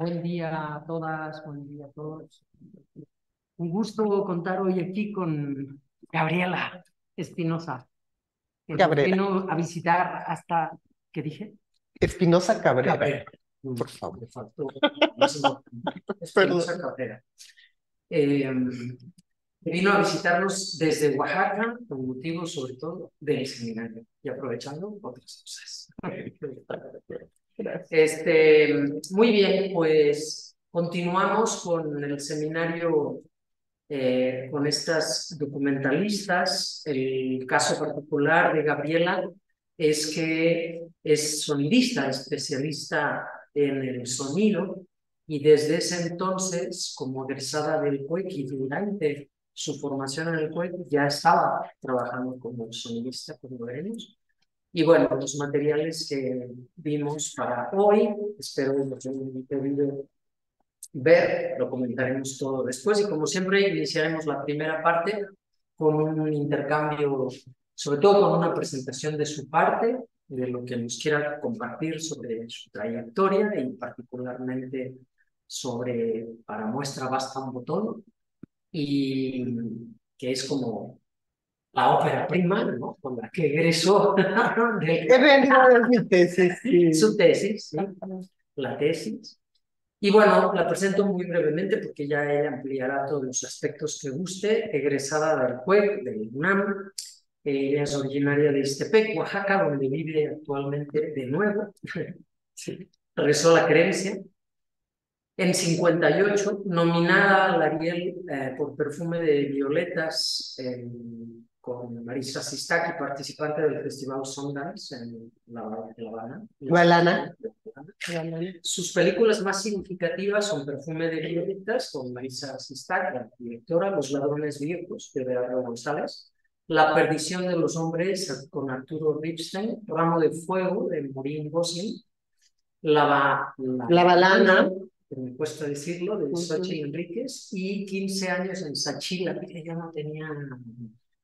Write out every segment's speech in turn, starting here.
Buen día a todas, buen día a todos. Un gusto contar hoy aquí con Gabriela Espinosa, que vino a visitar hasta, ¿qué dije? Espinosa Cabrera. Por mm, favor. Espinosa Cabrera. Eh, vino a visitarnos desde Oaxaca con motivo sobre todo del seminario y aprovechando otras cosas. Este, muy bien, pues continuamos con el seminario eh, con estas documentalistas. El caso particular de Gabriela es que es sonidista, especialista en el sonido, y desde ese entonces, como egresada del CUEC y durante su formación en el CUEC, ya estaba trabajando como sonidista, como veremos. Y bueno, los materiales que vimos para hoy, espero que los hayan podido ver, lo comentaremos todo después y como siempre iniciaremos la primera parte con un intercambio, sobre todo con una presentación de su parte, de lo que nos quiera compartir sobre su trayectoria y particularmente sobre para muestra basta un botón y que es como la ópera prima, ¿no? Con la que egresó. de... tesis. Su tesis, ¿sí? La tesis. Y bueno, la presento muy brevemente porque ya ella ampliará todos los aspectos que guste. Egresada del CUEC, del UNAM. Ella es originaria de Istepec, Oaxaca, donde vive actualmente de nuevo. sí. Regresó la creencia. En 58, nominada a Ariel eh, por perfume de violetas en con Marisa Sistaki, participante del Festival Sundance en La Habana. Sus películas más significativas son Perfume de Violetas con Marisa Sistaki, la directora, Los Ladrones Viejos de Bernardo González, La Perdición de los Hombres con Arturo Ripstein, Ramo de Fuego de Morín Gosling, La, Balana me cuesta decirlo, de y Enríquez, y 15 años en Sachila, que ya no tenía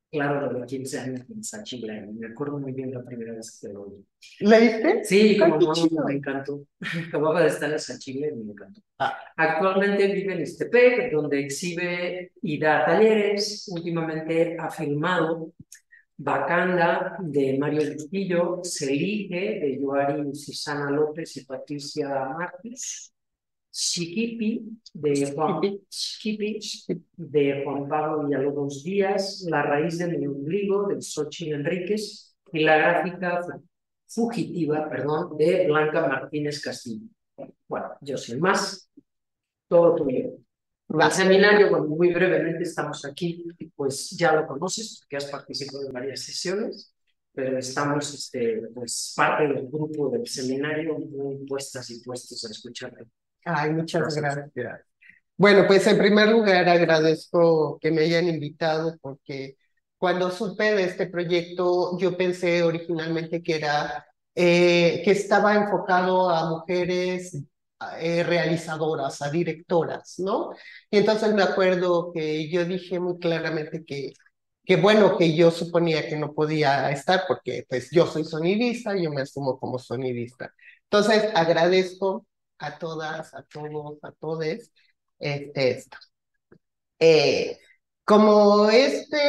Claro, de los 15 años en Chile. Me acuerdo muy bien la primera vez que lo oí. ¿Leíste? Sí, como me encantó. Acababa de estar en San y me encantó. Ah. Actualmente vive en Estepec, donde exhibe y da talleres. Últimamente ha filmado Bacanda de Mario Lutillo, Se de Joarín Sisana López y Patricia Martínez Sikipi, de Juan, de Juan Pablo Villalobos Díaz, La raíz de mi ombligo de Xochitl Enríquez y la gráfica fugitiva perdón, de Blanca Martínez Castillo. Bueno, yo sin más, todo tuyo. El seminario, bueno, muy brevemente estamos aquí, pues ya lo conoces, porque has participado en varias sesiones, pero estamos, este, pues, parte del grupo del seminario, muy puestas y puestos a escucharte. Ay, muchas gracias. Bueno, pues en primer lugar agradezco que me hayan invitado porque cuando supe de este proyecto yo pensé originalmente que era eh, que estaba enfocado a mujeres eh, realizadoras, a directoras, ¿no? Y entonces me acuerdo que yo dije muy claramente que, que bueno, que yo suponía que no podía estar porque pues yo soy sonidista, yo me asumo como sonidista. Entonces agradezco a todas, a todos, a todes, este, esto. Eh, como este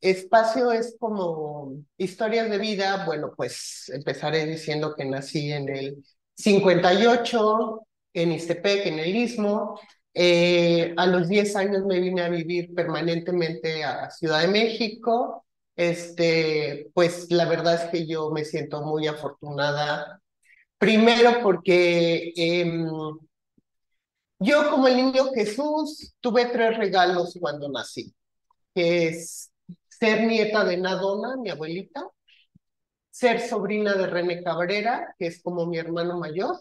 espacio es como historias de vida, bueno, pues empezaré diciendo que nací en el 58, en Istepec, en el Istmo. Eh, a los 10 años me vine a vivir permanentemente a Ciudad de México. Este, pues la verdad es que yo me siento muy afortunada Primero porque em, yo como el niño Jesús tuve tres regalos cuando nací, que es ser nieta de Nadona, mi abuelita, ser sobrina de René Cabrera, que es como mi hermano mayor,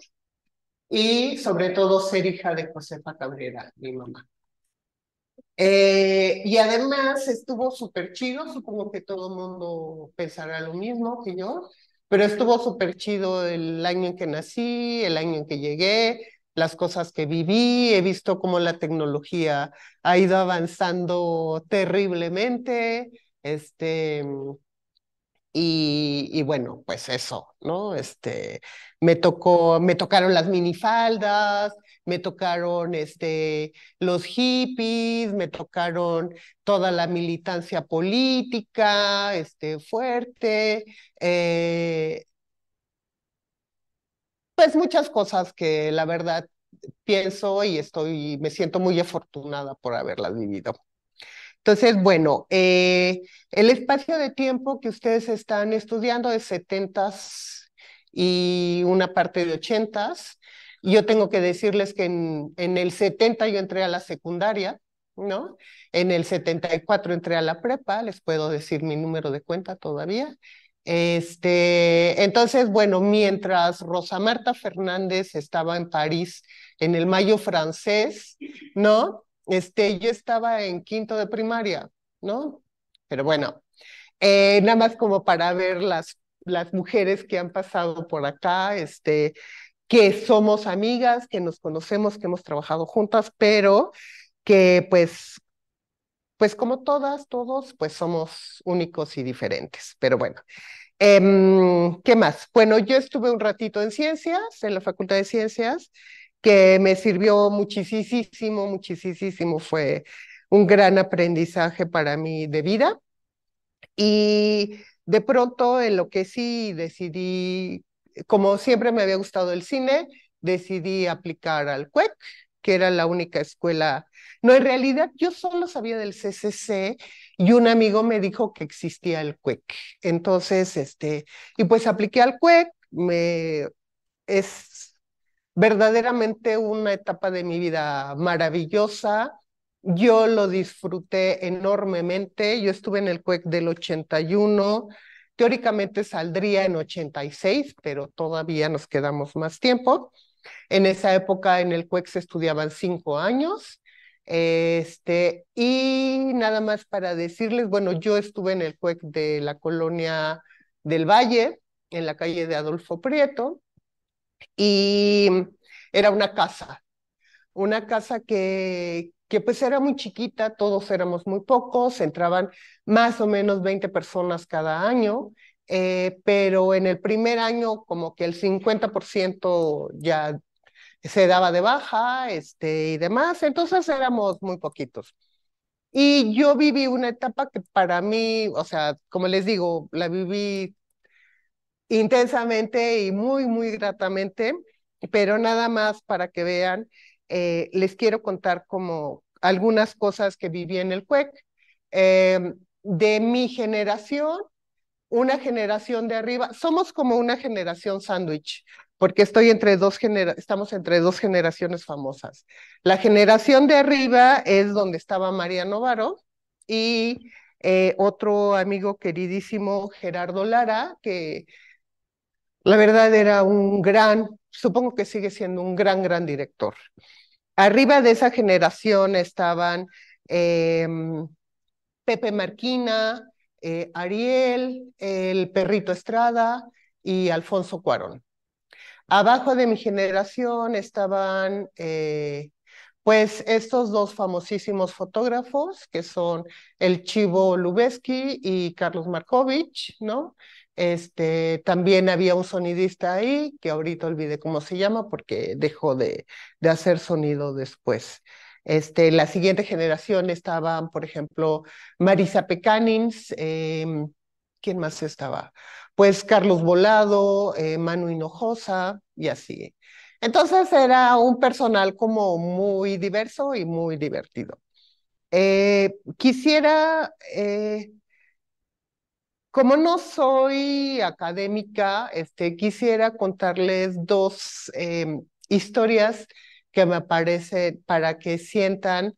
y sobre todo ser hija de Josefa Cabrera, mi mamá. Eh, y además estuvo súper chido, supongo que todo el mundo pensará lo mismo que yo, pero estuvo súper chido el año en que nací, el año en que llegué, las cosas que viví, he visto cómo la tecnología ha ido avanzando terriblemente, este, y, y, bueno, pues eso, ¿no? Este, me tocó, me tocaron las minifaldas, me tocaron este, los hippies, me tocaron toda la militancia política este, fuerte, eh, pues muchas cosas que la verdad pienso y estoy, me siento muy afortunada por haberlas vivido. Entonces, bueno, eh, el espacio de tiempo que ustedes están estudiando es 70 s y una parte de 80s yo tengo que decirles que en, en el 70 yo entré a la secundaria, ¿no? En el 74 entré a la prepa, les puedo decir mi número de cuenta todavía. Este, entonces, bueno, mientras Rosa Marta Fernández estaba en París en el mayo francés, ¿no? Este, yo estaba en quinto de primaria, ¿no? Pero bueno, eh, nada más como para ver las, las mujeres que han pasado por acá, este, que somos amigas, que nos conocemos, que hemos trabajado juntas, pero que pues, pues como todas, todos, pues somos únicos y diferentes. Pero bueno, em, ¿qué más? Bueno, yo estuve un ratito en ciencias, en la Facultad de Ciencias, que me sirvió muchísimo, muchísimo, fue un gran aprendizaje para mí de vida. Y de pronto en lo que sí decidí como siempre me había gustado el cine, decidí aplicar al CUEC, que era la única escuela. No, en realidad yo solo sabía del CCC y un amigo me dijo que existía el CUEC. Entonces, este, y pues apliqué al CUEC, me, es verdaderamente una etapa de mi vida maravillosa. Yo lo disfruté enormemente. Yo estuve en el CUEC del 81 Teóricamente saldría en 86, pero todavía nos quedamos más tiempo. En esa época en el CUEC se estudiaban cinco años. Este, y nada más para decirles, bueno, yo estuve en el CUEC de la colonia del Valle, en la calle de Adolfo Prieto, y era una casa, una casa que, que pues era muy chiquita, todos éramos muy pocos, entraban más o menos 20 personas cada año, eh, pero en el primer año como que el 50% ya se daba de baja este, y demás, entonces éramos muy poquitos. Y yo viví una etapa que para mí, o sea, como les digo, la viví intensamente y muy, muy gratamente, pero nada más para que vean, eh, les quiero contar como algunas cosas que viví en el CUEC. Em, de mi generación, una generación de arriba, somos como una generación sándwich, porque estoy entre dos genera estamos entre dos generaciones famosas. La generación de arriba es donde estaba María Novaro, y eh, otro amigo queridísimo, Gerardo Lara, que la verdad era un gran, supongo que sigue siendo un gran, gran director. Arriba de esa generación estaban em, Pepe Marquina, eh, Ariel, el perrito Estrada y Alfonso Cuarón. Abajo de mi generación estaban eh, pues estos dos famosísimos fotógrafos que son el Chivo Lubeski y Carlos Markovich, ¿no? Este, también había un sonidista ahí, que ahorita olvidé cómo se llama porque dejó de, hacer sonido después. Este, la siguiente generación estaban, por ejemplo, Marisa Pecanins, em, ¿quién más estaba? Pues Carlos Volado, eh, Manu Hinojosa y así. Entonces era un personal como muy diverso y muy divertido. Eh, quisiera eh, como no soy académica, este, quisiera contarles dos em, historias que me parecen para que sientan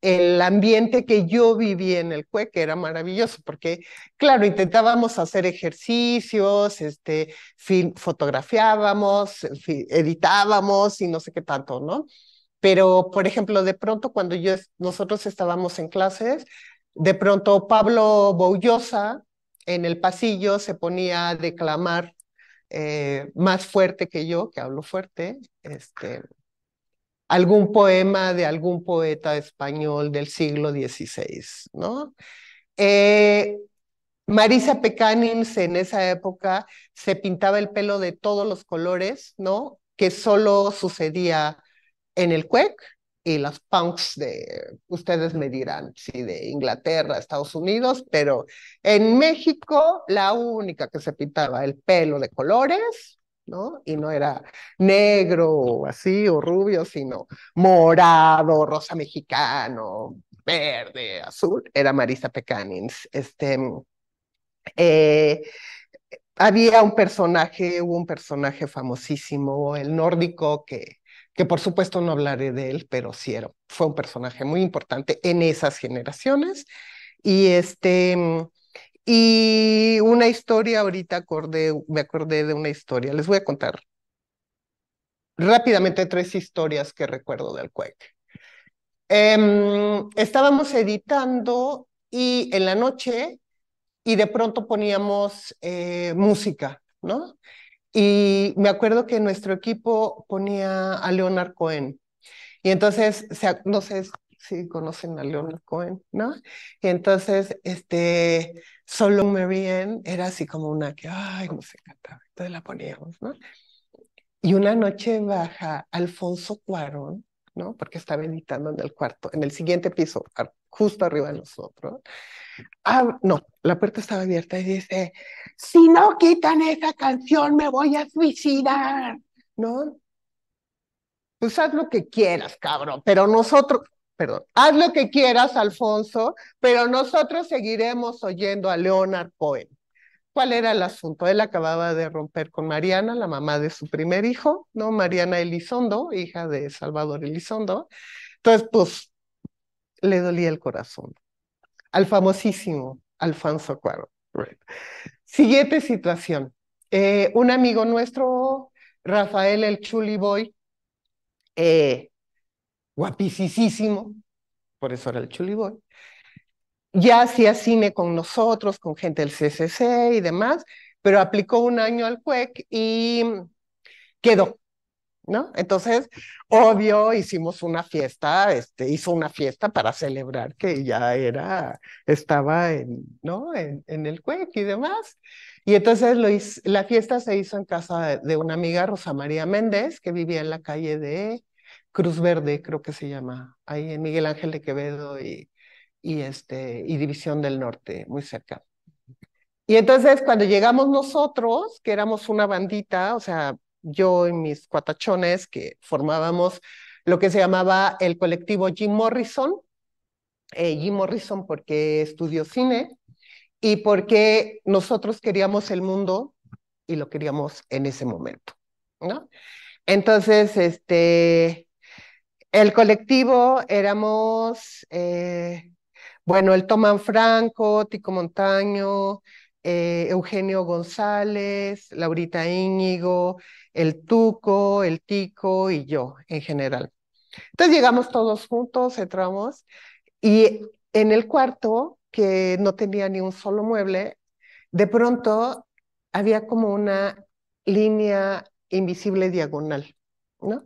el ambiente que yo viví en el CUE, que era maravilloso, porque, claro, intentábamos hacer ejercicios, este, fotografiábamos, editábamos y no sé qué tanto, ¿no? Pero, por ejemplo, de pronto cuando nosotros estábamos en clases, de pronto Pablo Boullosa, en el pasillo se ponía a declamar eh, más fuerte que yo, que hablo fuerte, este, algún poema de algún poeta español del siglo XVI, ¿no? Eh, Marisa Pecanins en esa época se pintaba el pelo de todos los colores, ¿no? Que solo sucedía en el CUEC, y las punks de, ustedes me dirán, si de Inglaterra, Estados Unidos, pero en México la única que se pintaba el pelo de colores, ¿no? Y no era negro o así, o rubio, sino morado, rosa mexicano, verde, azul, era Marisa Pecanins. Este, eh, había un personaje, hubo un personaje famosísimo, el nórdico, que que por supuesto no hablaré de él, pero sí era, fue un personaje muy importante en esas generaciones. Y este, mm, y una historia, ahorita acordé, me acordé de una historia, les voy a contar rápidamente tres historias que recuerdo del CUEC. Em, estábamos editando y en la noche y de pronto poníamos eh, música, ¿no? Y me acuerdo que nuestro equipo ponía a Leonard Cohen. Y entonces, no sé si conocen a Leonard Cohen, ¿no? Y entonces, este, solo Mary era así como una que, ay, cómo se Entonces la poníamos, ¿no? Y una noche baja Alfonso Cuarón, ¿no? Porque estaba editando en el cuarto, en el siguiente piso, justo arriba de nosotros. Ah, no, la puerta estaba abierta y dice, si no quitan esa canción me voy a suicidar, ¿no? Pues haz lo que quieras, cabrón, pero nosotros, perdón, haz lo que quieras, Alfonso, pero nosotros seguiremos oyendo a Leonard Cohen. ¿Cuál era el asunto? Él acababa de romper con Mariana, la mamá de su primer hijo, ¿no? Mariana Elizondo, hija de Salvador Elizondo. Entonces, pues, le dolía el corazón al famosísimo Alfonso Cuadro. Siguiente situación. Eh, un amigo nuestro, Rafael el Chuli Boy, eh, por eso era el Chuli ya hacía cine con nosotros, con gente del CCC y demás, pero aplicó un año al CUEC e y quedó. ¿no? Entonces, obvio, hicimos una fiesta, este, hizo una fiesta para celebrar que ya era, estaba en, ¿no? En, el CUEC y demás. Y entonces lo la fiesta se hizo en casa de una amiga, Rosa María Méndez, que vivía en la calle de Cruz Verde, creo que se llama, ahí en Miguel Ángel de Quevedo y, y, este, y División del Norte, muy cerca. Y entonces cuando llegamos nosotros, que éramos una bandita, o sea, yo y mis cuatachones que formábamos lo que se llamaba el colectivo Jim Morrison, eh, Jim Morrison porque estudió cine y porque nosotros queríamos el mundo y lo queríamos en ese momento, ¿no? Entonces, este, el colectivo éramos, eh, bueno, el Tomán Franco, Tico Montaño, eh, Eugenio González, Laurita Íñigo, el tuco, el tico y yo en general. Entonces llegamos todos juntos, entramos y en el cuarto, que no tenía ni un solo mueble, de pronto había como una línea invisible diagonal, ¿no?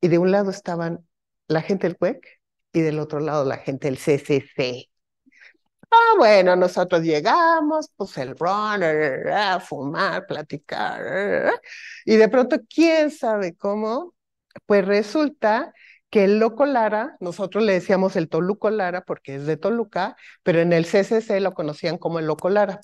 Y de un lado estaban la gente del CUEC y del otro lado la gente del CCC. Ah, bueno, nosotros llegamos, pues el runner, fumar, platicar. Y de pronto, quién sabe cómo, pues resulta que el Loco Lara, nosotros le decíamos el Toluco Lara porque es de Toluca, pero en el CCC lo conocían como el Loco Lara.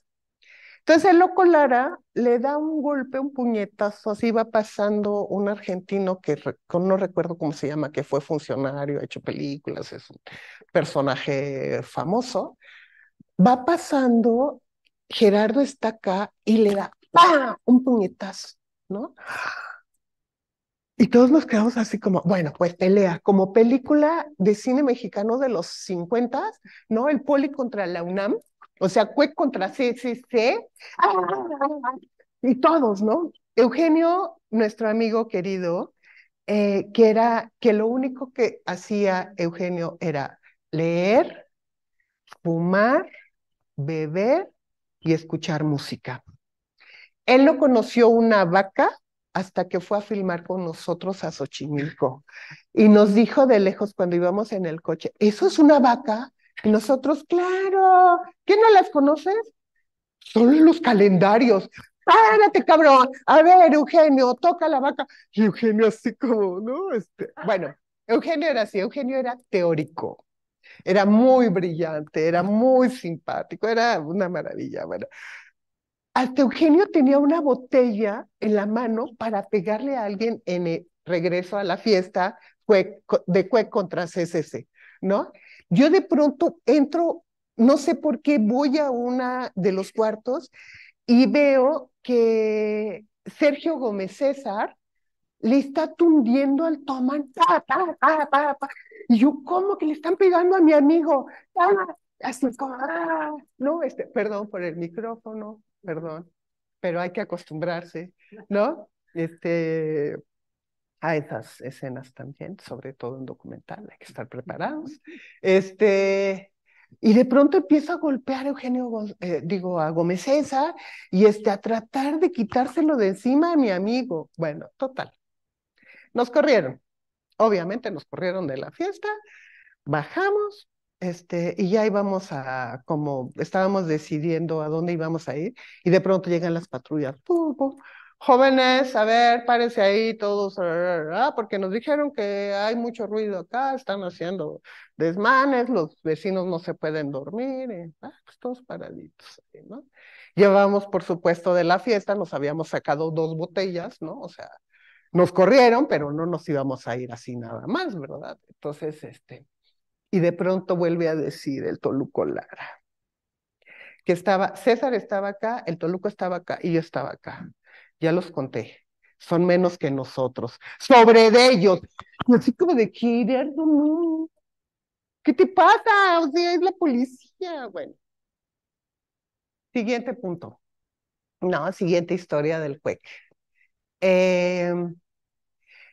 Entonces el Loco Lara le da un golpe, un puñetazo, así va pasando un argentino que no recuerdo cómo se llama, que fue funcionario, ha hecho películas, es un personaje famoso, Va pasando, Gerardo está acá y le da un puñetazo, ¿no? Y todos nos quedamos así como, bueno, pues pelea, como película de cine mexicano de los 50, ¿no? El poli contra la UNAM, o sea, CUEC contra CCC, y todos, ¿no? Eugenio, nuestro amigo querido, eh, que era, que lo único que hacía Eugenio era leer, fumar beber y escuchar música. Él no conoció una vaca hasta que fue a filmar con nosotros a Xochimilco y nos dijo de lejos cuando íbamos en el coche, eso es una vaca. Y nosotros, claro, ¿Qué no las conoces? Son los calendarios. Párate, cabrón. A ver, Eugenio, toca la vaca. Y Eugenio así como, ¿no? Este, bueno, Eugenio era así, Eugenio era teórico. Era muy brillante, era muy simpático, era una maravilla. Bueno, hasta Eugenio tenía una botella en la mano para pegarle a alguien en el regreso a la fiesta de CUEC contra CCC, ¿no? Yo de pronto entro, no sé por qué, voy a una de los cuartos y veo que Sergio Gómez César le está tundiendo al toman y yo, como que le están pegando a mi amigo? Ah, así como, ah, no, este, perdón por el micrófono, perdón, pero hay que acostumbrarse, ¿no? Este, a esas escenas también, sobre todo en documental, hay que estar preparados. Este, y de pronto empiezo a golpear a Eugenio, eh, digo, a Gómez y este, a tratar de quitárselo de encima a mi amigo. Bueno, total, nos corrieron, obviamente nos corrieron de la fiesta, bajamos, este, y ya íbamos a, como estábamos decidiendo a dónde íbamos a ir, y de pronto llegan las patrullas, jóvenes, a ver, párense ahí todos, porque nos dijeron que hay mucho ruido acá, están haciendo desmanes, los vecinos no se pueden dormir, ah, pues, todos paraditos, ¿no? Llevamos, por supuesto, de la fiesta, nos habíamos sacado dos botellas, ¿no? O sea, nos corrieron, pero no nos íbamos a ir así nada más, ¿verdad? Entonces, este, y de pronto vuelve a decir el Toluco Lara, que estaba, César estaba acá, el Toluco estaba acá y yo estaba acá. Ya los conté, son menos que nosotros, sobre de ellos. Y así como de, ¿qué, no? ¿Qué te pasa? O sea, es la policía, bueno. Siguiente punto. No, siguiente historia del juez. Em,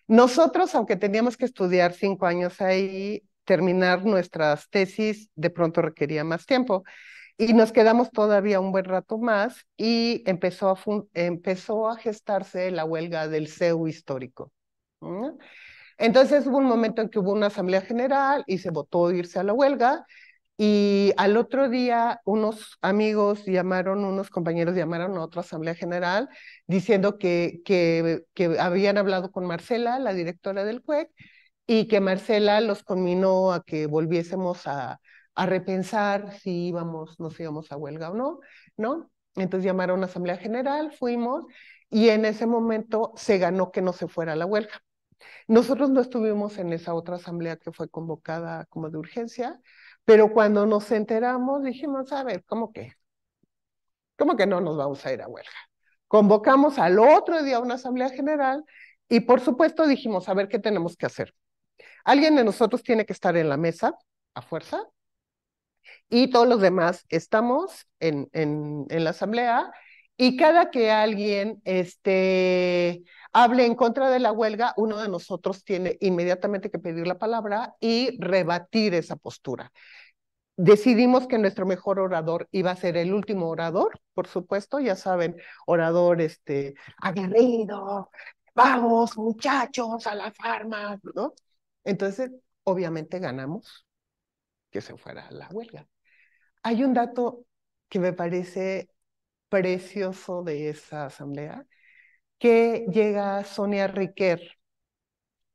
nosotros, aunque teníamos que estudiar cinco años ahí, terminar nuestras tesis de pronto requería más tiempo. Y nos quedamos todavía un buen rato más y empezó a, empezó a gestarse la huelga del CEU histórico. Entonces hubo un momento en que hubo una asamblea general y se votó irse a la huelga y al otro día unos amigos llamaron, unos compañeros llamaron a otra asamblea general diciendo que, que, habían hablado con Marcela, la directora del CUEC, y que Marcela los conminó a que volviésemos a, repensar si íbamos, nos íbamos a huelga o no, ¿no? Entonces llamaron a una asamblea general, fuimos y en ese momento se ganó que no se fuera a la huelga. Nosotros no estuvimos en esa otra asamblea que fue convocada como de urgencia, pero cuando nos enteramos, dijimos, a ver, ¿cómo que? ¿Cómo que no nos vamos a ir a huelga? Convocamos al otro día una asamblea general y por supuesto dijimos, a ver, ¿qué tenemos que hacer? Alguien de nosotros tiene que estar en la mesa, a fuerza, y todos los demás estamos en, en, en la asamblea y cada que alguien este, hable en contra de la huelga, uno de nosotros tiene inmediatamente que pedir la palabra y rebatir esa postura. Decidimos que nuestro mejor orador iba a ser el último orador, por supuesto, ya saben, orador este, aguerrido, vamos muchachos a la farma, ¿no? Entonces, obviamente ganamos que se fuera a la huelga. Hay un dato que me parece precioso de esa asamblea, que llega Sonia Riquer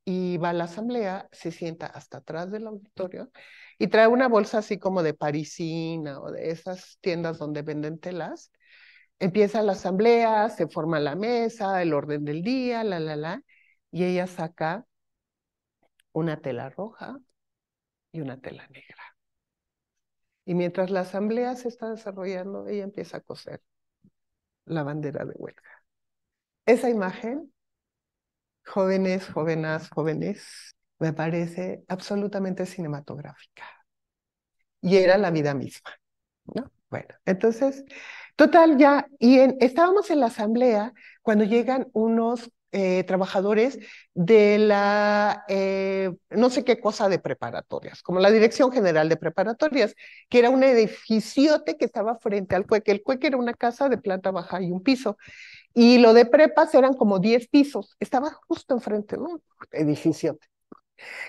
y va a la asamblea, se sienta hasta atrás del auditorio y trae una bolsa así como de parisina o de esas tiendas donde venden telas. Empieza la asamblea, se forma la mesa, el orden del día, la, la, la, y ella saca una tela roja y una tela negra. Y mientras la asamblea se está desarrollando, ella empieza a coser la bandera de huelga. Esa imagen, jóvenes, jóvenes, jóvenes, me parece absolutamente cinematográfica. Y era la vida misma, ¿no? Bueno, entonces, total ya, y en, estábamos en la asamblea cuando llegan unos eh, trabajadores de la eh, no sé qué cosa de preparatorias, como la Dirección General de Preparatorias, que era un edificiote que estaba frente al cueque. El cueque era una casa de planta baja y un piso. Y lo de prepas eran como 10 pisos, estaba justo enfrente, ¿no? Edificiote.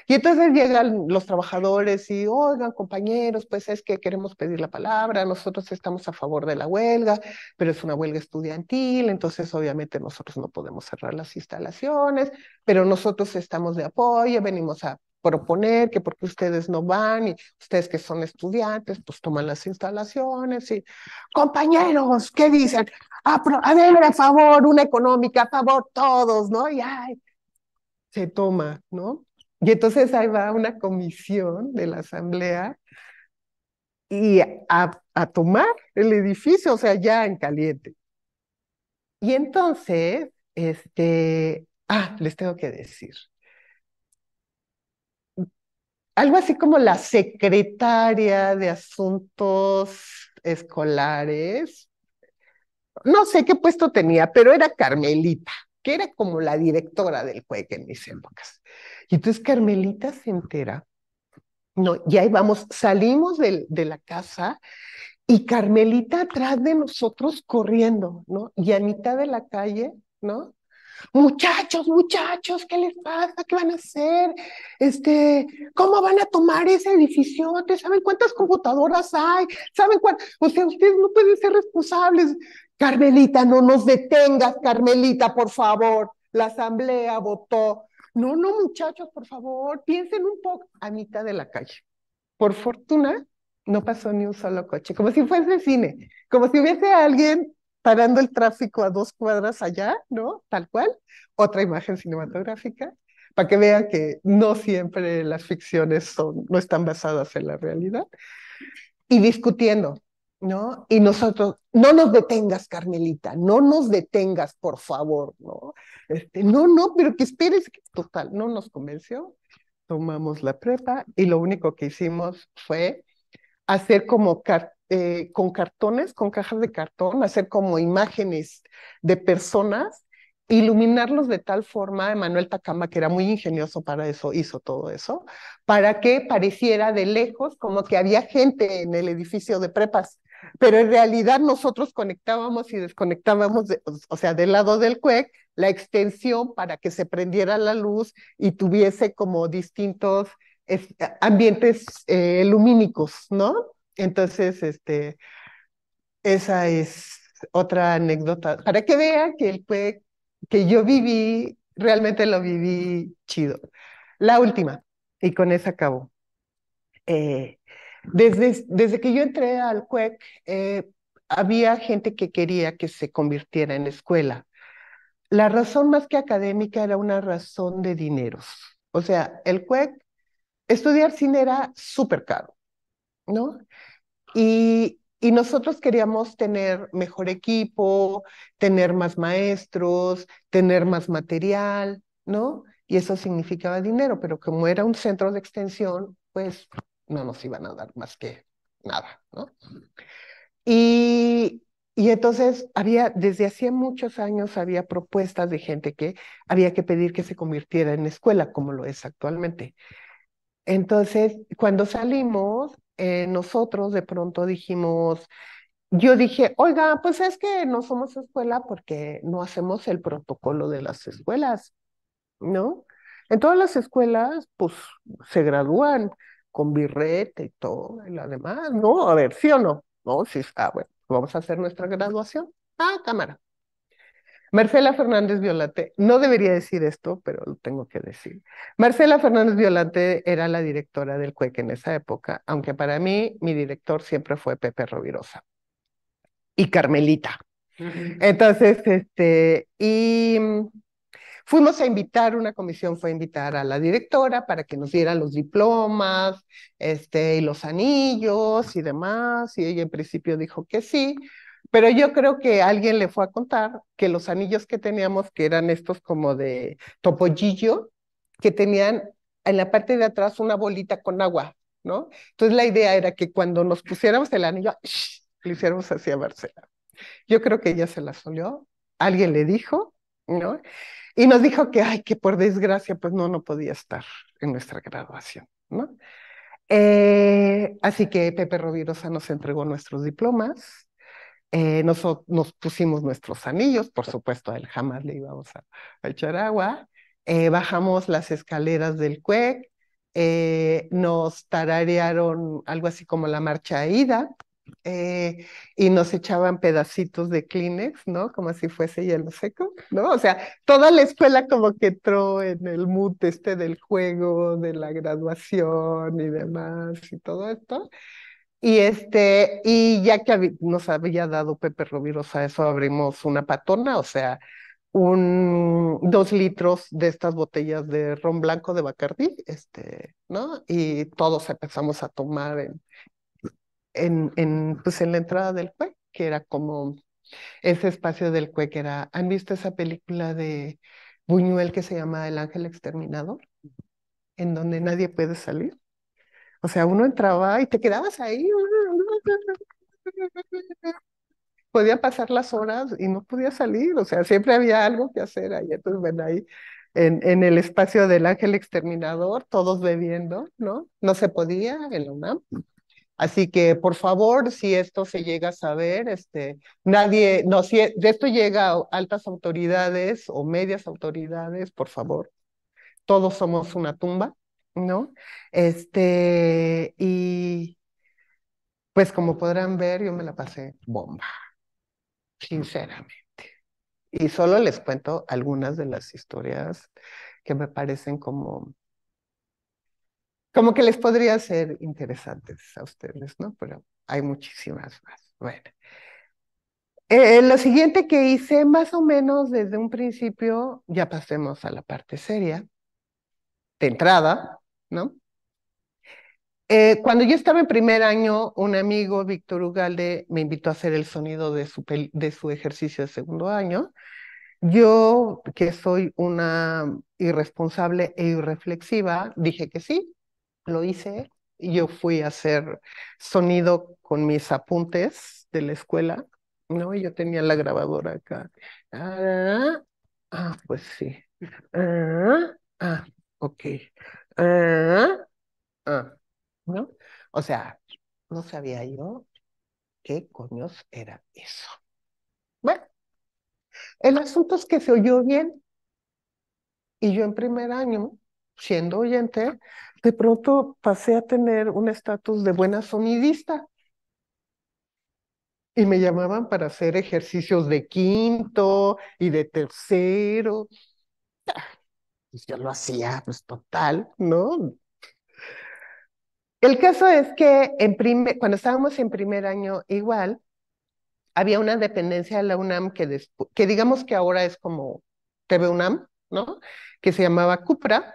Y entonces llegan los trabajadores y, oigan, compañeros, pues es que queremos pedir la palabra, nosotros estamos a favor de la huelga, pero es una huelga estudiantil, entonces obviamente nosotros no podemos cerrar las instalaciones, pero nosotros estamos de apoyo, venimos a proponer que porque ustedes no van y ustedes que son estudiantes, pues toman las instalaciones y compañeros, ¿qué dicen? A, a ver, a favor, una económica, a favor, todos, ¿no? Y ay, se toma, ¿no? Y entonces ahí va una comisión de la asamblea y a, tomar el edificio, o sea, ya en caliente. Y entonces, este, ah, les tengo que decir, algo así como la secretaria de asuntos escolares, no sé qué puesto tenía, pero era Carmelita, que era como la directora del CUEC en mis épocas. Y entonces Carmelita se entera, no, ahí vamos, salimos de, la casa y Carmelita atrás de nosotros corriendo, ¿no? Y a mitad de la calle, ¿no? muchachos, muchachos, ¿qué les pasa? ¿Qué van a hacer? Este, ¿cómo van a tomar ese edificio? ¿Saben cuántas computadoras hay? ¿Saben cuántas? O sea, ustedes no pueden ser responsables. Carmelita, no nos detengas, Carmelita, por favor. La asamblea votó no, no, muchachos, por favor, piensen un poco a mitad de la calle. Por fortuna, no pasó ni un solo coche, como si fuese cine, como si hubiese alguien parando el tráfico a dos cuadras allá, ¿no? Tal cual. Otra imagen cinematográfica, para que vean que no siempre las ficciones son, no están basadas en la realidad. Y discutiendo, ¿no? Y nosotros, no nos detengas, Carmelita, no nos detengas, por favor, ¿no? Este, no, no, pero que esperes, total, no nos convenció. Tomamos la prepa y lo único que hicimos fue hacer como eh, con cartones, con cajas de cartón, hacer como imágenes de personas, iluminarlos de tal forma, Manuel Tacama, que era muy ingenioso para eso, hizo todo eso, para que pareciera de lejos como que había gente en el edificio de prepas pero en realidad nosotros conectábamos y desconectábamos, o sea, del lado del CUEC, e la extensión para que se prendiera la luz y tuviese como distintos ambientes eh, lumínicos, ¿no? Entonces, este, esa es otra anécdota, para que vean que el CUEC e que yo viví, realmente lo viví chido. La última, y con esa acabo. Eh, desde, que yo entré al CUEC, eh, había gente que quería que se convirtiera en escuela. La razón más que académica era una razón de dineros. O sea, el CUEC, estudiar cine era súper caro, ¿no? Y, y nosotros queríamos tener mejor equipo, tener más maestros, tener más material, ¿no? Y eso significaba dinero, pero como era un centro de extensión, pues no nos iban a dar más que nada, ¿no? Y, entonces había, desde hacía muchos años, había propuestas de gente que había que pedir que se convirtiera en escuela, como lo es actualmente. Entonces, cuando salimos, eh, nosotros de pronto dijimos, yo dije, oiga, pues es que no somos escuela porque no hacemos el protocolo de las escuelas, ¿no? En todas las escuelas, pues se gradúan con birrete y todo, y lo demás, no, a ver, ¿sí o no? No, sí, ah, bueno, vamos a hacer nuestra graduación. Ah, cámara. Marcela Fernández Violante, no debería decir esto, pero lo tengo que decir. Marcela Fernández Violante era la directora del Cueque en esa época, aunque para mí mi director siempre fue Pepe Rovirosa y Carmelita. Entonces, este, y Fuimos a invitar, una comisión fue a invitar a la directora para que nos diera los diplomas, este, y los anillos y demás, y ella en principio dijo que sí, pero yo creo que alguien le fue a contar que los anillos que teníamos, que eran estos como de topollillo, que tenían en la parte de atrás una bolita con agua, ¿no? Entonces la idea era que cuando nos pusiéramos el anillo, lo hiciéramos así a Yo creo que ella se la solió, alguien le dijo, y nos dijo que, ay, que por desgracia, pues no, no podía estar en nuestra graduación, ¿no? Eh, así que Pepe Rovirosa nos entregó nuestros diplomas, eh, nos, pusimos nuestros anillos, por supuesto, a él jamás le íbamos a, echar agua, eh, bajamos las escaleras del CUEC, nos tararearon algo así como la marcha a ida, eh, y nos echaban pedacitos de Kleenex, ¿no? Como si fuese hielo seco, ¿no? O sea, toda la escuela como que entró en el mood este del juego, de la graduación y demás y todo esto. Y este, y ya que nos había dado Pepe a eso, abrimos una patona, o sea, un, dos litros de estas botellas de ron blanco de Bacardí, este, ¿no? Y todos empezamos a tomar en, en, pues en la entrada del CUE que era como ese espacio del que era, ¿han visto esa película de Buñuel que se llama El Ángel Exterminador? En donde nadie puede salir. O sea, uno entraba y te quedabas ahí. Podía pasar las horas y no podía salir. O sea, siempre había algo que hacer ahí. Entonces, ven ahí en, en el espacio del ángel exterminador, todos bebiendo, ¿no? No se podía en la UNAM. Así que, por favor, si esto se llega a saber, este, nadie, no, si de esto llega a altas autoridades o medias autoridades, por favor, todos somos una tumba, ¿no? Este, y pues como podrán ver, yo me la pasé bomba, sinceramente. Y solo les cuento algunas de las historias que me parecen como como que les podría ser interesantes a ustedes, ¿no? Pero hay muchísimas más. Bueno. Eh, eh, lo siguiente que hice, más o menos desde un principio, ya pasemos a la parte seria, de entrada, ¿no? Eh, cuando yo estaba en primer año, un amigo, Víctor Ugalde, me invitó a hacer el sonido de su, de su ejercicio de segundo año. Yo, que soy una irresponsable e irreflexiva, dije que sí lo hice. y Yo fui a hacer sonido con mis apuntes de la escuela, ¿no? Y Yo tenía la grabadora acá. Ah, ah, pues sí. Ah, ah ok. Ah, ah, ¿no? O sea, no sabía yo qué coños era eso. Bueno, el asunto es que se oyó bien. Y yo en primer año siendo oyente, de pronto pasé a tener un estatus de buena sonidista. Y me llamaban para hacer ejercicios de quinto y de tercero. Pues yo lo hacía, pues total, ¿no? El caso es que en cuando estábamos en primer año igual, había una dependencia de la UNAM que, que digamos que ahora es como TV UNAM, ¿no? Que se llamaba CUPRA,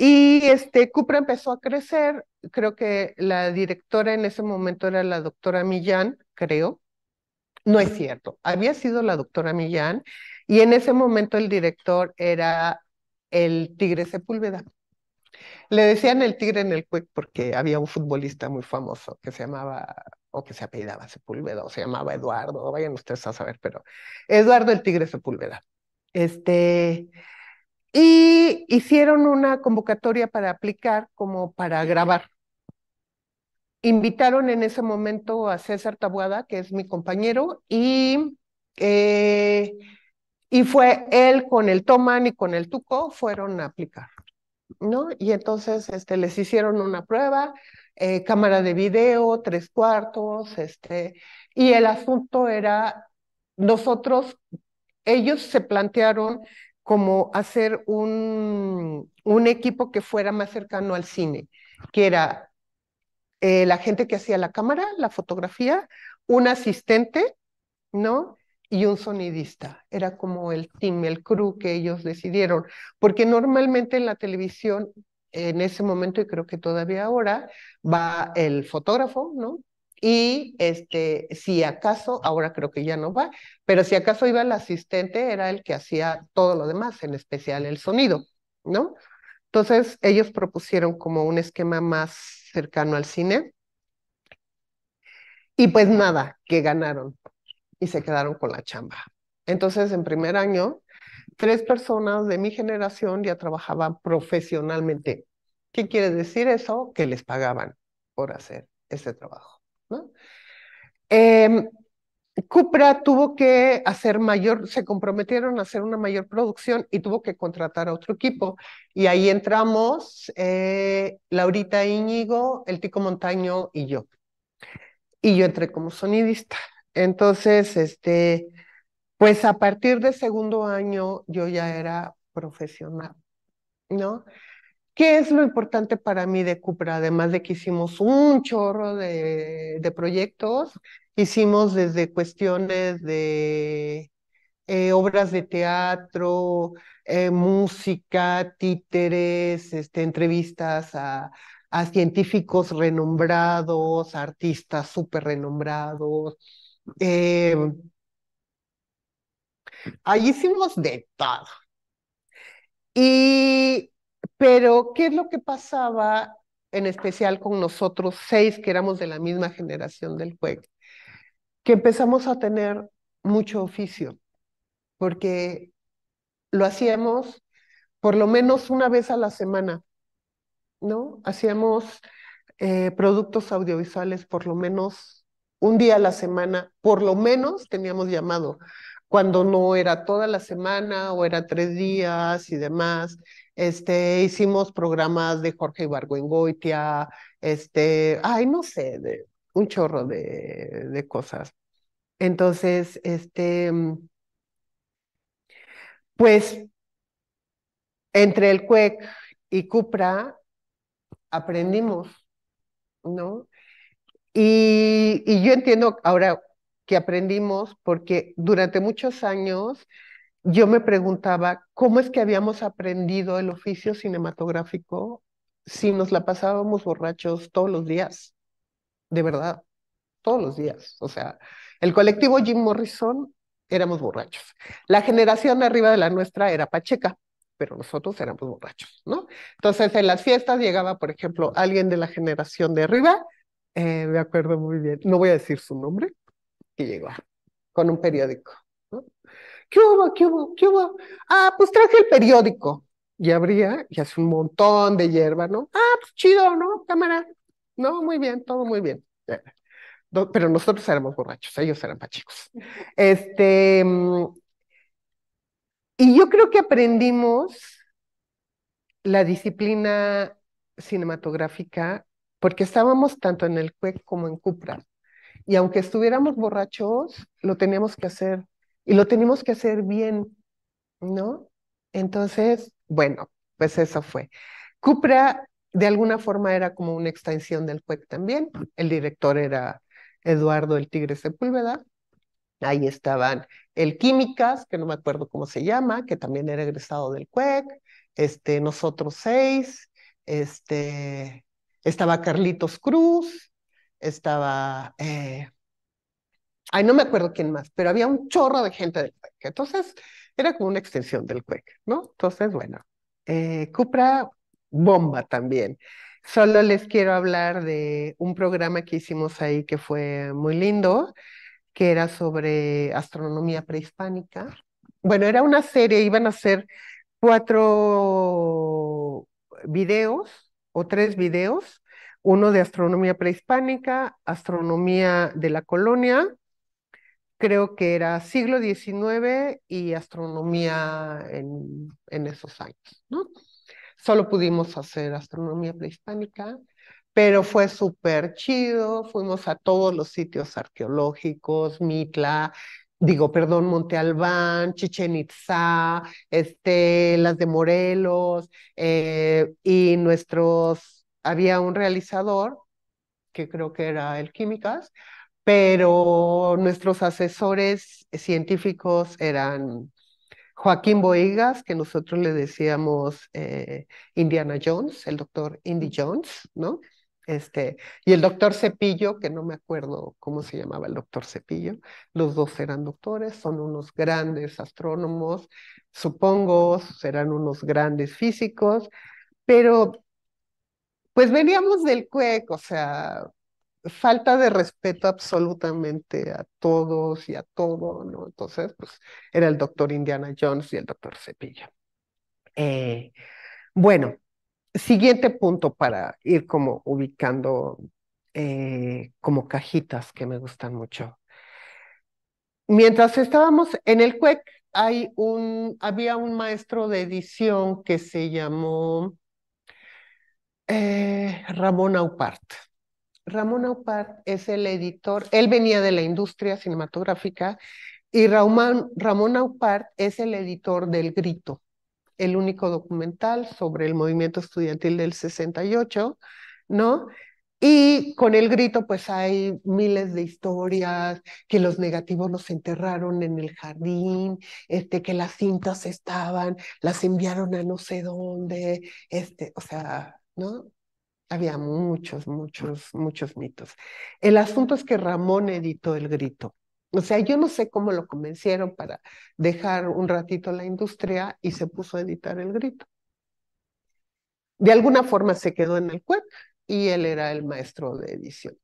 y este, Cupra empezó a crecer, creo que la directora en ese momento era la doctora Millán, creo. No es cierto, había sido la doctora Millán y en ese momento el director era el Tigre Sepúlveda. Le decían el Tigre en el Cuec porque había un futbolista muy famoso que se llamaba o que se apellidaba Sepúlveda o se llamaba Eduardo, vayan ustedes a saber, pero Eduardo el Tigre Sepúlveda. Este, y hicieron una convocatoria para aplicar como para grabar. Invitaron en ese momento a César Tabuada, que es mi compañero, y, eh, y fue él con el Toman y con el Tuco, fueron a aplicar. ¿no? Y entonces este, les hicieron una prueba, eh, cámara de video, tres cuartos, este, y el asunto era, nosotros, ellos se plantearon como hacer un, un equipo que fuera más cercano al cine, que era eh, la gente que hacía la cámara, la fotografía, un asistente, ¿no? Y un sonidista. Era como el team, el crew que ellos decidieron, porque normalmente en la televisión en ese momento, y creo que todavía ahora, va el fotógrafo, ¿no? Y este, si acaso, ahora creo que ya no va, pero si acaso iba el asistente, era el que hacía todo lo demás, en especial el sonido, ¿no? Entonces, ellos propusieron como un esquema más cercano al cine. Y pues nada, que ganaron y se quedaron con la chamba. Entonces, en primer año, tres personas de mi generación ya trabajaban profesionalmente. ¿Qué quiere decir eso? Que les pagaban por hacer ese trabajo. Em, Cupra tuvo que hacer mayor, se comprometieron a hacer una mayor producción y tuvo que contratar a otro equipo. Y ahí entramos eh, Laurita Íñigo, el Tico Montaño y yo. Y yo entré como sonidista. Entonces, este, pues a partir del segundo año yo ya era profesional, ¿no? ¿Qué es lo importante para mí de Cupra? Además de que hicimos un chorro de, proyectos, hicimos desde cuestiones de eh, obras de teatro, eh, música, títeres, este, entrevistas a, científicos renombrados, artistas súper renombrados. Em, ahí hicimos de todo. Y pero, ¿qué es lo que pasaba en especial con nosotros seis que éramos de la misma generación del juego? Que empezamos a tener mucho oficio, porque lo hacíamos por lo menos una vez a la semana, ¿no? Hacíamos eh, productos audiovisuales por lo menos un día a la semana, por lo menos teníamos llamado cuando no era toda la semana o era tres días y demás. Este, hicimos programas de Jorge Ibargüengoitia, este, ay, no sé, un chorro de, cosas. Entonces, este, pues entre el CUEC y CUPRA aprendimos, ¿no? y, yo entiendo ahora que aprendimos, porque durante muchos años yo me preguntaba cómo es que habíamos aprendido el oficio cinematográfico si nos la pasábamos borrachos todos los días, de verdad, todos los días. O sea, el colectivo Jim Morrison éramos borrachos. La generación arriba de la nuestra era Pacheca, pero nosotros éramos borrachos, ¿no? Entonces, en las fiestas llegaba, por ejemplo, alguien de la generación de arriba, eh, me acuerdo muy bien, no voy a decir su nombre, que llegó con un periódico. ¿Qué hubo? ¿Qué hubo? ¿Qué hubo? Ah, pues traje el periódico. Y abría y hace un montón de hierba, ¿no? Ah, pues chido, ¿no? Cámara. No, muy bien, todo muy bien. Pero nosotros éramos borrachos, ellos eran pachicos. Este, mm, y yo creo que aprendimos la disciplina cinematográfica porque estábamos tanto en el CUEC e como en CUPRA. Y aunque estuviéramos borrachos, lo teníamos que hacer. Y lo teníamos que hacer bien, ¿no? Entonces, bueno, pues eso fue. Cupra, de alguna forma, era como una extensión del CUEC e también. El director era Eduardo el Tigre Sepúlveda. Ahí estaban el Químicas, que no me acuerdo cómo se llama, que también era egresado del CUEC. E este, nosotros seis. Este, estaba Carlitos Cruz, estaba, eh, ay, no me acuerdo quién más, pero había un chorro de gente del CUEC. Entonces, era como una extensión del CUEC, ¿no? Entonces, bueno, eh, Cupra, bomba también. Solo les quiero hablar de un programa que hicimos ahí que fue muy lindo, que era sobre astronomía prehispánica. Bueno, era una serie, iban a ser cuatro videos o tres videos uno de astronomía prehispánica, astronomía de la colonia, creo que era siglo XIX y astronomía en, esos años, ¿no? Solo pudimos hacer astronomía prehispánica, pero fue súper chido, fuimos a todos los sitios arqueológicos, Mitla, digo, perdón, Monte Albán, Chichen Itza, este, las de Morelos, eh, y nuestros había un realizador, que creo que era el Químicas, pero nuestros asesores científicos eran Joaquín Boigas, que nosotros le decíamos eh, Indiana Jones, el doctor Indy Jones, ¿no? Este, y el doctor Cepillo, que no me acuerdo cómo se llamaba el doctor Cepillo, los dos eran doctores, son unos grandes astrónomos, supongo, serán unos grandes físicos, pero pues veníamos del CUEC, e o sea, falta de respeto absolutamente a todos y a todo, ¿no? Entonces, pues era el doctor Indiana Jones y el doctor Cepillo. Eh, bueno, siguiente punto para ir como ubicando eh, como cajitas que me gustan mucho. Mientras estábamos en el CUEC, e hay un, había un maestro de edición que se llamó eh, Ramón Aupart. Ramón Aupart es el editor, él venía de la industria cinematográfica y Ramón, Ramón Aupart es el editor del Grito, el único documental sobre el movimiento estudiantil del 68, ¿no? Y con el grito, pues hay miles de historias, que los negativos los enterraron en el jardín, este, que las cintas estaban, las enviaron a no sé dónde, este, o sea, había muchos, muchos, muchos mitos. El asunto es que Ramón editó el grito. O sea, yo no sé cómo lo convencieron para dejar un ratito la industria y se puso a editar el grito. De alguna forma se quedó en el CUEC y él era el maestro de edición.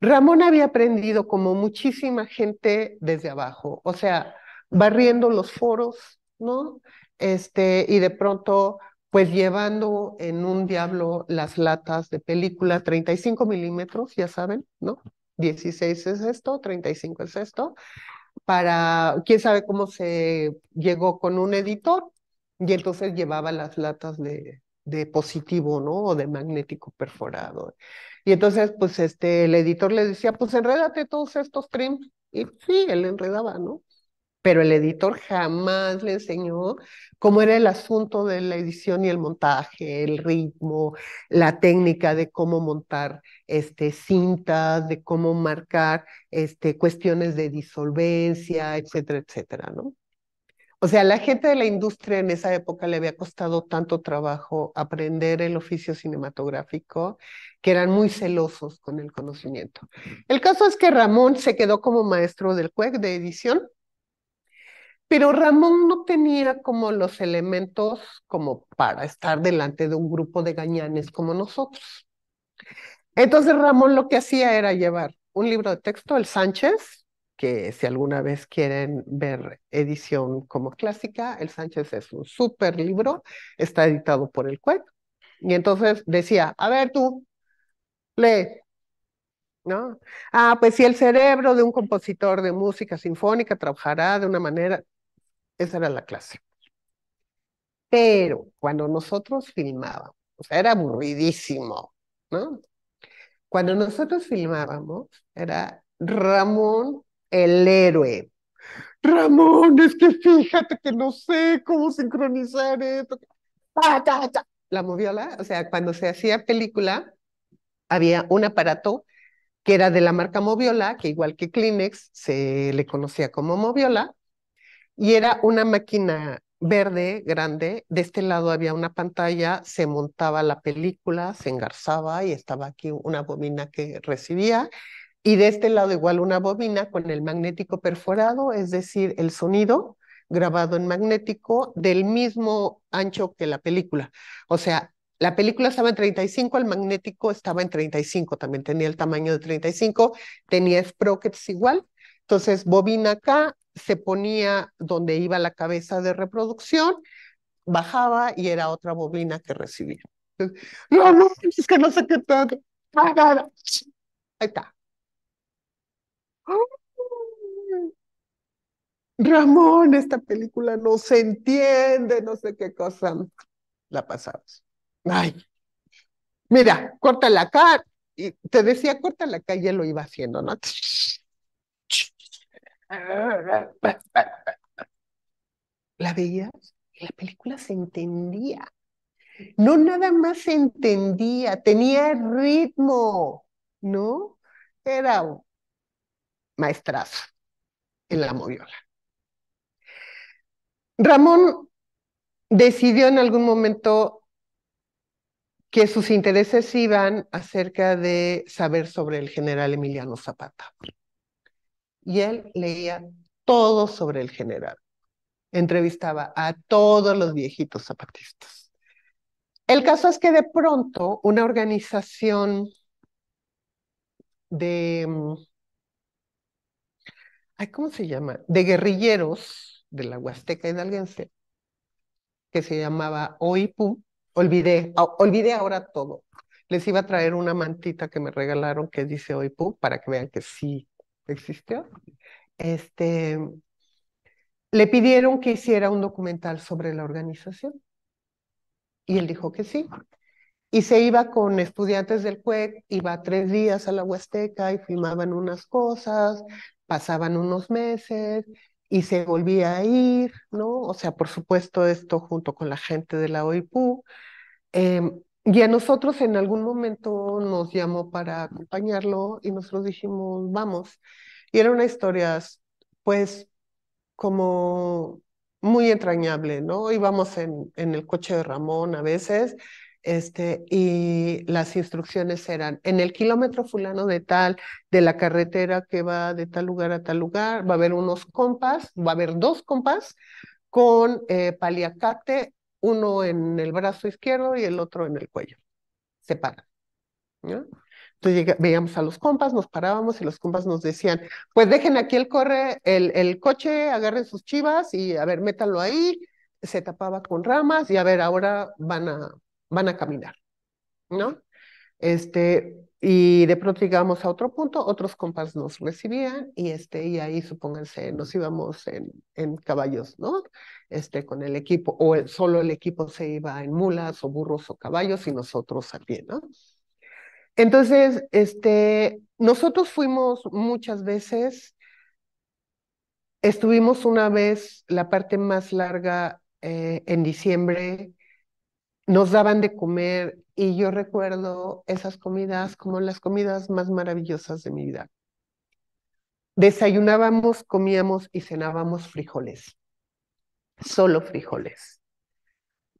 Ramón había aprendido como muchísima gente desde abajo, o sea, barriendo los foros, ¿no? Este, y de pronto pues llevando en un diablo las latas de película 35 milímetros, ya saben, ¿no? 16 es esto, 35 es esto, para, quién sabe cómo se llegó con un editor, y entonces llevaba las latas de, positivo, ¿no? O de magnético perforado. Y entonces, pues, este, el editor le decía, pues, enredate todos estos trims, y sí, él enredaba, ¿no? pero el editor jamás le enseñó cómo era el asunto de la edición y el montaje, el ritmo, la técnica de cómo montar este, cintas, de cómo marcar este, cuestiones de disolvencia, etcétera, etcétera, ¿no? O sea, la gente de la industria en esa época le había costado tanto trabajo aprender el oficio cinematográfico que eran muy celosos con el conocimiento. El caso es que Ramón se quedó como maestro del CUEC de edición pero Ramón no tenía como los elementos como para estar delante de un grupo de gañanes como nosotros. Entonces Ramón lo que hacía era llevar un libro de texto, el Sánchez, que si alguna vez quieren ver edición como clásica, el Sánchez es un súper libro, está editado por el CUEC. Y entonces decía, a ver tú, lee, ¿no? Ah, pues si el cerebro de un compositor de música sinfónica trabajará de una manera, esa era la clase. Pero cuando nosotros filmábamos, o sea, era aburridísimo, ¿no? Cuando nosotros filmábamos, era Ramón el héroe. Ramón, es que fíjate que no sé cómo sincronizar esto. La moviola, o sea, cuando se hacía película, había un aparato que era de la marca Moviola, que igual que Kleenex se le conocía como Moviola, y era una máquina verde, grande, de este lado había una pantalla, se montaba la película, se engarzaba y estaba aquí una bobina que recibía, y de este lado igual una bobina con el magnético perforado, es decir, el sonido grabado en magnético del mismo ancho que la película. O sea, la película estaba en 35, el magnético estaba en 35, también tenía el tamaño de 35, tenía sprockets igual, entonces, bobina acá, se ponía donde iba la cabeza de reproducción, bajaba y era otra bobina que recibía. Ramón, no, es que no sé qué todo. Ah, ah, ah. Ahí está. Ramón, esta película no se entiende, no sé qué cosa. La pasamos. Ay, mira, corta la cara. Y te decía, corta la calle, lo iba haciendo, ¿no? La veías y la película se entendía. No nada más se entendía, tenía ritmo, ¿no? Era un maestrazo en la moviola. Ramón decidió en algún momento que sus intereses iban acerca de saber sobre el general Emiliano Zapata y él leía todo sobre el general. Entrevistaba a todos los viejitos zapatistas. El caso es que de pronto una organización de, mm, ¿cómo se llama? De guerrilleros de la Huasteca Hidalguense, que se llamaba OIPU, olvidé, olvidé ahora todo. Les iba a traer una mantita que me regalaron que dice OIPU para que vean que sí existió, este, le pidieron que hiciera un documental sobre la organización. Y él dijo que sí. Y se iba con estudiantes del CUEC, iba tres días a la Huasteca y filmaban unas cosas, pasaban unos meses y se volvía a ir, ¿no? O sea, por supuesto, esto junto con la gente de la OIPU. Eh, em, y a nosotros en algún momento nos llamó para acompañarlo y nosotros dijimos, vamos. Y era una historia, pues, como muy entrañable, ¿no? Íbamos en, el coche de Ramón a veces, este, y las instrucciones eran, en el kilómetro fulano de tal, de la carretera que va de tal lugar a tal lugar, va a haber unos compas, va a haber dos compas con eh, paliacate uno en el brazo izquierdo y el otro en el cuello. Se paran. ¿no? Entonces veíamos a los compas, nos parábamos y los compas nos decían, pues dejen aquí el, corre, el, el coche, agarren sus chivas y a ver, métanlo ahí. Se tapaba con ramas y a ver, ahora van a, van a caminar, ¿no? Este, y de pronto llegamos a otro punto, otros compas nos recibían y, este, y ahí supónganse nos íbamos en, en caballos, ¿no? Este, con el equipo, o solo el equipo se iba en mulas o burros o caballos y nosotros a pie, ¿no? Entonces, este, nosotros fuimos muchas veces, estuvimos una vez la parte más larga eh, en diciembre nos daban de comer y yo recuerdo esas comidas como las comidas más maravillosas de mi vida. Desayunábamos, comíamos y cenábamos frijoles, solo frijoles,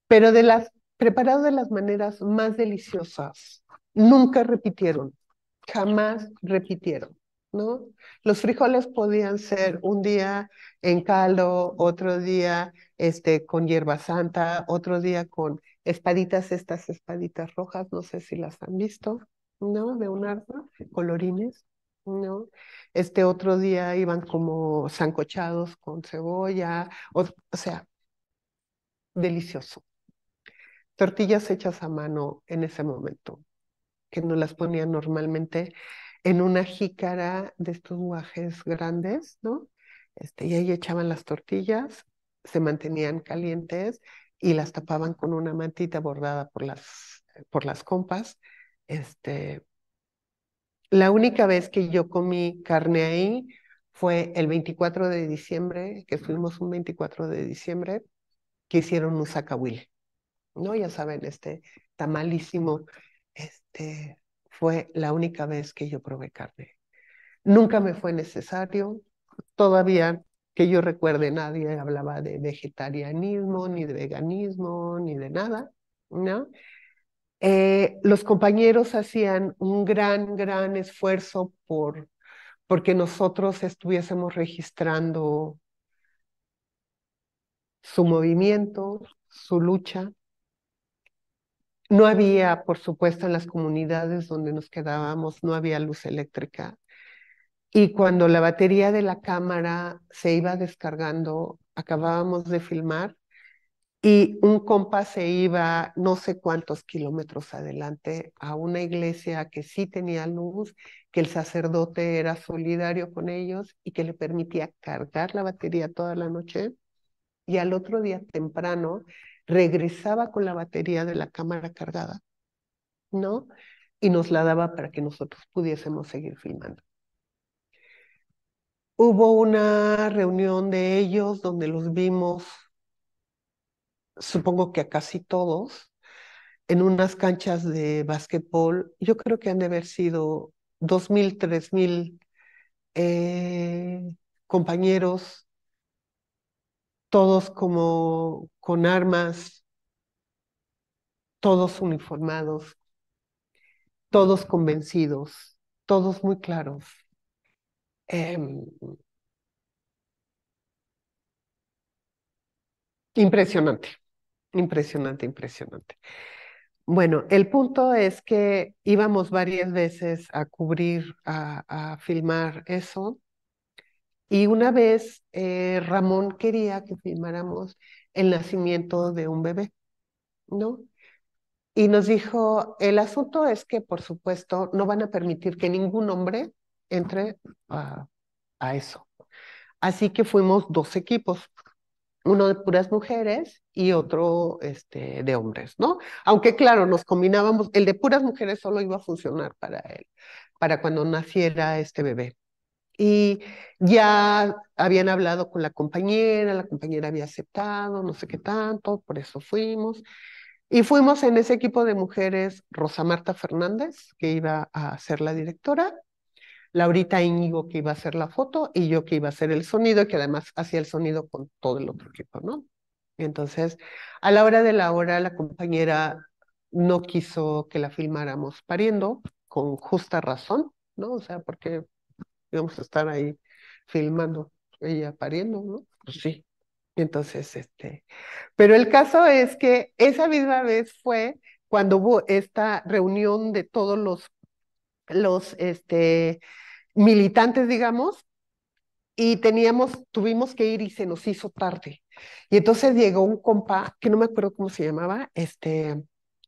pero de las preparados de las maneras más deliciosas. Nunca repitieron, jamás repitieron. ¿No? Los frijoles podían ser un día en caldo, otro día este, con hierba santa, otro día con espaditas, estas espaditas rojas, no sé si las han visto, ¿no? De un arma, colorines, ¿no? Este otro día iban como zancochados con cebolla, o, sea, delicioso. Tortillas hechas a mano en ese momento, que no las ponían normalmente en una jícara de estos guajes grandes, ¿no? Este, y ahí echaban las tortillas, se mantenían calientes y las tapaban con una mantita bordada por las, por las compas. Este, la única vez que yo comí carne ahí fue el 24 de diciembre, que fuimos un 24 de diciembre, que hicieron un sacahuil. ¿no? Ya saben, este malísimo. este, fue la única vez que yo probé carne. Nunca me fue necesario, todavía que yo recuerde, nadie hablaba de vegetarianismo, ni de veganismo, ni de nada, ¿no? Eh, los compañeros hacían un gran, gran esfuerzo por porque nosotros estuviésemos registrando su movimiento, su lucha. No había, por supuesto, en las comunidades donde nos quedábamos, no había luz eléctrica, y cuando la batería de la cámara se iba descargando, acabábamos de filmar y un compa se iba no sé cuántos kilómetros adelante a una iglesia que sí tenía luz, que el sacerdote era solidario con ellos y que le permitía cargar la batería toda la noche. Y al otro día temprano regresaba con la batería de la cámara cargada, ¿no? Y nos la daba para que nosotros pudiésemos seguir filmando. Hubo una reunión de ellos donde los vimos, supongo que a casi todos, en unas canchas de básquetbol. Yo creo que han de haber sido mil, tres mil eh, compañeros, todos como con armas, todos uniformados, todos convencidos, todos muy claros Em, impresionante, impresionante, impresionante. Bueno, el punto es que íbamos varias veces a cubrir, a, filmar eso. Y una vez eh, Ramón quería que filmáramos el nacimiento de un bebé, ¿no? Y nos dijo, el asunto es que, por supuesto, no van a permitir que ningún hombre entre a eso. Así que fuimos dos equipos, uno de puras mujeres y otro este, de hombres, ¿no? Aunque claro, nos combinábamos, el de puras mujeres solo iba a funcionar para él, para cuando naciera este bebé. Y ya habían hablado con la compañera, la compañera había aceptado, no sé qué tanto, por eso fuimos. Y fuimos en ese equipo de mujeres Rosa Marta Fernández, que iba a ser la directora, Laurita Íñigo que iba a hacer la foto y yo que iba a hacer el sonido, y que además hacía el sonido con todo el otro equipo, ¿no? Entonces, a la hora de la hora, la compañera no quiso que la filmáramos pariendo, con justa razón, ¿no? O sea, porque íbamos a estar ahí filmando, ella pariendo, ¿no? Pues sí. Entonces, este, pero el caso es que esa misma vez fue cuando hubo esta reunión de todos los, los, este, militantes, digamos, y teníamos, tuvimos que ir y se nos hizo tarde. Y entonces llegó un compa, que no me acuerdo cómo se llamaba, este,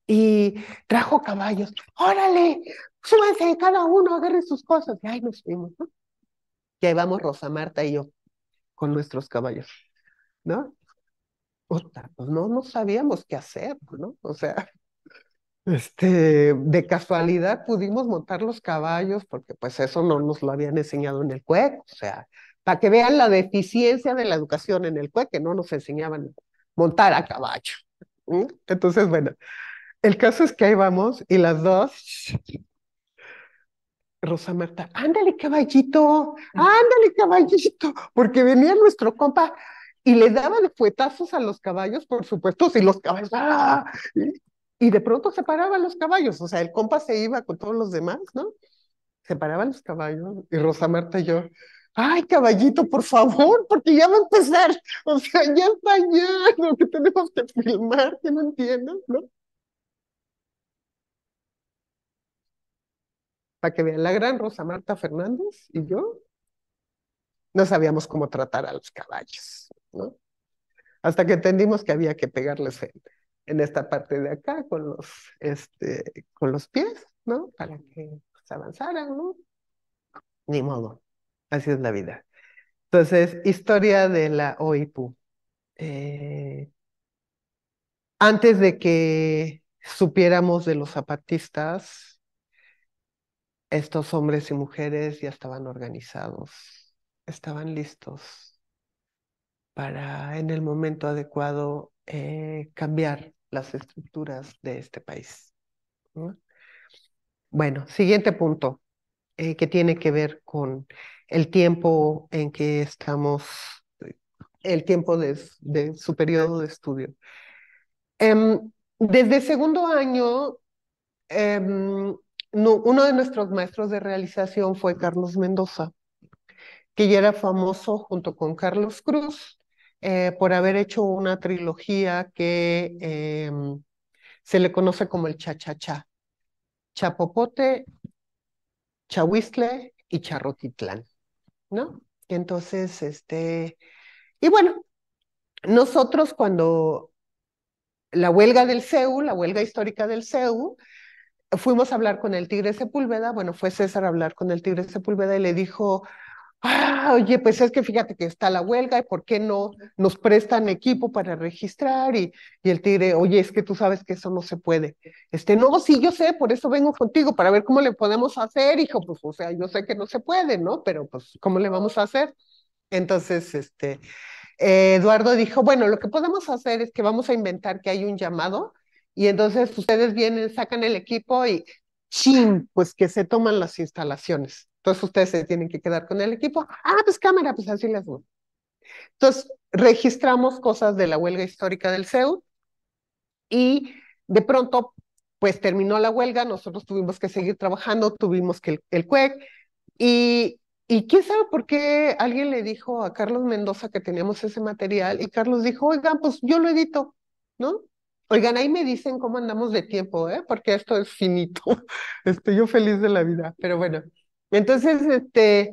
y trajo caballos. ¡Órale! Súbanse cada uno, agarren sus cosas. Y ahí nos fuimos, ¿no? Y ahí vamos Rosa Marta y yo con nuestros caballos, ¿no? Otra, pues no, no sabíamos qué hacer, ¿no? O sea, este, de casualidad pudimos montar los caballos porque pues eso no nos lo habían enseñado en el CUEC, o sea, para que vean la deficiencia de la educación en el CUEC, que no nos enseñaban montar a caballo. Entonces, bueno, el caso es que ahí vamos y las dos... Rosa Marta, ándale caballito, mm. ándale caballito, porque venía nuestro compa y le daba de fuetazos a los caballos, por supuesto, y los caballos, ¡ah! y de pronto se paraban los caballos, o sea, el compa se iba con todos los demás, ¿no? Se paraban los caballos y Rosa Marta y yo, ay, caballito, por favor, porque ya va a empezar, o sea, ya está ya, lo que tenemos que filmar, que no entiendes, ¿no? Para que vean, la gran Rosa Marta Fernández y yo no sabíamos cómo tratar a los caballos, ¿no? Hasta que entendimos que había que pegarles gente en esta parte de acá con los, este, con los pies, ¿no? Para que pues, avanzaran, ¿no? Ni modo, así es la vida. Entonces, historia de la OIPU. Eh, antes de que supiéramos de los zapatistas, estos hombres y mujeres ya estaban organizados, estaban listos para en el momento adecuado eh, cambiar las estructuras de este país. Bueno, siguiente punto eh, que tiene que ver con el tiempo en que estamos, el tiempo de, su periodo de estudio. Em, desde segundo año, em, uno de nuestros maestros de realización fue Carlos Mendoza, que ya era famoso junto con Carlos Cruz eh, por haber hecho una trilogía que em, se le conoce como el cha-cha-cha. Chapopote, Chahuistle y Charrotitlán, ¿no? Entonces, este, y bueno, nosotros cuando la huelga del CEU, la huelga histórica del CEU, fuimos a hablar con el Tigre Sepúlveda, bueno, fue César a hablar con el Tigre Sepúlveda y le dijo, ah, oye, pues es que fíjate que está la huelga y por qué no nos prestan equipo para registrar y, el tigre, oye, es que tú sabes que eso no se puede. Este, no, sí, yo sé, por eso vengo contigo, para ver cómo le podemos hacer, hijo, pues, o sea, yo sé que no se puede, ¿no? Pero pues, ¿cómo le vamos a hacer? Entonces, este, eh, Eduardo dijo, bueno, lo que podemos hacer es que vamos a inventar que hay un llamado y entonces ustedes vienen, sacan el equipo y chin, pues que se toman las instalaciones. Entonces ustedes se tienen que quedar con el equipo. Ah, pues cámara, pues así las voy. Entonces registramos cosas de la huelga histórica del CEU y de pronto, pues terminó la huelga, nosotros tuvimos que seguir trabajando, tuvimos que el, CUEC y, y quién sabe por qué alguien le dijo a Carlos Mendoza que teníamos ese material y Carlos dijo, oigan, pues yo lo edito, ¿no? Oigan, ahí me dicen cómo andamos de tiempo, ¿eh? Porque esto es finito. Estoy yo feliz de la vida, pero bueno. Entonces, este,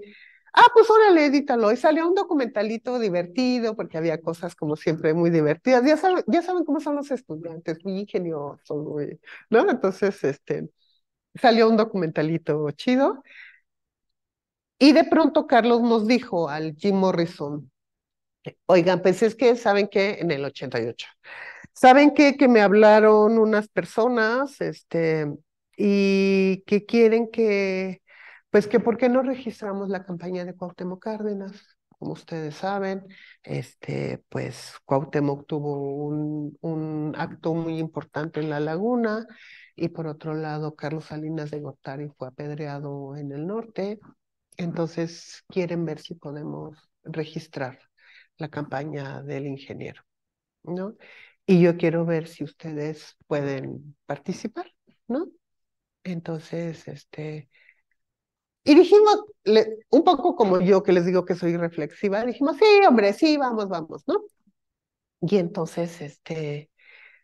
ah, pues órale, edítalo. Y salió un documentalito divertido, porque había cosas como siempre muy divertidas. Ya, saben, ya saben cómo son los estudiantes, muy ingeniosos, muy, ¿no? Entonces, este, salió un documentalito chido. Y de pronto Carlos nos dijo al Jim Morrison, oigan, pues es que, ¿saben qué? En el 88. ¿Saben qué? Que me hablaron unas personas, este, y que quieren que pues que por qué no registramos la campaña de Cuauhtémoc Cárdenas. Como ustedes saben, este, pues Cuauhtémoc tuvo un, un acto muy importante en la laguna y por otro lado Carlos Salinas de Gortari fue apedreado en el norte. Entonces quieren ver si podemos registrar la campaña del ingeniero, ¿no? Y yo quiero ver si ustedes pueden participar, ¿no? Entonces, este, y dijimos, un poco como yo que les digo que soy reflexiva, dijimos, sí, hombre, sí, vamos, vamos, ¿no? Y entonces, este,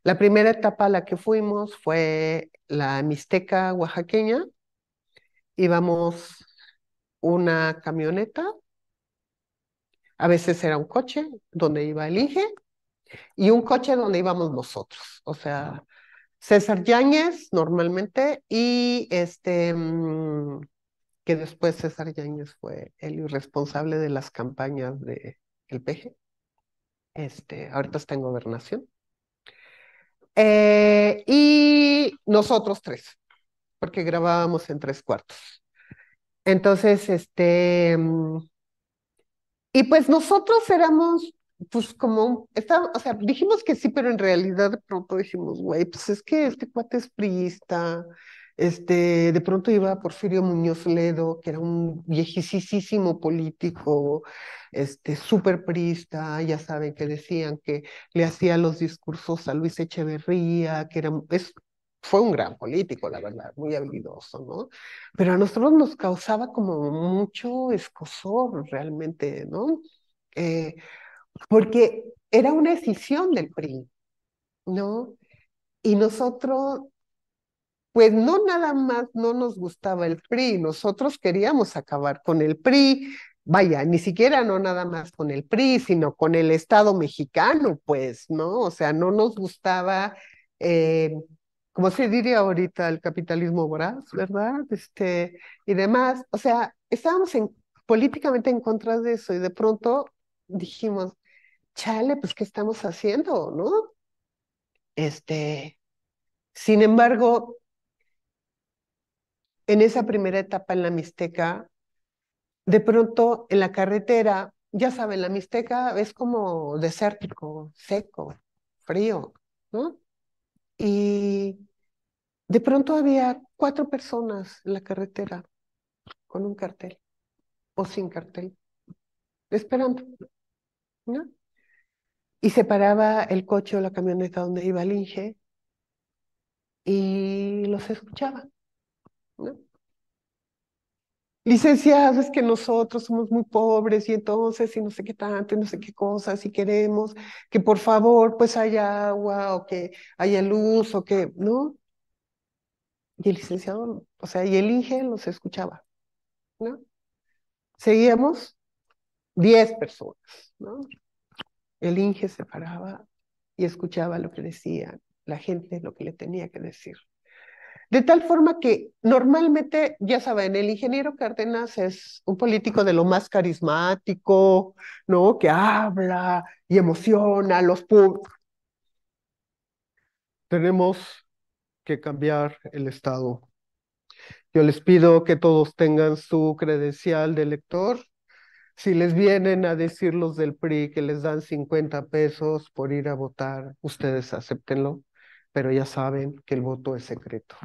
la primera etapa a la que fuimos fue la Mixteca oaxaqueña. Íbamos una camioneta, a veces era un coche donde iba el IGE, y un coche donde íbamos nosotros, o sea, César Yáñez normalmente y este... Mm, que después César Yáñez fue el responsable de las campañas del el PG. Este, ahorita está en gobernación. Eh, y nosotros tres, porque grabábamos en tres cuartos. Entonces, este, mm, y pues nosotros éramos, pues como, está, o sea, dijimos que sí, pero en realidad de pronto dijimos, güey, pues es que este cuate es priista, este, de pronto iba Porfirio Muñoz Ledo, que era un viejísimo político, este, súper prista, ya saben que decían que le hacía los discursos a Luis Echeverría, que era, fue un gran político, la verdad, muy habilidoso, ¿no? Pero a nosotros nos causaba como mucho escosor realmente, ¿no? Eh, porque era una decisión del PRI, ¿no? Y nosotros pues no nada más no nos gustaba el PRI, nosotros queríamos acabar con el PRI, vaya, ni siquiera no nada más con el PRI, sino con el Estado mexicano, pues, ¿no? O sea, no nos gustaba, eh, como se diría ahorita, el capitalismo voraz, ¿verdad? Este, y demás, o sea, estábamos políticamente en contra de eso y de pronto dijimos, chale, pues, ¿qué estamos haciendo, no? Este, sin embargo, en esa primera etapa en la Mixteca, de pronto en la carretera, ya saben, la Mixteca es como desértico, seco, frío, ¿no? Y de pronto había cuatro personas en la carretera con un cartel o sin cartel, esperando, ¿no? Y se paraba el coche o la camioneta donde iba el y los escuchaba. ¿no? Licenciado, es que nosotros somos muy pobres y entonces, y no sé qué tanto, y no sé qué cosas, y queremos que por favor, pues haya agua, o que haya luz, o que, ¿no? Y el licenciado, o sea, y el INGE los escuchaba, ¿no? Seguíamos 10 personas, ¿no? El INGE se paraba y escuchaba lo que decía la gente, lo que le tenía que decir. De tal forma que normalmente, ya saben, el ingeniero Cárdenas es un político de lo más carismático, ¿no? Que habla y emociona a los públicos. Tenemos que cambiar el Estado. Yo les pido que todos tengan su credencial de lector. Si les vienen a decir los del PRI que les dan 50 pesos por ir a votar, ustedes acéptenlo, pero ya saben que el voto es secreto.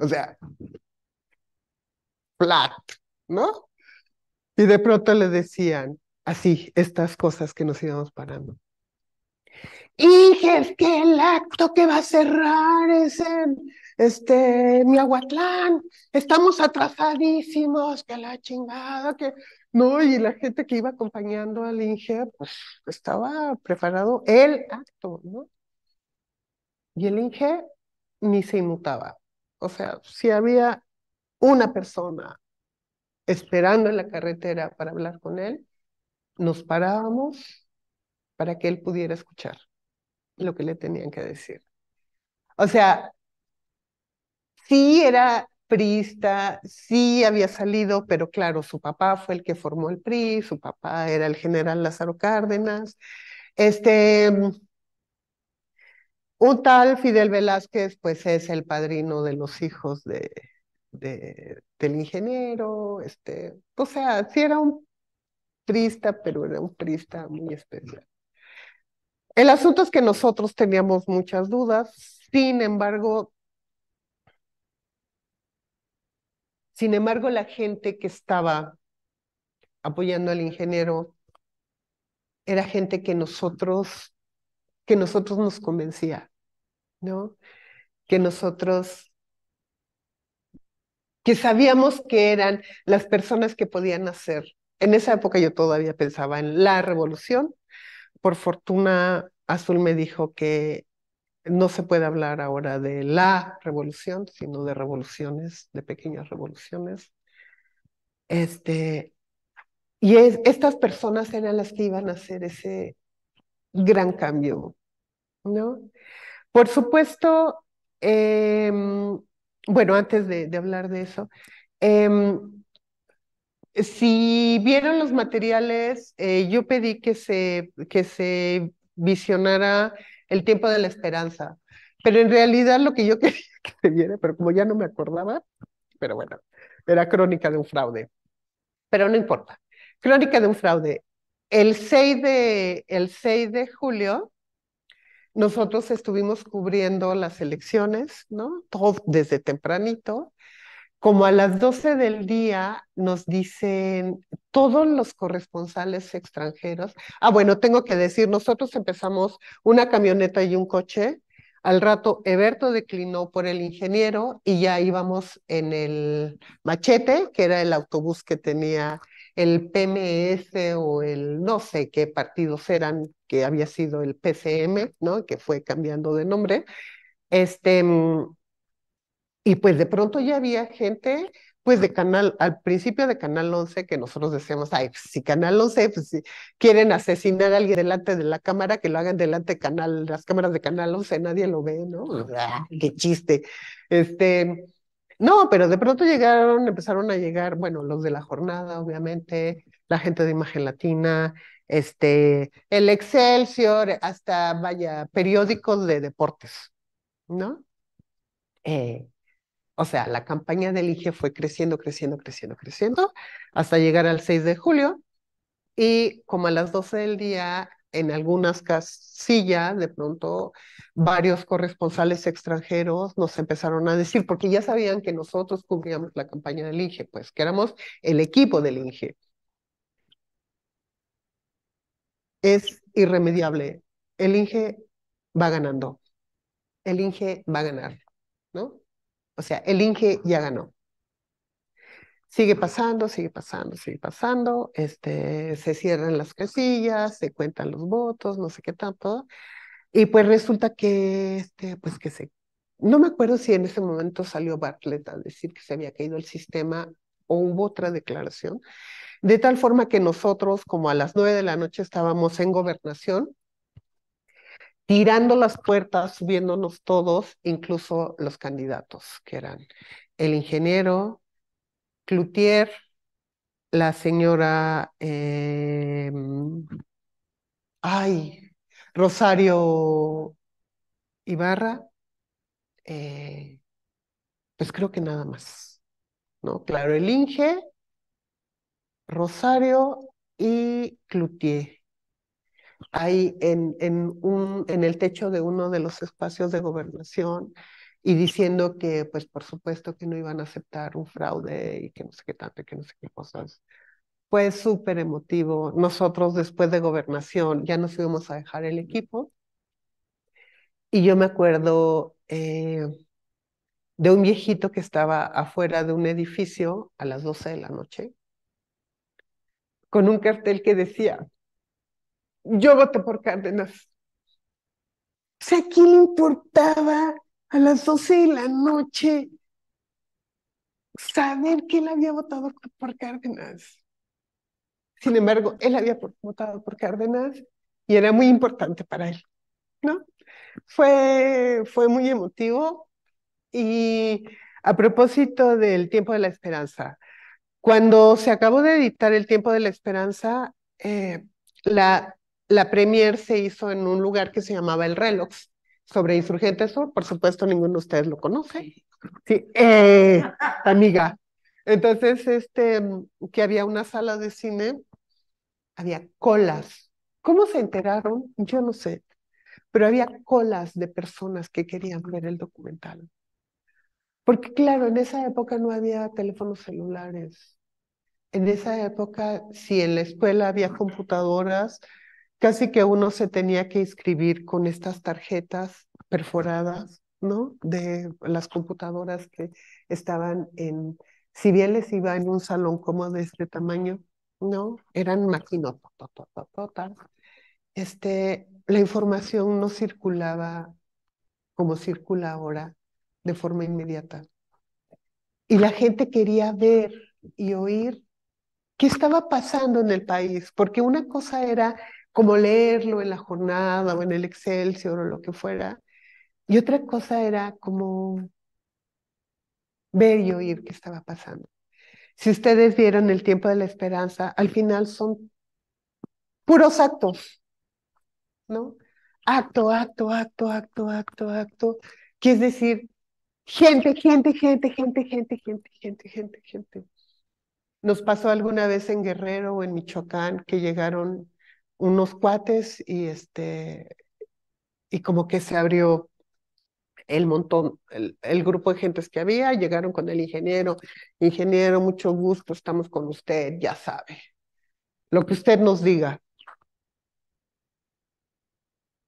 O sea, flat, ¿no? Y de pronto le decían así estas cosas que nos íbamos parando. y que el acto que va a cerrar es en este, Miahuatlán, estamos atrasadísimos, que la chingada, que no, y la gente que iba acompañando al INGE, pues estaba preparado el acto, ¿no? Y el INGE ni se inmutaba. O sea, si había una persona esperando en la carretera para hablar con él, nos parábamos para que él pudiera escuchar lo que le tenían que decir. O sea, sí era priista, sí había salido, pero claro, su papá fue el que formó el PRI, su papá era el general Lázaro Cárdenas. Este, un tal Fidel Velázquez, pues es el padrino de los hijos de, del ingeniero, este, o sea, sí era un trista, pero era un trista muy especial. El asunto es que nosotros teníamos muchas dudas, sin embargo, sin embargo, la gente que estaba apoyando al ingeniero era gente que nosotros que nosotros nos convencía, ¿no? Que nosotros, que sabíamos que eran las personas que podían hacer. En esa época yo todavía pensaba en la revolución. Por fortuna, Azul me dijo que no se puede hablar ahora de la revolución, sino de revoluciones, de pequeñas revoluciones. Este, y estas personas eran las que iban a hacer ese, gran cambio, ¿no? Por supuesto, em, bueno, antes de, hablar de eso, em, si vieron los materiales, eh, yo pedí que se, que se visionara el tiempo de la esperanza, pero en realidad lo que yo quería que se viera, pero como ya no me acordaba, pero bueno, era crónica de un fraude, pero no importa. Crónica de un fraude. El 6 de, el de julio nosotros estuvimos cubriendo las elecciones, ¿no? Todo desde tempranito. Como a las 12 del día nos dicen todos los corresponsales extranjeros. Ah, bueno, tengo que decir, nosotros empezamos una camioneta y un coche. Al rato, Eberto declinó por el ingeniero y ya íbamos en el machete, que era el autobús que tenía el PMS o el no sé qué partidos eran, que había sido el PCM, ¿no? Que fue cambiando de nombre. Este, mm, y pues de pronto ya había gente, pues de Canal, al principio de Canal 11, que nosotros decíamos, ay, pues, si Canal 11, pues, quieren asesinar a alguien delante de la cámara, que lo hagan delante de Canal, las cámaras de Canal 11, nadie lo ve, ¿no? ¡Qué chiste! Este, no, pero de pronto llegaron, empezaron a llegar, bueno, los de la jornada, obviamente, la gente de Imagen Latina, este, el Excelsior, hasta, vaya, periódicos de deportes, ¿no? Eh, o sea, la campaña del IGE fue creciendo, creciendo, creciendo, creciendo, hasta llegar al 6 de julio. Y como a las 12 del día en algunas casillas, de pronto varios corresponsales extranjeros nos empezaron a decir, porque ya sabían que nosotros cumplíamos la campaña del INGE, pues que éramos el equipo del INGE. Es irremediable. El INGE va ganando. El INGE va a ganar, ¿no? O sea, el INGE ya ganó. Sigue pasando, sigue pasando, sigue pasando, este, se cierran las casillas, se cuentan los votos, no sé qué tanto, y pues resulta que, este, pues que se, no me acuerdo si en ese momento salió Bartlett a decir que se había caído el sistema o hubo otra declaración, de tal forma que nosotros como a las nueve de la noche estábamos en gobernación, tirando las puertas, subiéndonos todos, incluso los candidatos, que eran el ingeniero, Cloutier, la señora em, ay, Rosario Ibarra, eh, pues creo que nada más. ¿no? Claro, el Inge, Rosario y Cloutier. Ahí en, en, un, en el techo de uno de los espacios de gobernación y diciendo que, pues, por supuesto que no iban a aceptar un fraude y que no sé qué tanto que no sé qué cosas. Fue súper emotivo. Nosotros, después de gobernación, ya nos íbamos a dejar el equipo. Y yo me acuerdo eh, de un viejito que estaba afuera de un edificio a las 12 de la noche con un cartel que decía, yo voto por Cárdenas. O sea, ¿a quién le importaba a las 12 de la noche saber que él había votado por Cárdenas. Sin embargo, él había votado por Cárdenas y era muy importante para él, ¿no? Fue, fue muy emotivo y a propósito del tiempo de la esperanza, cuando se acabó de editar el tiempo de la esperanza, eh, la, la premier se hizo en un lugar que se llamaba El Relox, sobre Insurgentes? por supuesto ninguno de ustedes lo conoce. Sí, eh, amiga. Entonces, este, que había una sala de cine, había colas. ¿Cómo se enteraron? Yo no sé, pero había colas de personas que querían ver el documental. Porque claro, en esa época no había teléfonos celulares. En esa época, si en la escuela había computadoras, casi que uno se tenía que inscribir con estas tarjetas perforadas, ¿no? De las computadoras que estaban en, si bien les iba en un salón como de este tamaño, ¿no? Eran maquinotas. Este, la información no circulaba como circula ahora de forma inmediata. Y la gente quería ver y oír qué estaba pasando en el país, porque una cosa era como leerlo en la jornada o en el Excelsior o lo que fuera. Y otra cosa era como ver y oír qué estaba pasando. Si ustedes vieron el tiempo de la esperanza, al final son puros actos, ¿no? Acto, acto, acto, acto, acto, acto. Que es decir, gente, gente, gente, gente, gente, gente, gente, gente, gente. Nos pasó alguna vez en Guerrero o en Michoacán que llegaron unos cuates y este y como que se abrió el montón, el, grupo de gentes que había, llegaron con el ingeniero, ingeniero, mucho gusto, estamos con usted, ya sabe, lo que usted nos diga.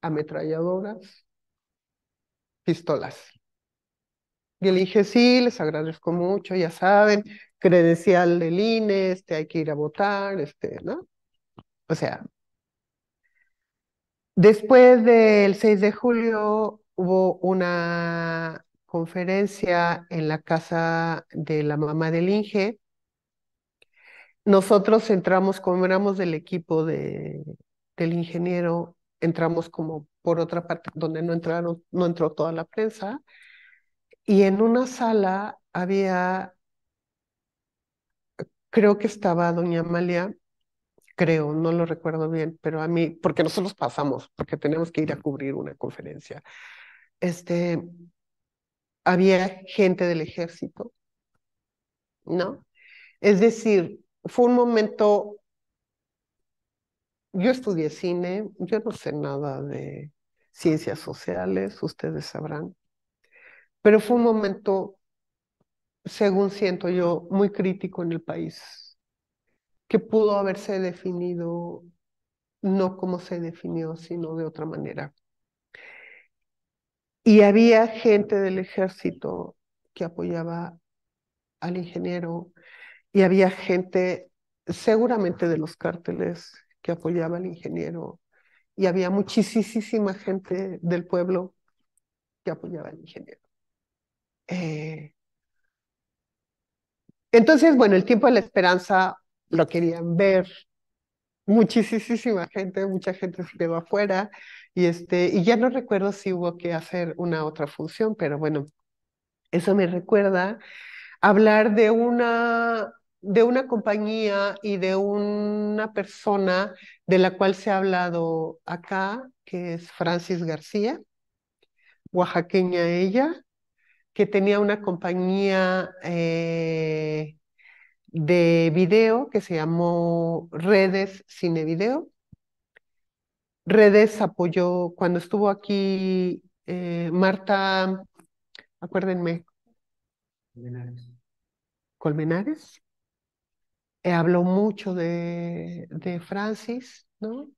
Ametralladoras, pistolas. Y le dije, sí, les agradezco mucho, ya saben, credencial del INE, este, hay que ir a votar, este, ¿no? O sea, Después del 6 de julio hubo una conferencia en la casa de la mamá del Inge. Nosotros entramos, como éramos del equipo del ingeniero, entramos como por otra parte, donde no, entraron, no entró toda la prensa. Y en una sala había, creo que estaba doña Amalia, creo, no lo recuerdo bien, pero a mí, porque nosotros pasamos, porque tenemos que ir a cubrir una conferencia. Este, había gente del ejército, ¿no? Es decir, fue un momento, yo estudié cine, yo no sé nada de ciencias sociales, ustedes sabrán, pero fue un momento, según siento yo, muy crítico en el país que pudo haberse definido no como se definió, sino de otra manera. Y había gente del ejército que apoyaba al ingeniero y había gente seguramente de los cárteles que apoyaba al ingeniero y había muchísima gente del pueblo que apoyaba al ingeniero. Eh, entonces, bueno, el tiempo de la esperanza lo querían ver. Muchísima gente, mucha gente se quedó afuera y, este, y ya no recuerdo si hubo que hacer una otra función, pero bueno, eso me recuerda hablar de una, de una compañía y de una persona de la cual se ha hablado acá, que es Francis García, oaxaqueña ella, que tenía una compañía eh, de video que se llamó Redes Cine Video. Redes apoyó, cuando estuvo aquí eh, Marta, acuérdenme. Colmenares. Eh, habló mucho de, de Francis, ¿no?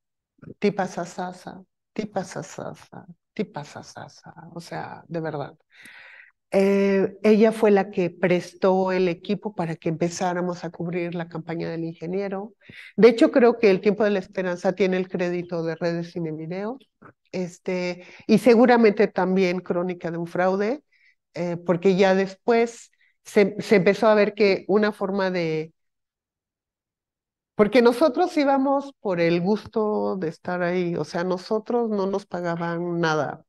Tipa sasasa, tipa sasasa, tipa sasasa, o sea, de verdad. Eh, ella fue la que prestó el equipo para que empezáramos a cubrir la campaña del ingeniero. De hecho, creo que El Tiempo de la Esperanza tiene el crédito de Redes Cine Video este, y seguramente también Crónica de un Fraude, eh, porque ya después se, se empezó a ver que una forma de... Porque nosotros íbamos por el gusto de estar ahí, o sea, nosotros no nos pagaban nada,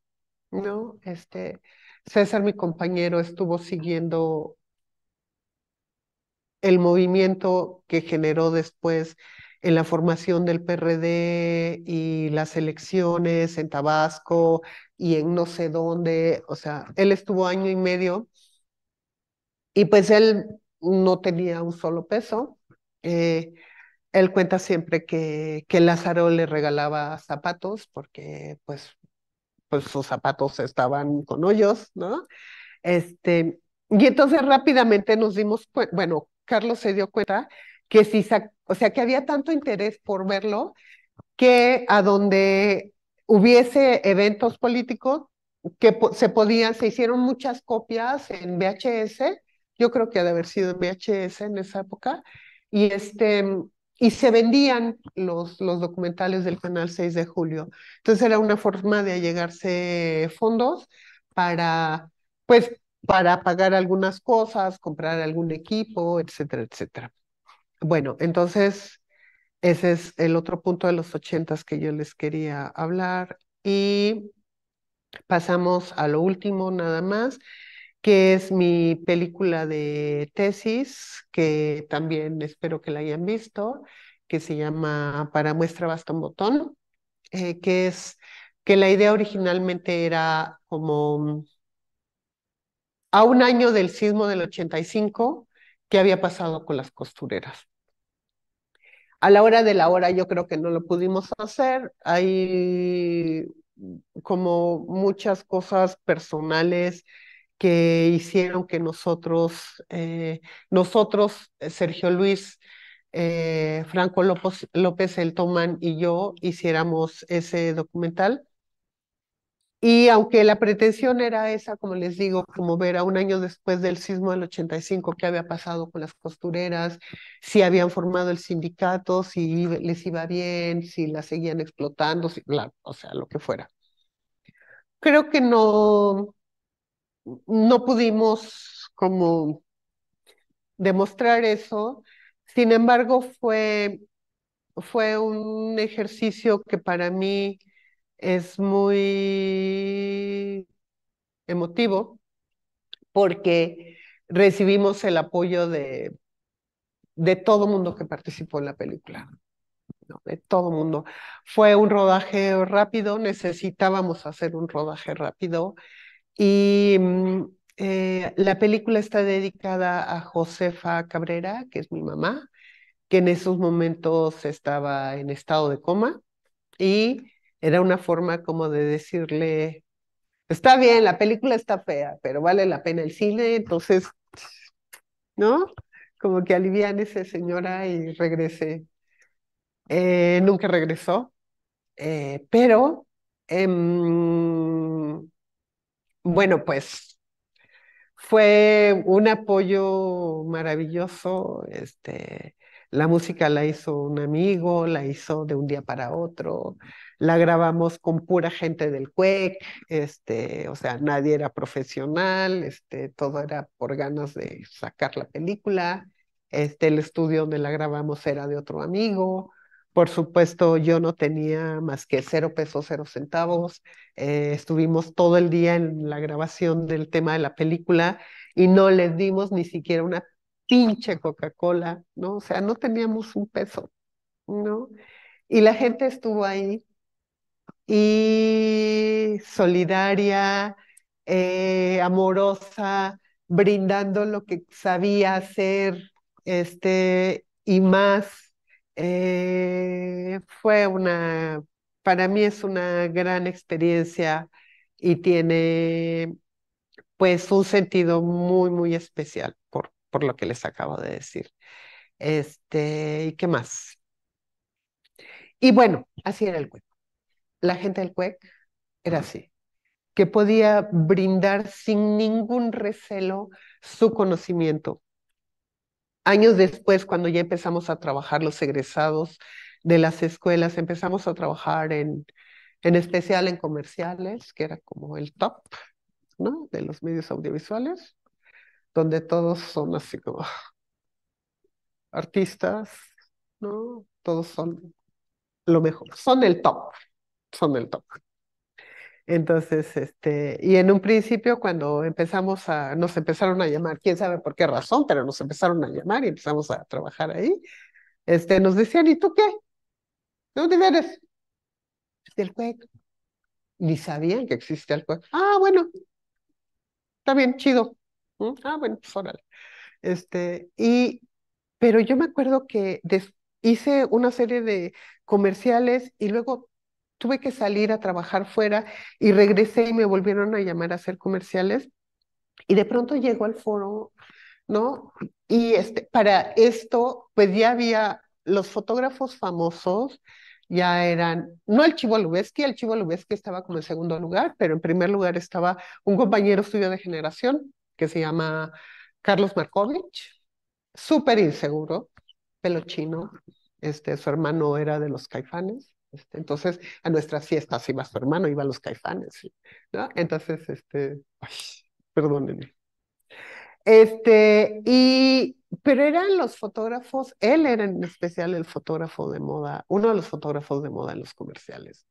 ¿no? Este, César, mi compañero, estuvo siguiendo el movimiento que generó después en la formación del PRD y las elecciones en Tabasco y en no sé dónde, o sea, él estuvo año y medio y pues él no tenía un solo peso. Eh, él cuenta siempre que, que Lázaro le regalaba zapatos porque pues pues sus zapatos estaban con hoyos, ¿no? Este, y entonces rápidamente nos dimos cuenta, bueno, Carlos se dio cuenta que si o sea, que había tanto interés por verlo que a donde hubiese eventos políticos que se podían, se hicieron muchas copias en VHS, yo creo que ha de haber sido en VHS en esa época, y este, y se vendían los, los documentales del canal 6 de julio. Entonces era una forma de allegarse fondos para, pues, para pagar algunas cosas, comprar algún equipo, etcétera, etcétera. Bueno, entonces ese es el otro punto de los ochentas que yo les quería hablar y pasamos a lo último nada más que es mi película de tesis, que también espero que la hayan visto, que se llama Para muestra basta un botón, eh, que es que la idea originalmente era como a un año del sismo del 85, ¿qué había pasado con las costureras? A la hora de la hora yo creo que no lo pudimos hacer. Hay como muchas cosas personales que hicieron que nosotros, eh, nosotros, eh, Sergio Luis, eh, Franco López, El Tomán y yo hiciéramos ese documental. Y aunque la pretensión era esa, como les digo, como ver a un año después del sismo del 85 qué había pasado con las costureras, si habían formado el sindicato, si les iba bien, si la seguían explotando, o sea, lo que fuera. Creo que no, no pudimos como demostrar eso. Sin embargo, fue, fue un ejercicio que para mí es muy emotivo porque recibimos el apoyo de, de todo mundo que participó en la película, de todo mundo. Fue un rodaje rápido, necesitábamos hacer un rodaje rápido y mm, eh, la película está dedicada a Josefa Cabrera, que es mi mamá, que en esos momentos estaba en estado de coma y era una forma como de decirle, está bien, la película está fea, pero vale la pena el cine, entonces, ¿no? Como que alivian esa señora y regrese. Eh, nunca regresó, eh, pero... Em, bueno, pues fue un apoyo maravilloso. Este, la música la hizo un amigo, la hizo de un día para otro, la grabamos con pura gente del CUEC, este, o sea, nadie era profesional, este, todo era por ganas de sacar la película, este, el estudio donde la grabamos era de otro amigo, por supuesto, yo no tenía más que cero pesos, cero centavos. Eh, estuvimos todo el día en la grabación del tema de la película y no les dimos ni siquiera una pinche Coca-Cola, ¿no? O sea, no teníamos un peso, ¿no? Y la gente estuvo ahí y solidaria, eh, amorosa, brindando lo que sabía hacer, este, y más eh, fue una, para mí es una gran experiencia y tiene pues un sentido muy, muy especial por, lo que les acabo de decir. Este, ¿y qué más? Y bueno, así era el CUEC. La gente del CUEC era así, que podía brindar sin ningún recelo su conocimiento Años después, cuando ya empezamos a trabajar los egresados de las escuelas, empezamos a trabajar en, en especial en comerciales, que era como el top ¿no? de los medios audiovisuales, donde todos son así como artistas, ¿no? Todos son lo mejor, son el top, son el top. Entonces, este, y en un principio cuando empezamos a, nos empezaron a llamar, quién sabe por qué razón, pero nos empezaron a llamar y empezamos a trabajar ahí, este, nos decían, ¿y tú qué? ¿De ¿Dónde eres? Del juego. Ni sabían que existía el juego. Ah, bueno, está bien, chido. ¿Mm? Ah, bueno, pues órale. Este, y, pero yo me acuerdo que hice una serie de comerciales y luego tuve que salir a trabajar fuera y regresé y me volvieron a llamar a hacer comerciales. Y de pronto llegó al foro, ¿no? Y este, para esto, pues ya había los fotógrafos famosos, ya eran, no el Chivo Lubeski, el Chivo Lubeski estaba como en segundo lugar, pero en primer lugar estaba un compañero suyo de generación que se llama Carlos Markovich, súper inseguro, pelo chino, este, su hermano era de los caifanes, este, entonces, a nuestras fiestas iba su hermano, iba los caifanes, ¿no? Entonces, este, perdónenme. Este, y, pero eran los fotógrafos, él era en especial el fotógrafo de moda, uno de los fotógrafos de moda en los comerciales.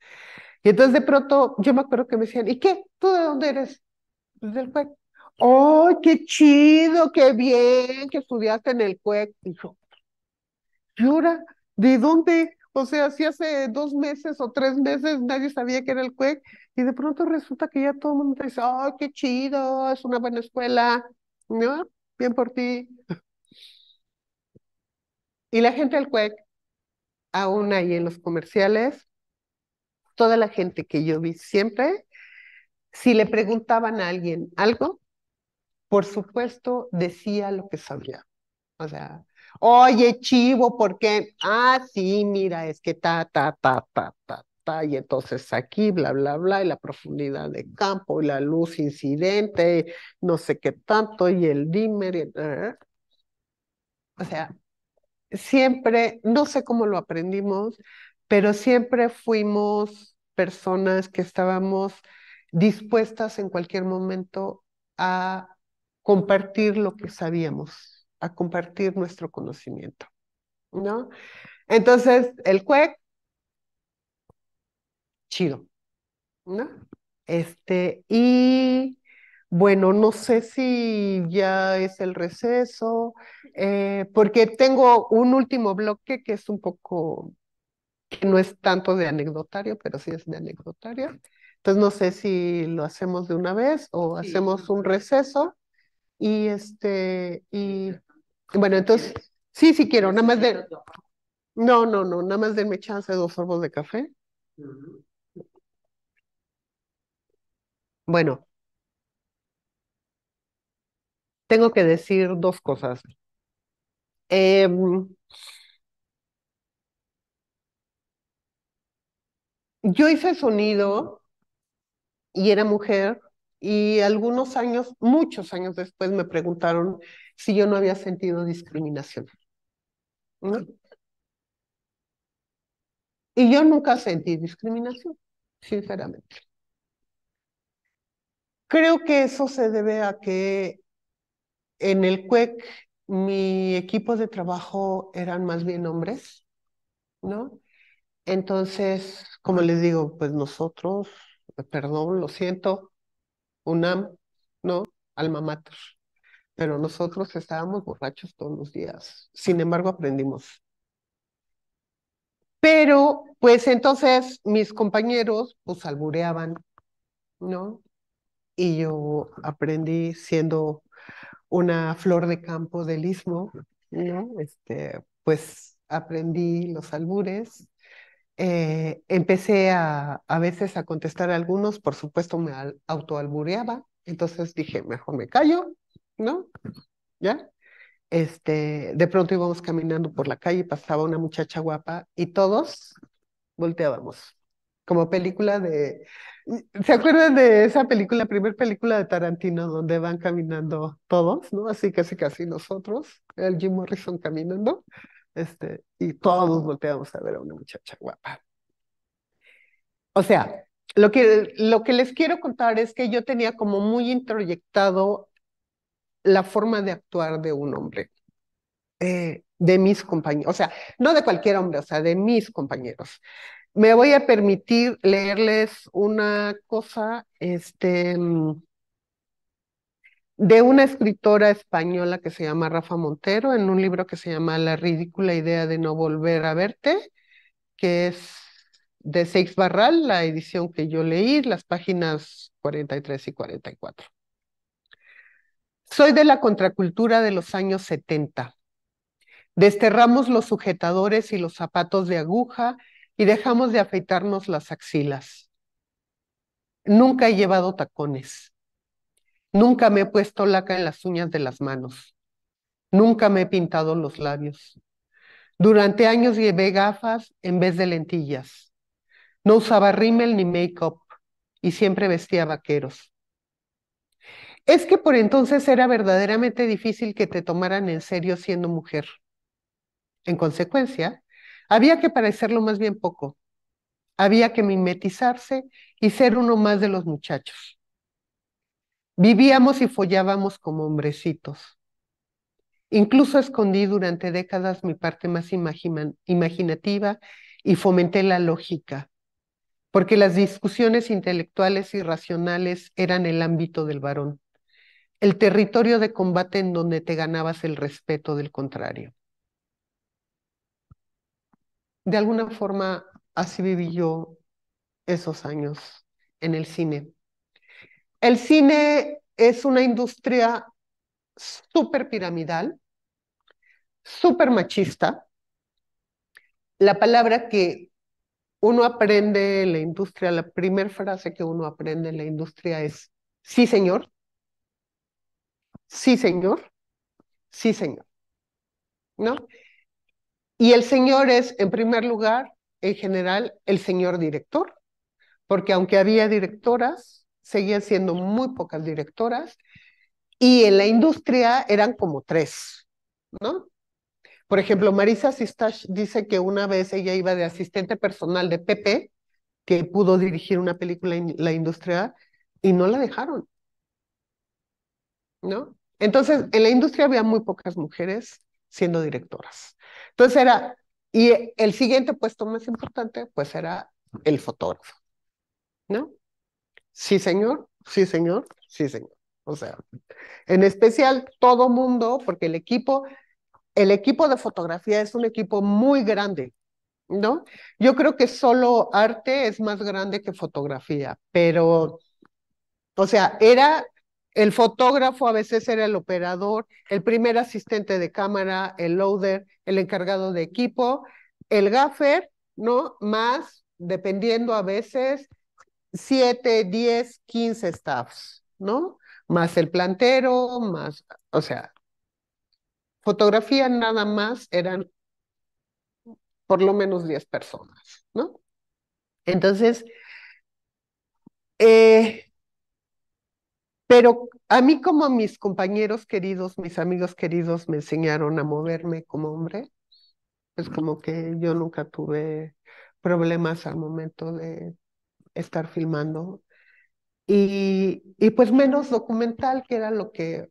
Y entonces de pronto yo me acuerdo que me decían, ¿y qué? ¿Tú de dónde eres? Pues del CUEC. ¡Ay, qué chido, qué bien que estudiaste en el CUEC! Y yo, ¿De dónde? O sea, si hace dos meses o tres meses nadie sabía que era el CUEC y de pronto resulta que ya todo el mundo dice, ¡ay, oh, qué chido! Es una buena escuela, ¿no? Bien por ti. Y la gente del CUEC, aún ahí en los comerciales, toda la gente que yo vi siempre, si le preguntaban a alguien algo, por supuesto decía lo que sabía. O sea, Oye, chivo, ¿por qué? Ah, sí, mira, es que ta, ta, ta, ta, ta, ta, y entonces aquí, bla, bla, bla, y la profundidad de campo, y la luz incidente, no sé qué tanto, y el dimmer, ¿eh? o sea, siempre, no sé cómo lo aprendimos, pero siempre fuimos personas que estábamos dispuestas en cualquier momento a compartir lo que sabíamos a compartir nuestro conocimiento, ¿no? Entonces, el CUEC, chido, ¿no? Este, y bueno, no sé si ya es el receso, eh, porque tengo un último bloque que es un poco, que no es tanto de anecdotario, pero sí es de anecdotario. Entonces no sé si lo hacemos de una vez o hacemos un receso y este y bueno, entonces, sí, sí quiero, nada más de... No, no, no, nada más de chance de dos sorbos de café. Bueno, tengo que decir dos cosas. Em, yo hice sonido y era mujer y algunos años, muchos años después, me preguntaron si yo no había sentido discriminación. Y yo nunca sentí discriminación, sinceramente. Creo que eso se debe a que en el CUEC e mi equipo de trabajo eran más bien hombres, ¿no? Entonces, como les digo, pues nosotros, perdón, lo siento, UNAM, ¿no? Alma mater. Pero nosotros estábamos borrachos todos los días. Sin embargo, aprendimos. Pero, pues entonces mis compañeros, pues albureaban, ¿no? Y yo aprendí siendo una flor de campo del istmo, ¿no? Este, pues aprendí los albures eh, empecé a, a veces a contestar a algunos, por supuesto me autoalbureaba, entonces dije, mejor me callo, ¿no? ¿Ya? Este, de pronto íbamos caminando por la calle pasaba una muchacha guapa y todos volteábamos. Como película de... ¿Se acuerdan de esa película, primer película de Tarantino, donde van caminando todos, ¿no? Así casi casi nosotros, el Jim Morrison caminando, este, y todos volteamos a ver a una muchacha guapa. O sea, lo que, lo que les quiero contar es que yo tenía como muy introyectado la forma de actuar de un hombre, eh, de mis compañeros, o sea, no de cualquier hombre, o sea, de mis compañeros. Me voy a permitir leerles una cosa, este, mm, de una escritora española que se llama Rafa Montero, en un libro que se llama La ridícula idea de no volver a verte, que es de Seix Barral, la edición que yo leí, las páginas 43 y 44. Soy de la contracultura de los años 70. Desterramos los sujetadores y los zapatos de aguja y dejamos de afeitarnos las axilas. Nunca he llevado tacones. Nunca me he puesto laca en las uñas de las manos. Nunca me he pintado los labios. Durante años llevé gafas en vez de lentillas. No usaba rímel ni make-up y siempre vestía vaqueros. Es que por entonces era verdaderamente difícil que te tomaran en serio siendo mujer. En consecuencia, había que parecerlo más bien poco. Había que mimetizarse y ser uno más de los muchachos. Vivíamos y follábamos como hombrecitos. Incluso escondí durante décadas mi parte más imaginativa y fomenté la lógica, porque las discusiones intelectuales y racionales eran el ámbito del varón, el territorio de combate en donde te ganabas el respeto del contrario. De alguna forma, así viví yo esos años en el cine. El cine es una industria súper piramidal, súper machista. La palabra que uno aprende en la industria, la primera frase que uno aprende en la industria es, sí señor, sí señor, sí señor. ¿No? Y el señor es, en primer lugar, en general, el señor director, porque aunque había directoras, seguían siendo muy pocas directoras y en la industria eran como tres, ¿no? Por ejemplo, Marisa Sistach dice que una vez ella iba de asistente personal de Pepe, que pudo dirigir una película en la industria, y no la dejaron, ¿no? Entonces, en la industria había muy pocas mujeres siendo directoras. Entonces era, y el siguiente puesto más importante, pues era el fotógrafo, ¿no? Sí, señor, sí, señor, sí, señor. O sea, en especial todo mundo, porque el equipo, el equipo de fotografía es un equipo muy grande, ¿no? Yo creo que solo arte es más grande que fotografía, pero, o sea, era el fotógrafo, a veces era el operador, el primer asistente de cámara, el loader, el encargado de equipo, el gaffer, ¿no? Más, dependiendo a veces, 7, 10, 15 staffs, ¿no? Más el plantero, más, o sea, fotografía nada más eran por lo menos 10 personas, ¿no? Entonces, eh, pero a mí como mis compañeros queridos, mis amigos queridos me enseñaron a moverme como hombre, es como que yo nunca tuve problemas al momento de estar filmando. Y, y pues menos documental, que era lo que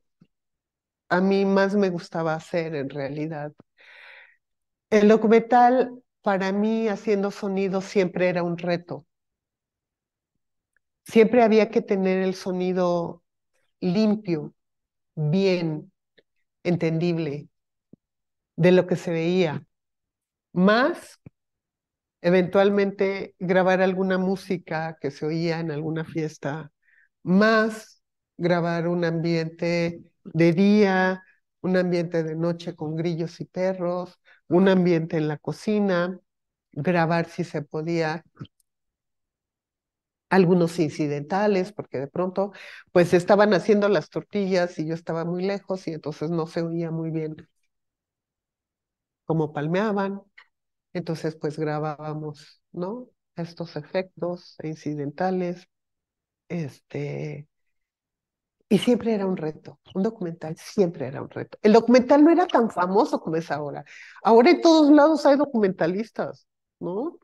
a mí más me gustaba hacer en realidad. El documental para mí haciendo sonido siempre era un reto. Siempre había que tener el sonido limpio, bien, entendible de lo que se veía, más eventualmente grabar alguna música que se oía en alguna fiesta, más grabar un ambiente de día, un ambiente de noche con grillos y perros, un ambiente en la cocina, grabar si se podía algunos incidentales, porque de pronto pues estaban haciendo las tortillas y yo estaba muy lejos y entonces no se oía muy bien como palmeaban. Entonces, pues grabábamos, ¿no? Estos efectos incidentales, este, y siempre era un reto, un documental siempre era un reto. El documental no era tan famoso como es ahora. Ahora en todos lados hay documentalistas, ¿no?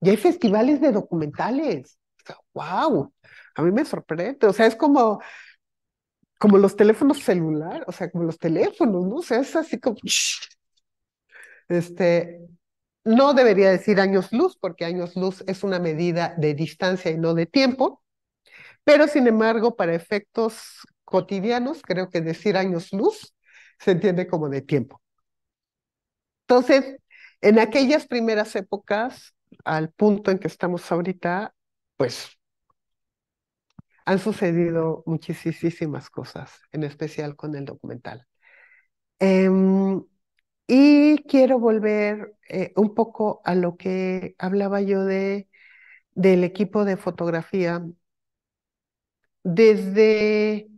Y hay festivales de documentales. ¡Wow! A mí me sorprende. O sea, es como, como los teléfonos celular, o sea, como los teléfonos, ¿no? O sea, es así como... Este, no debería decir años luz, porque años luz es una medida de distancia y no de tiempo, pero sin embargo, para efectos cotidianos, creo que decir años luz se entiende como de tiempo. Entonces, en aquellas primeras épocas, al punto en que estamos ahorita, pues han sucedido muchísimas cosas, en especial con el documental. Em, y quiero volver eh, un poco a lo que hablaba yo de, del equipo de fotografía. Desde,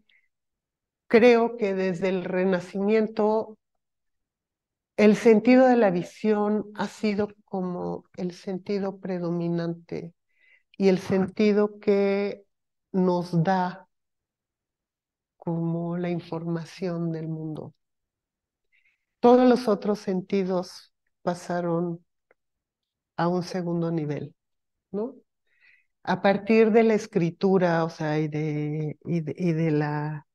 creo que desde el Renacimiento, el sentido de la visión ha sido como el sentido predominante y el sentido que nos da como la información del mundo todos los otros sentidos pasaron a un segundo nivel, ¿no? A partir de la escritura, o sea, y de, y de, la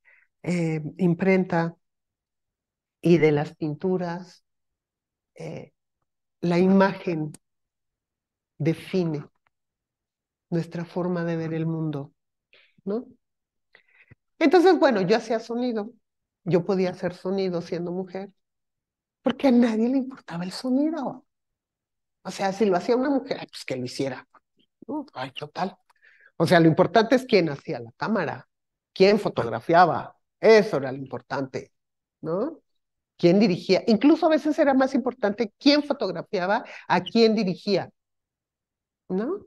eh, imprenta y de las pinturas, eh, la imagen define nuestra forma de ver el mundo, ¿no? Entonces, bueno, yo hacía sonido, yo podía hacer sonido siendo mujer, porque a nadie le importaba el sonido. O sea, si lo hacía una mujer, pues que lo hiciera. Ay, total. O sea, lo importante es quién hacía la cámara, quién fotografiaba, eso era lo importante, ¿no? Quién dirigía, incluso a veces era más importante quién fotografiaba a quién dirigía, ¿no?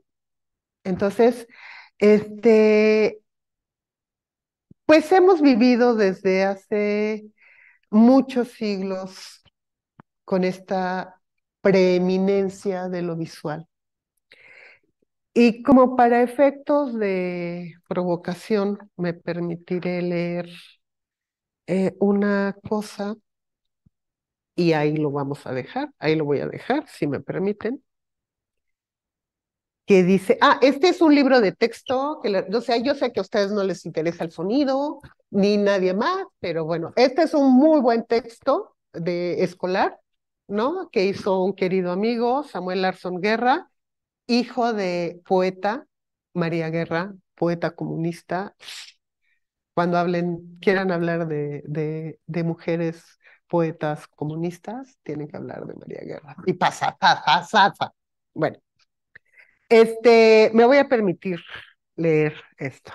Entonces, este, pues hemos vivido desde hace muchos siglos con esta preeminencia de lo visual. Y como para efectos de provocación, me permitiré leer eh, una cosa y ahí lo vamos a dejar, ahí lo voy a dejar, si me permiten, que dice, ah, este es un libro de texto, que o sea, yo sé que a ustedes no les interesa el sonido, ni nadie más, pero bueno, este es un muy buen texto de escolar ¿no? que hizo un querido amigo, Samuel Larson Guerra, hijo de poeta María Guerra, poeta comunista. Cuando hablen, quieran hablar de, de, mujeres poetas comunistas, tienen que hablar de María Guerra. Y pasa, pasa, pasa. Bueno, este, me voy a permitir leer esto.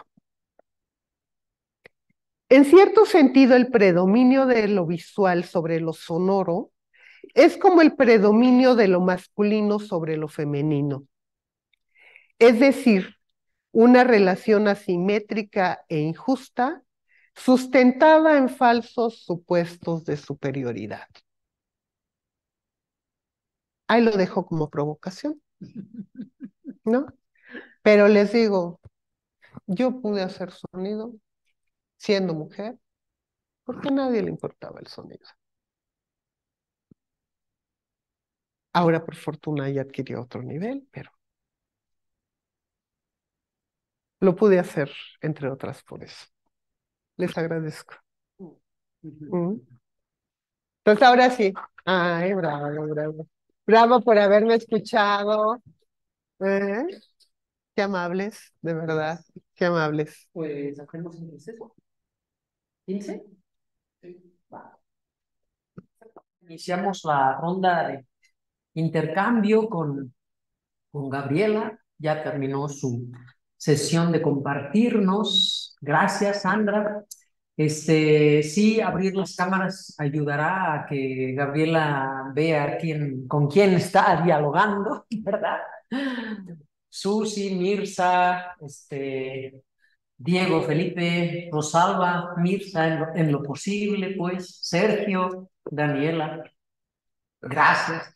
En cierto sentido, el predominio de lo visual sobre lo sonoro es como el predominio de lo masculino sobre lo femenino. Es decir, una relación asimétrica e injusta sustentada en falsos supuestos de superioridad. Ahí lo dejo como provocación, ¿no? Pero les digo, yo pude hacer sonido siendo mujer porque a nadie le importaba el sonido. Ahora, por fortuna, ya adquirió otro nivel, pero lo pude hacer, entre otras por eso. Les agradezco. Entonces, mm. pues ahora sí. Ay, bravo, bravo. Bravo por haberme escuchado. ¿eh? Qué amables, de verdad. Qué amables. Pues hacemos un receso. ¿15? Iniciamos la ronda de intercambio con, Gabriela. Ya terminó su sesión de compartirnos. Gracias, Sandra. Este, sí, abrir las cámaras ayudará a que Gabriela vea quién, con quién está dialogando, ¿verdad? Susi, Mirza, este, Diego, Felipe, Rosalba, Mirza, en lo posible, pues, Sergio, Daniela. Gracias.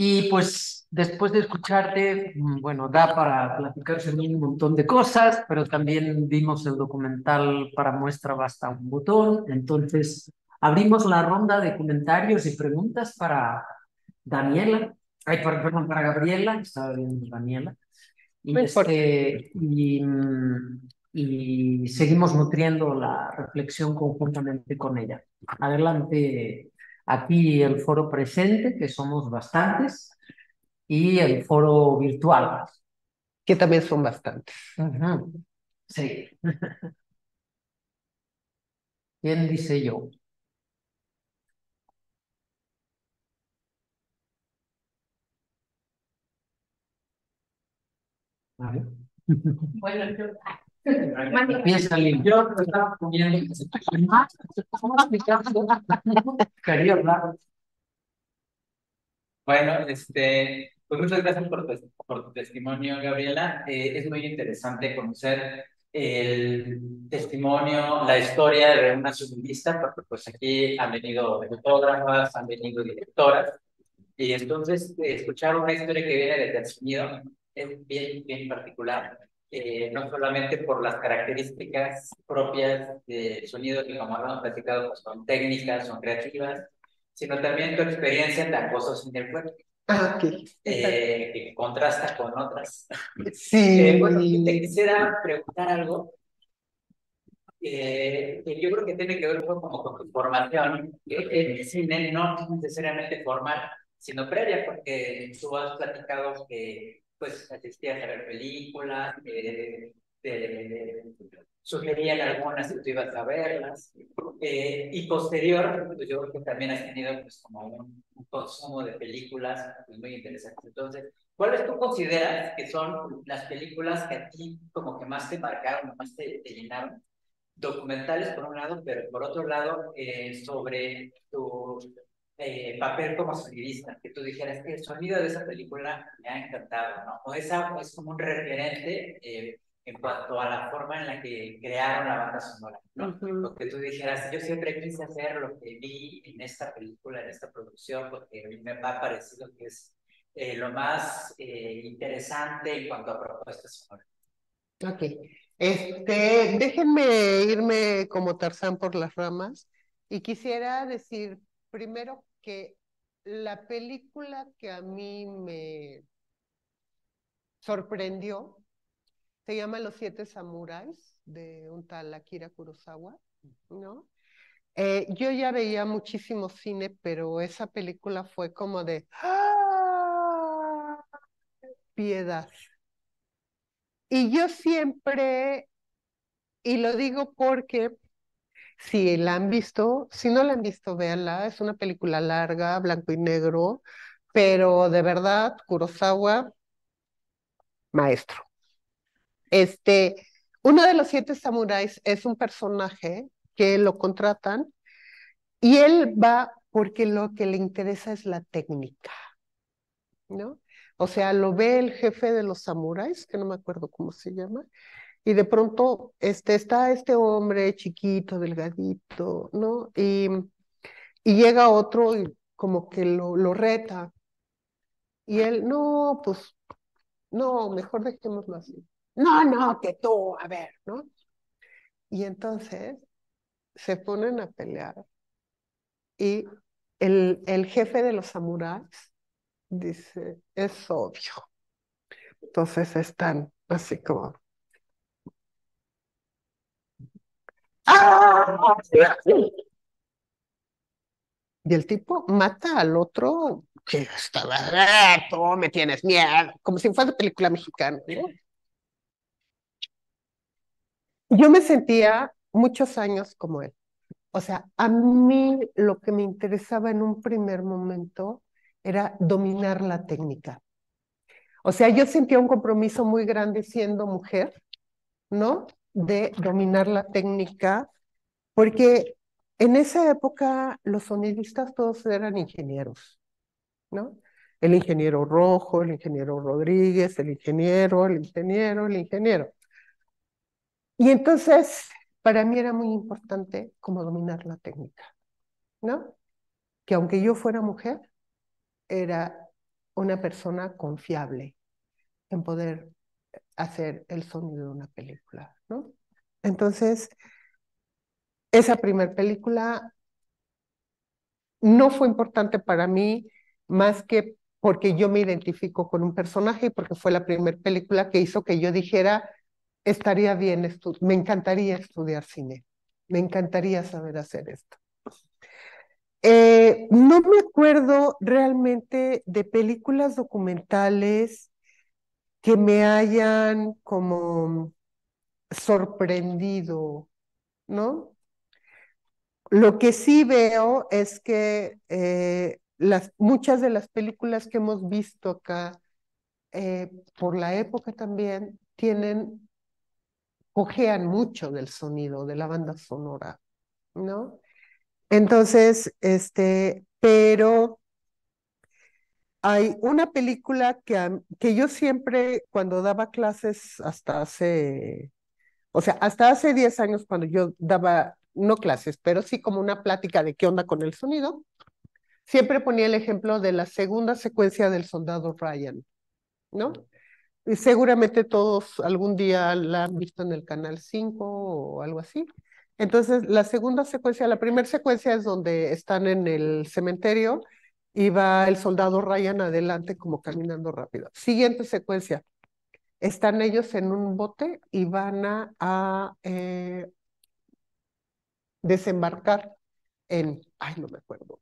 Y pues después de escucharte, mm, bueno, da para platicarse un montón de cosas, pero también vimos el documental para muestra basta un botón. Entonces, abrimos la ronda de comentarios y preguntas para Daniela. Ay, perdón, para Gabriela, estaba viendo Daniela. Y, este, mm, y seguimos nutriendo la reflexión conjuntamente con ella. Adelante, Aquí el foro presente, que somos bastantes, y el foro virtual. Que también son bastantes. Sí. ¿Quién dice yo? Vale. bueno, yo... Empieza Bueno, este, pues muchas gracias por tu, por testimonio, Gabriela. Eh, es muy interesante conocer el testimonio, la historia de una subvista porque pues aquí han venido fotógrafas, han venido directoras, y entonces eh, escuchar una historia que viene de Estados es bien, bien particular. Eh, no solamente por las características propias del sonido, que como habíamos platicado, pues, son técnicas, son creativas, sino también tu experiencia en la cosa sin el cuerpo. Ah, eh, que contrasta con otras. Sí. Eh, bueno, te quisiera preguntar algo que yo creo que tiene que ver con, como con tu formación. El cine no necesariamente formal, sino previa, porque tú has platicado que pues asistías a ver películas, eh, eh, sugerían algunas y tú ibas a verlas. Eh, y posterior, pues, yo creo que también has tenido pues, como un, consumo de películas pues, muy interesantes. Entonces, ¿cuáles tú consideras que son las películas que a ti como que más te marcaron, más te, llenaron? Documentales por un lado, pero por otro lado, sobre tu eh, papel como sonidista, que tú dijeras que el sonido de esa película me ha encantado, ¿no? O esa es como un referente eh, en cuanto a la forma en la que crearon la banda sonora, ¿no? Lo que tú dijeras, yo siempre quise hacer lo que vi en esta película, en esta producción, porque a mí me ha parecido que es eh, lo más interesante en cuanto a propuestas sonoras. Ok. Este, déjenme irme como Tarzán por las ramas y quisiera decir primero la película que a mí me sorprendió se llama Los Siete Samuráis de un tal Akira Kurosawa, ¿no? Eh, yo ya veía muchísimo cine, pero esa película fue como de ¡Ah! piedad. Y yo siempre, y lo digo porque si la han visto, si no la han visto, véanla. Es una película larga, blanco y negro, pero de verdad, Kurosawa, maestro. Este, uno de los siete samuráis es un personaje que lo contratan y él va porque lo que le interesa es la técnica, ¿no? O sea, lo ve el jefe de los samuráis, que no me acuerdo cómo se llama, y de pronto este, está este hombre chiquito, delgadito, ¿no? Y, y llega otro y como que lo, lo reta. Y él, no, pues, no, mejor dejémoslo así. No, no, que tú, a ver, ¿no? Y entonces se ponen a pelear y el, el jefe de los samuráis dice, es obvio. Entonces están así como Y el tipo mata al otro que estaba, rato ah, me tienes miedo, como si fuera de película mexicana. Yo me sentía muchos años como él. O sea, a mí lo que me interesaba en un primer momento era dominar la técnica. O sea, yo sentía un compromiso muy grande siendo mujer, ¿no? de dominar la técnica, porque en esa época los sonidistas todos eran ingenieros, ¿no? El ingeniero Rojo, el ingeniero Rodríguez, el ingeniero, el ingeniero, el ingeniero. Y entonces, para mí era muy importante como dominar la técnica, ¿no? Que aunque yo fuera mujer, era una persona confiable en poder hacer el sonido de una película, ¿no? Entonces, esa primer película no fue importante para mí más que porque yo me identifico con un personaje y porque fue la primera película que hizo que yo dijera, estaría bien, me encantaría estudiar cine, me encantaría saber hacer esto. Eh, no me acuerdo realmente de películas documentales que me hayan como sorprendido, ¿no? Lo que sí veo es que eh, las, muchas de las películas que hemos visto acá, eh, por la época también, tienen, cojean mucho del sonido, de la banda sonora, ¿no? Entonces, este, pero hay una película que, que yo siempre, cuando daba clases hasta hace, o sea, hasta hace 10 años cuando yo daba, no clases, pero sí como una plática de qué onda con el sonido, siempre ponía el ejemplo de la segunda secuencia del soldado Ryan, ¿no? Y seguramente todos algún día la han visto en el canal 5 o algo así. Entonces, la segunda secuencia, la primera secuencia es donde están en el cementerio iba el soldado Ryan adelante como caminando rápido. Siguiente secuencia. Están ellos en un bote y van a, eh, desembarcar en, ay, no me acuerdo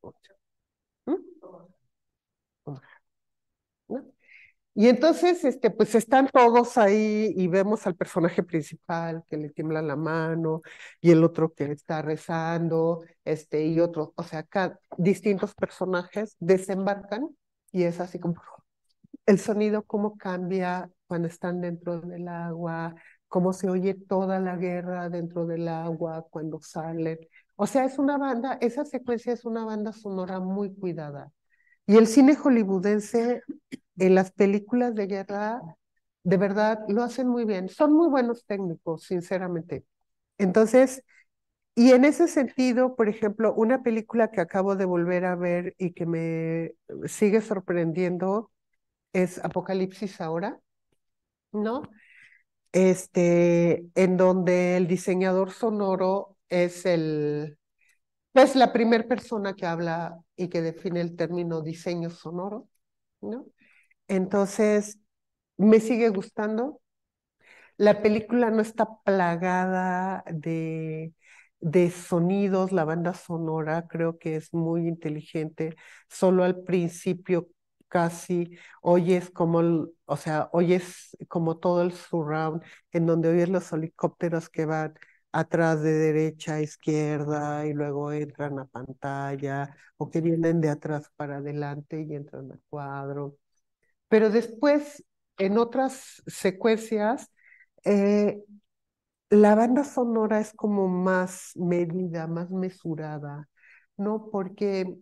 Y entonces, este, pues están todos ahí y vemos al personaje principal que le tiembla la mano y el otro que está rezando, este, y otro, o sea, acá distintos personajes desembarcan y es así como el sonido, cómo cambia cuando están dentro del agua, cómo se oye toda la guerra dentro del agua, cuando salen. O sea, es una banda, esa secuencia es una banda sonora muy cuidada. Y el cine hollywoodense en las películas de guerra, de verdad, lo hacen muy bien. Son muy buenos técnicos, sinceramente. Entonces, y en ese sentido, por ejemplo, una película que acabo de volver a ver y que me sigue sorprendiendo es Apocalipsis ahora, ¿no? Este, en donde el diseñador sonoro es el, pues la primera persona que habla y que define el término diseño sonoro, ¿no? Entonces, me sigue gustando. La película no está plagada de, sonidos, la banda sonora creo que es muy inteligente. Solo al principio casi oyes como, o sea, oyes como todo el surround, en donde oyes los helicópteros que van atrás de derecha a izquierda y luego entran a pantalla o que vienen de atrás para adelante y entran a cuadro. Pero después, en otras secuencias, eh, la banda sonora es como más medida, más mesurada, ¿no? Porque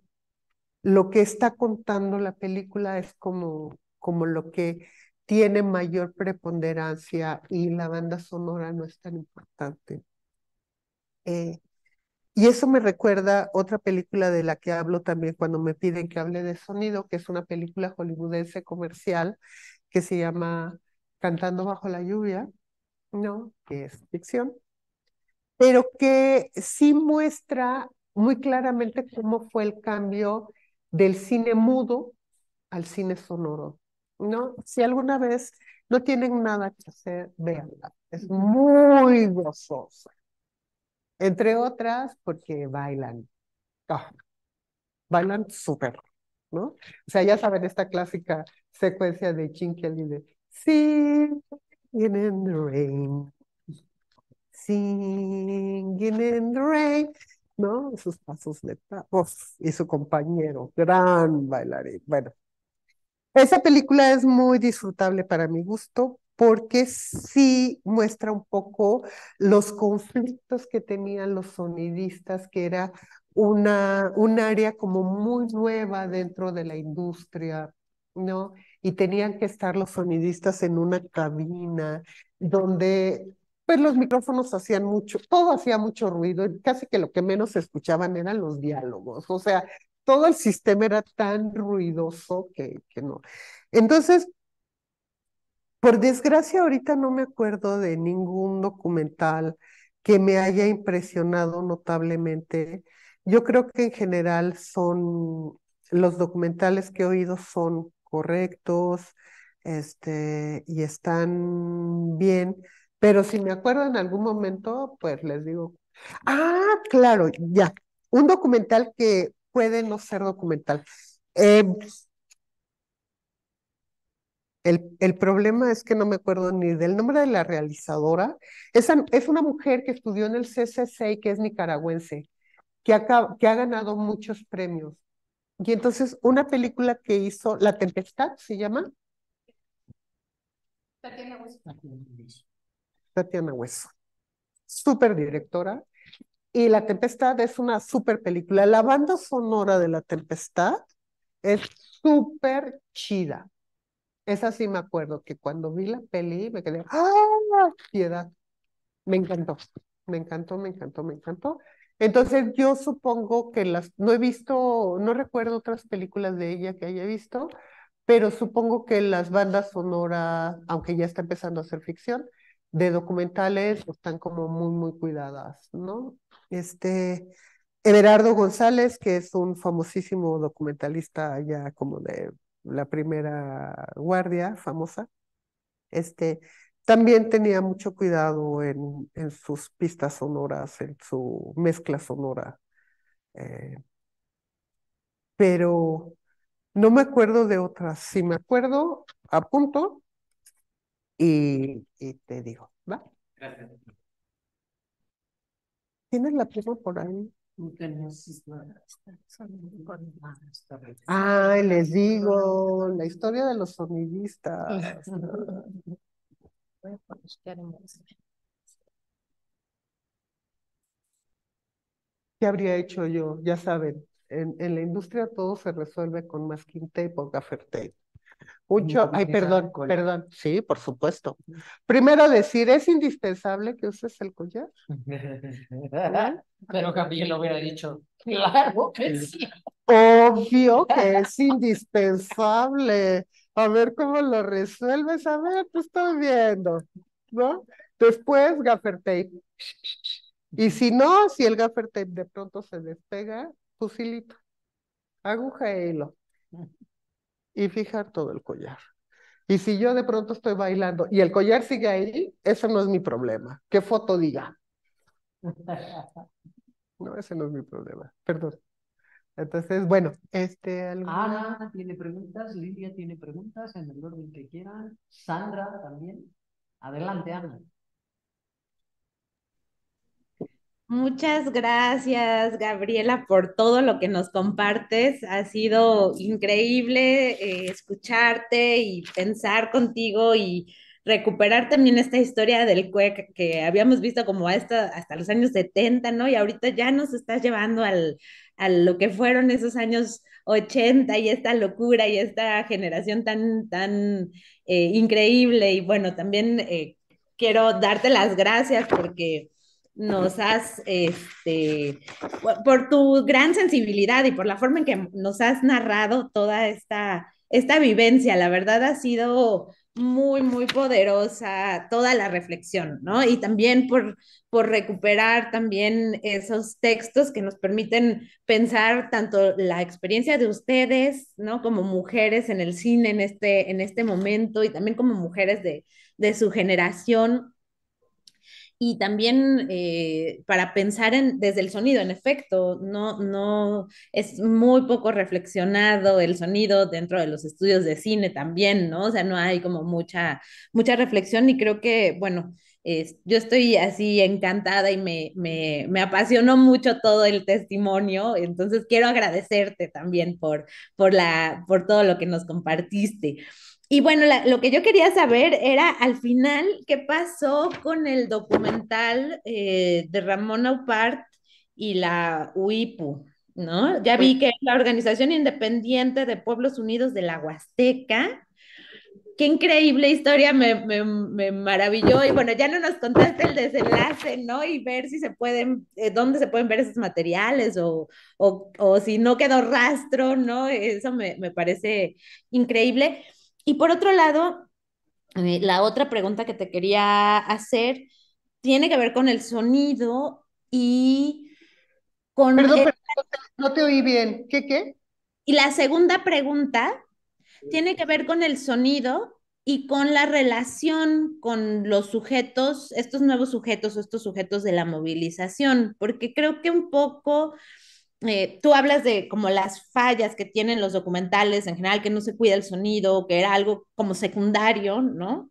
lo que está contando la película es como, como lo que tiene mayor preponderancia y la banda sonora no es tan importante. Eh, y eso me recuerda otra película de la que hablo también cuando me piden que hable de sonido, que es una película hollywoodense comercial que se llama Cantando bajo la lluvia, ¿no? Que es ficción, pero que sí muestra muy claramente cómo fue el cambio del cine mudo al cine sonoro, ¿no? Si alguna vez no tienen nada que hacer, véanla, es muy gozosa. Entre otras, porque bailan. Ah, bailan súper, ¿no? O sea, ya saben esta clásica secuencia de y de Singing in the Rain. Singing in the Rain. ¿No? Sus pasos de y su compañero, gran bailarín. Bueno, esa película es muy disfrutable para mi gusto porque sí muestra un poco los conflictos que tenían los sonidistas, que era una, un área como muy nueva dentro de la industria, ¿no? Y tenían que estar los sonidistas en una cabina donde pues los micrófonos hacían mucho, todo hacía mucho ruido, casi que lo que menos escuchaban eran los diálogos, o sea, todo el sistema era tan ruidoso que, que no. Entonces, por desgracia, ahorita no me acuerdo de ningún documental que me haya impresionado notablemente. Yo creo que en general son los documentales que he oído son correctos, este, y están bien, pero si me acuerdo en algún momento, pues les digo, ah, claro, ya, un documental que puede no ser documental. Eh, el, problema es que no me acuerdo ni del nombre de la realizadora. es una mujer que estudió en el CCC y que es nicaragüense, que ha, que ha ganado muchos premios. Y entonces una película que hizo, La Tempestad, ¿se llama? Tatiana Hueso. Tatiana Hueso. Súper directora. Y La Tempestad es una súper película. La banda sonora de La Tempestad es súper chida. Esa sí me acuerdo que cuando vi la peli me quedé, ¡ah! Piedad. Me encantó, me encantó, me encantó, me encantó. Entonces yo supongo que las, no he visto, no recuerdo otras películas de ella que haya visto, pero supongo que las bandas sonoras, aunque ya está empezando a hacer ficción, de documentales están como muy, muy cuidadas, ¿no? Este, Everardo González, que es un famosísimo documentalista ya como de la primera guardia famosa, este, también tenía mucho cuidado en, en sus pistas sonoras, en su mezcla sonora. Eh, pero no me acuerdo de otras. Si me acuerdo, apunto y, te digo, ¿va? Gracias. ¿Tienes la prima por ahí? Ay, les digo, la historia de los sonidistas. ¿Qué habría hecho yo? Ya saben, en, en la industria todo se resuelve con masking tape o gaffer tape. Mucho. ay, perdón, perdón, sí, por supuesto. Primero decir, ¿es indispensable que uses el collar? Pero ¿Eh? también lo hubiera dicho, claro que sí. Obvio que es indispensable. A ver cómo lo resuelves, a ver, te pues, estoy viendo, ¿no? Después, gaffer tape. Y si no, si el gaffer tape de pronto se despega, fusilito, aguja e hilo y fijar todo el collar. Y si yo de pronto estoy bailando y el collar sigue ahí, eso no es mi problema. ¿Qué foto diga? No, ese no es mi problema. Perdón. Entonces, bueno, este... Ana tiene preguntas, Lidia tiene preguntas, en el orden que quieran. Sandra también. Adelante, Ana. Muchas gracias, Gabriela, por todo lo que nos compartes. Ha sido increíble eh, escucharte y pensar contigo y recuperar también esta historia del cueca que habíamos visto como hasta, hasta los años 70, ¿no? Y ahorita ya nos estás llevando a lo que fueron esos años 80 y esta locura y esta generación tan, tan eh, increíble. Y bueno, también eh, quiero darte las gracias porque nos has, este, por tu gran sensibilidad y por la forma en que nos has narrado toda esta, esta vivencia. La verdad ha sido muy, muy poderosa toda la reflexión, ¿no? Y también por, por recuperar también esos textos que nos permiten pensar tanto la experiencia de ustedes, ¿no? Como mujeres en el cine en este, en este momento y también como mujeres de, de su generación y también eh, para pensar en, desde el sonido, en efecto, no, no es muy poco reflexionado el sonido dentro de los estudios de cine también, ¿no? O sea, no hay como mucha, mucha reflexión y creo que, bueno, yo estoy así encantada y me, me, me, apasionó mucho todo el testimonio, entonces quiero agradecerte también por, por, la, por todo lo que nos compartiste. Y bueno, lo que yo quería saber era al final qué pasó con el documental eh, de Ramón Aupart y la UIPU, ¿no? Ya vi pues que es la Organización Independiente de Pueblos Unidos de la Huasteca. Qué increíble historia, me, maravilló. Y bueno, ya no nos contaste el desenlace, ¿no? Y ver si se pueden, eh, dónde se pueden ver esos materiales o, si no quedó rastro, ¿no? Eso me, me parece increíble. Y por otro lado, eh, la otra pregunta que te quería hacer tiene que ver con el sonido y con... no te oí bien. ¿Qué qué? Y la segunda pregunta tiene que ver con el sonido y con la relación con los sujetos, estos nuevos sujetos o estos sujetos de la movilización, porque creo que un poco eh, tú hablas de como las fallas que tienen los documentales en general, que no se cuida el sonido, que era algo como secundario, ¿no?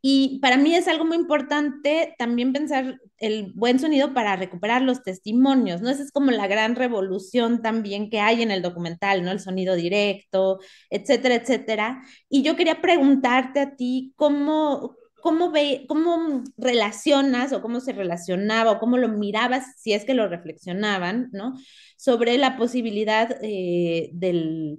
Y para mí es algo muy importante también pensar el buen sonido para recuperar los testimonios, ¿no? Esa es como la gran revolución también que hay en el documental, ¿no? El sonido directo, etcétera, etcétera. Y yo quería preguntarte a ti, ¿cómo, ¿cómo, ve, ¿cómo relacionas o cómo se relacionaba o cómo lo mirabas, si es que lo reflexionaban, ¿no? Sobre la posibilidad eh, del,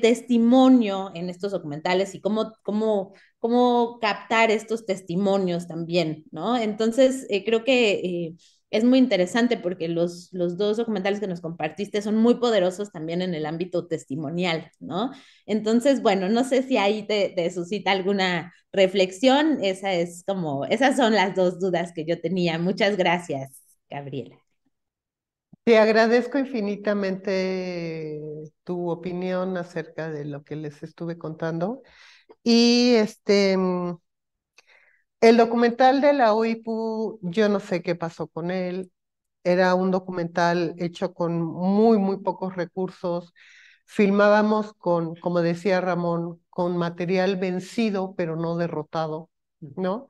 testimonio en estos documentales y cómo, cómo, cómo captar estos testimonios también, ¿no? Entonces, eh, creo que... Eh, es muy interesante porque los, los dos documentales que nos compartiste son muy poderosos también en el ámbito testimonial, ¿no? Entonces, bueno, no sé si ahí te, te suscita alguna reflexión. Esa es como, esas son las dos dudas que yo tenía. Muchas gracias, Gabriela. Te agradezco infinitamente tu opinión acerca de lo que les estuve contando. Y este, el documental de la OIPU, yo no sé qué pasó con él. Era un documental hecho con muy, muy pocos recursos. Filmábamos con, como decía Ramón, con material vencido, pero no derrotado, ¿no?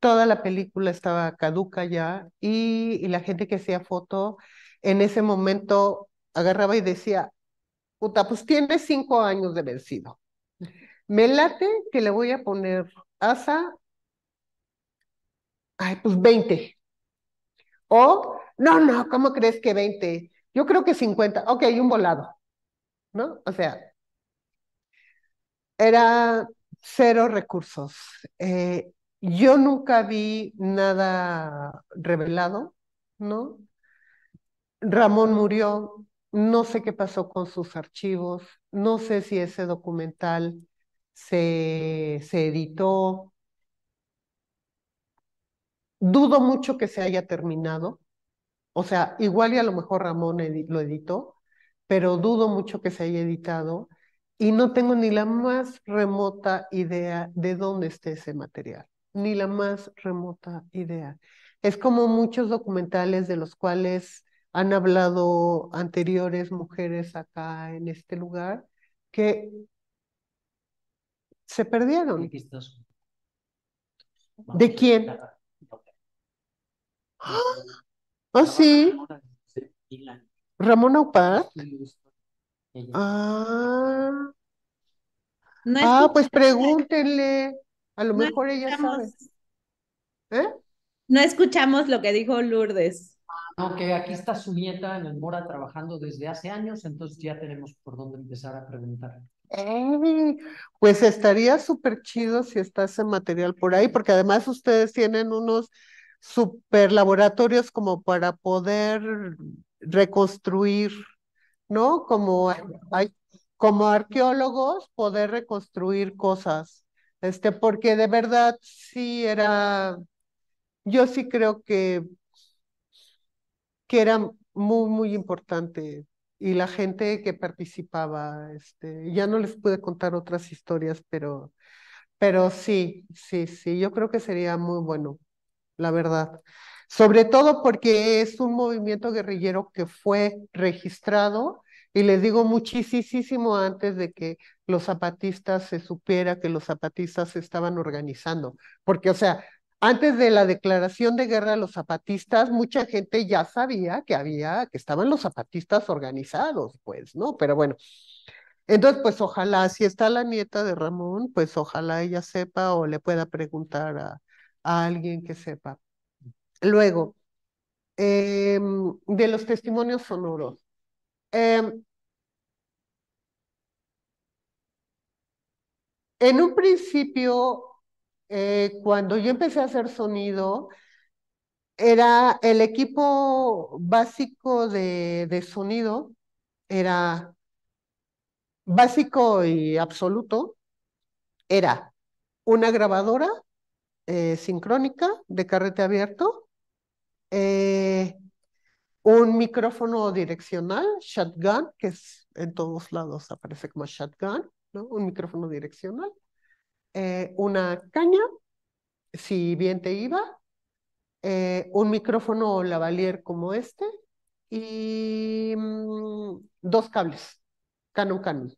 Toda la película estaba caduca ya y, la gente que hacía foto en ese momento agarraba y decía, puta, pues tiene cinco años de vencido. Me late que le voy a poner asa ay, pues 20. O, no, no, ¿cómo crees que 20? Yo creo que 50. Ok, un volado. ¿No? O sea, era cero recursos. Eh, yo nunca vi nada revelado, ¿no? Ramón murió, no sé qué pasó con sus archivos, no sé si ese documental se, se editó, Dudo mucho que se haya terminado. O sea, igual y a lo mejor Ramón lo editó, pero dudo mucho que se haya editado y no tengo ni la más remota idea de dónde esté ese material, ni la más remota idea. Es como muchos documentales de los cuales han hablado anteriores mujeres acá en este lugar que se perdieron. ¿De quién? ¡Ah! ¿Oh, sí? Ramona Upar. Ah. ah. pues pregúntenle. A lo mejor ella sabe. ¿Eh? No escuchamos lo que dijo Lourdes. Aunque ah, aquí está su nieta en el Mora trabajando desde hace años, entonces ya tenemos por dónde empezar a preguntar. Eh, pues estaría súper chido si está ese material por ahí, porque además ustedes tienen unos super laboratorios como para poder reconstruir, ¿no? Como, hay, como arqueólogos, poder reconstruir cosas. Este, porque de verdad sí era, yo sí creo que, que era muy, muy importante. Y la gente que participaba, este, ya no les pude contar otras historias, pero, pero sí, sí, sí, yo creo que sería muy bueno la verdad. Sobre todo porque es un movimiento guerrillero que fue registrado, y les digo muchísimo antes de que los zapatistas se supiera que los zapatistas estaban organizando, porque o sea, antes de la declaración de guerra a los zapatistas, mucha gente ya sabía que había, que estaban los zapatistas organizados, pues, ¿no? Pero bueno, entonces, pues ojalá, si está la nieta de Ramón, pues ojalá ella sepa o le pueda preguntar a, a alguien que sepa. Luego, em, de los testimonios sonoros. Em, en un principio, eh, cuando yo empecé a hacer sonido, era el equipo básico de, de sonido, era básico y absoluto, era una grabadora, eh, sincrónica de carrete abierto, eh, un micrófono direccional, shotgun, que es en todos lados aparece como shotgun, ¿no? un micrófono direccional, eh, una caña, si bien te iba, un micrófono lavalier como este y mm, dos cables, canon canon,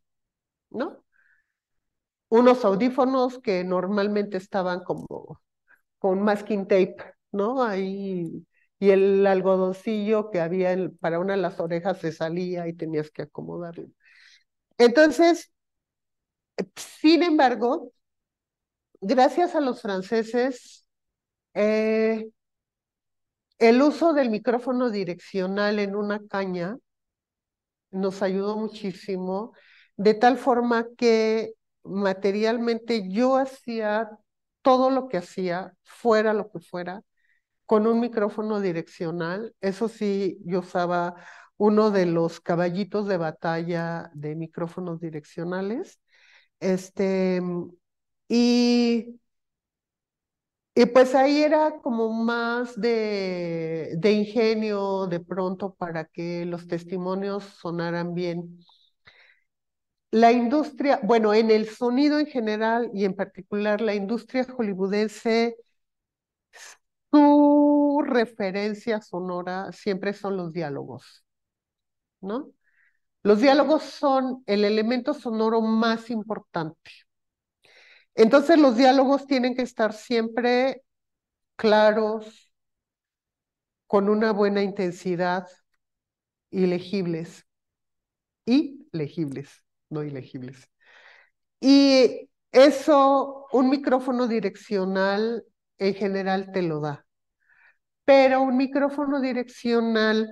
¿no? unos audífonos que normalmente estaban como con masking tape, ¿no? Ahí, y el algodoncillo que había para una de las orejas se salía y tenías que acomodarlo. Entonces, sin embargo, gracias a los franceses, eh, el uso del micrófono direccional en una caña nos ayudó muchísimo, de tal forma que materialmente yo hacía todo lo que hacía, fuera lo que fuera, con un micrófono direccional. Eso sí, yo usaba uno de los caballitos de batalla de micrófonos direccionales. Este, y, y pues ahí era como más de, de ingenio de pronto para que los testimonios sonaran bien la industria, bueno, en el sonido en general y en particular la industria hollywoodense, su referencia sonora siempre son los diálogos, ¿no? Los diálogos son el elemento sonoro más importante. Entonces los diálogos tienen que estar siempre claros, con una buena intensidad y legibles. Y legibles no ilegibles. Y eso, un micrófono direccional en general te lo da, pero un micrófono direccional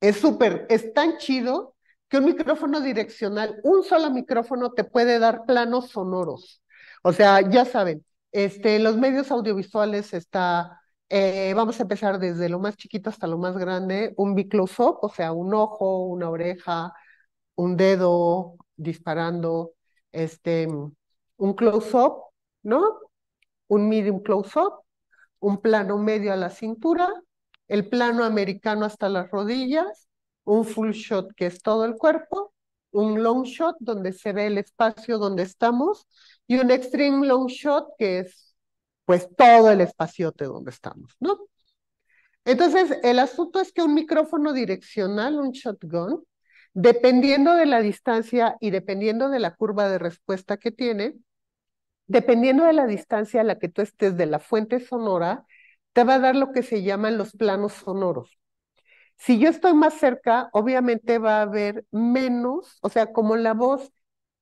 es súper, es tan chido que un micrófono direccional, un solo micrófono te puede dar planos sonoros. O sea, ya saben, este, los medios audiovisuales está, eh, vamos a empezar desde lo más chiquito hasta lo más grande, un biclose o sea, un ojo, una oreja, un dedo disparando, este, un close-up, ¿no? Un medium close-up, un plano medio a la cintura, el plano americano hasta las rodillas, un full shot que es todo el cuerpo, un long shot donde se ve el espacio donde estamos y un extreme long shot que es pues todo el espaciote donde estamos, ¿no? Entonces, el asunto es que un micrófono direccional, un shotgun, Dependiendo de la distancia y dependiendo de la curva de respuesta que tiene, dependiendo de la distancia a la que tú estés de la fuente sonora, te va a dar lo que se llaman los planos sonoros. Si yo estoy más cerca, obviamente va a haber menos, o sea, como la voz,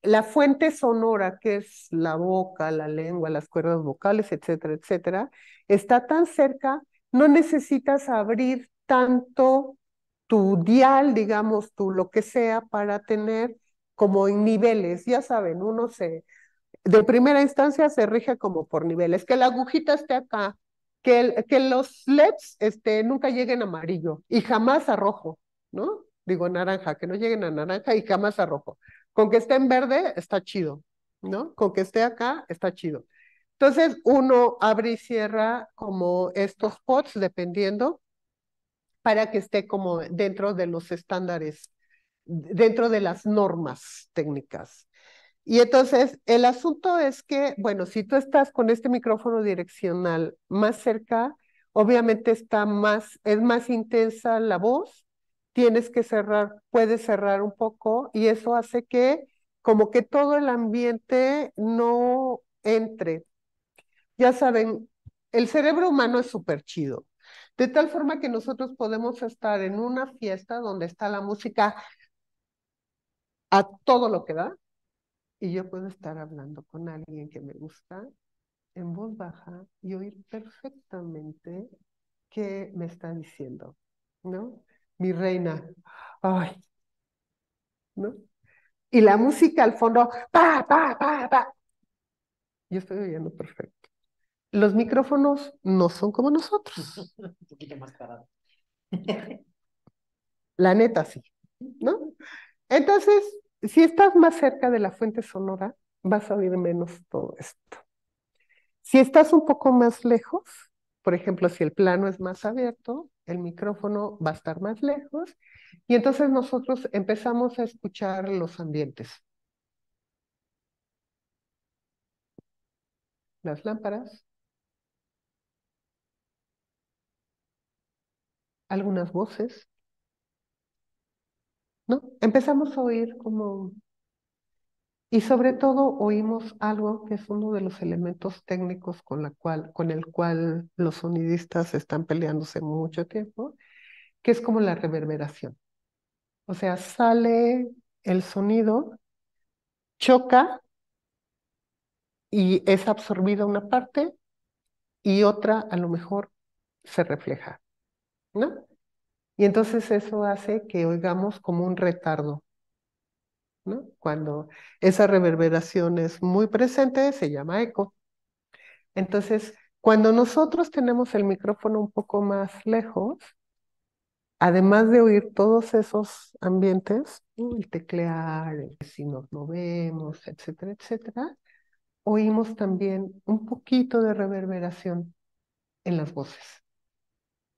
la fuente sonora, que es la boca, la lengua, las cuerdas vocales, etcétera, etcétera, está tan cerca, no necesitas abrir tanto tu dial, digamos, tu lo que sea, para tener como en niveles, ya saben, uno se, de primera instancia se rige como por niveles, que la agujita esté acá, que, que los LEDs este, nunca lleguen a amarillo y jamás a rojo, ¿no? Digo naranja, que no lleguen a naranja y jamás a rojo. Con que esté en verde está chido, ¿no? Con que esté acá está chido. Entonces uno abre y cierra como estos pots dependiendo para que esté como dentro de los estándares, dentro de las normas técnicas. Y entonces, el asunto es que, bueno, si tú estás con este micrófono direccional más cerca, obviamente está más, es más intensa la voz, tienes que cerrar, puedes cerrar un poco y eso hace que como que todo el ambiente no entre. Ya saben, el cerebro humano es súper chido. De tal forma que nosotros podemos estar en una fiesta donde está la música a todo lo que da y yo puedo estar hablando con alguien que me gusta en voz baja y oír perfectamente qué me está diciendo, ¿no? Mi reina, ay, ¿no? Y la música al fondo, pa, pa, pa, pa. Yo estoy oyendo perfecto los micrófonos no son como nosotros. Un poquito más parado. La neta, sí, ¿no? Entonces, si estás más cerca de la fuente sonora, vas a oír menos todo esto. Si estás un poco más lejos, por ejemplo, si el plano es más abierto, el micrófono va a estar más lejos y entonces nosotros empezamos a escuchar los ambientes. Las lámparas, algunas voces, ¿no? Empezamos a oír como... Y sobre todo oímos algo que es uno de los elementos técnicos con, la cual, con el cual los sonidistas están peleándose mucho tiempo, que es como la reverberación. O sea, sale el sonido, choca y es absorbida una parte y otra a lo mejor se refleja. ¿no? Y entonces eso hace que oigamos como un retardo, ¿no? Cuando esa reverberación es muy presente, se llama eco. Entonces, cuando nosotros tenemos el micrófono un poco más lejos, además de oír todos esos ambientes, uh, el teclear, si nos movemos, etcétera, etcétera, oímos también un poquito de reverberación en las voces.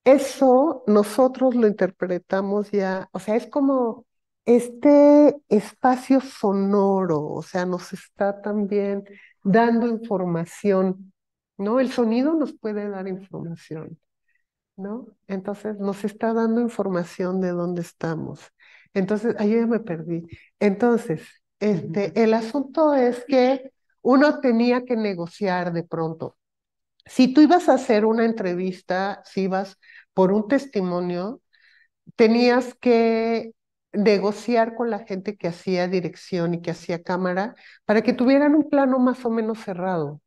Eso nosotros lo interpretamos ya, o sea, es como este espacio sonoro, o sea, nos está también dando información, ¿no? El sonido nos puede dar información, ¿no? Entonces nos está dando información de dónde estamos. Entonces, ahí ya me perdí. Entonces, este, el asunto es que uno tenía que negociar de pronto, si tú ibas a hacer una entrevista, si ibas por un testimonio, tenías que negociar con la gente que hacía dirección y que hacía cámara para que tuvieran un plano más o menos cerrado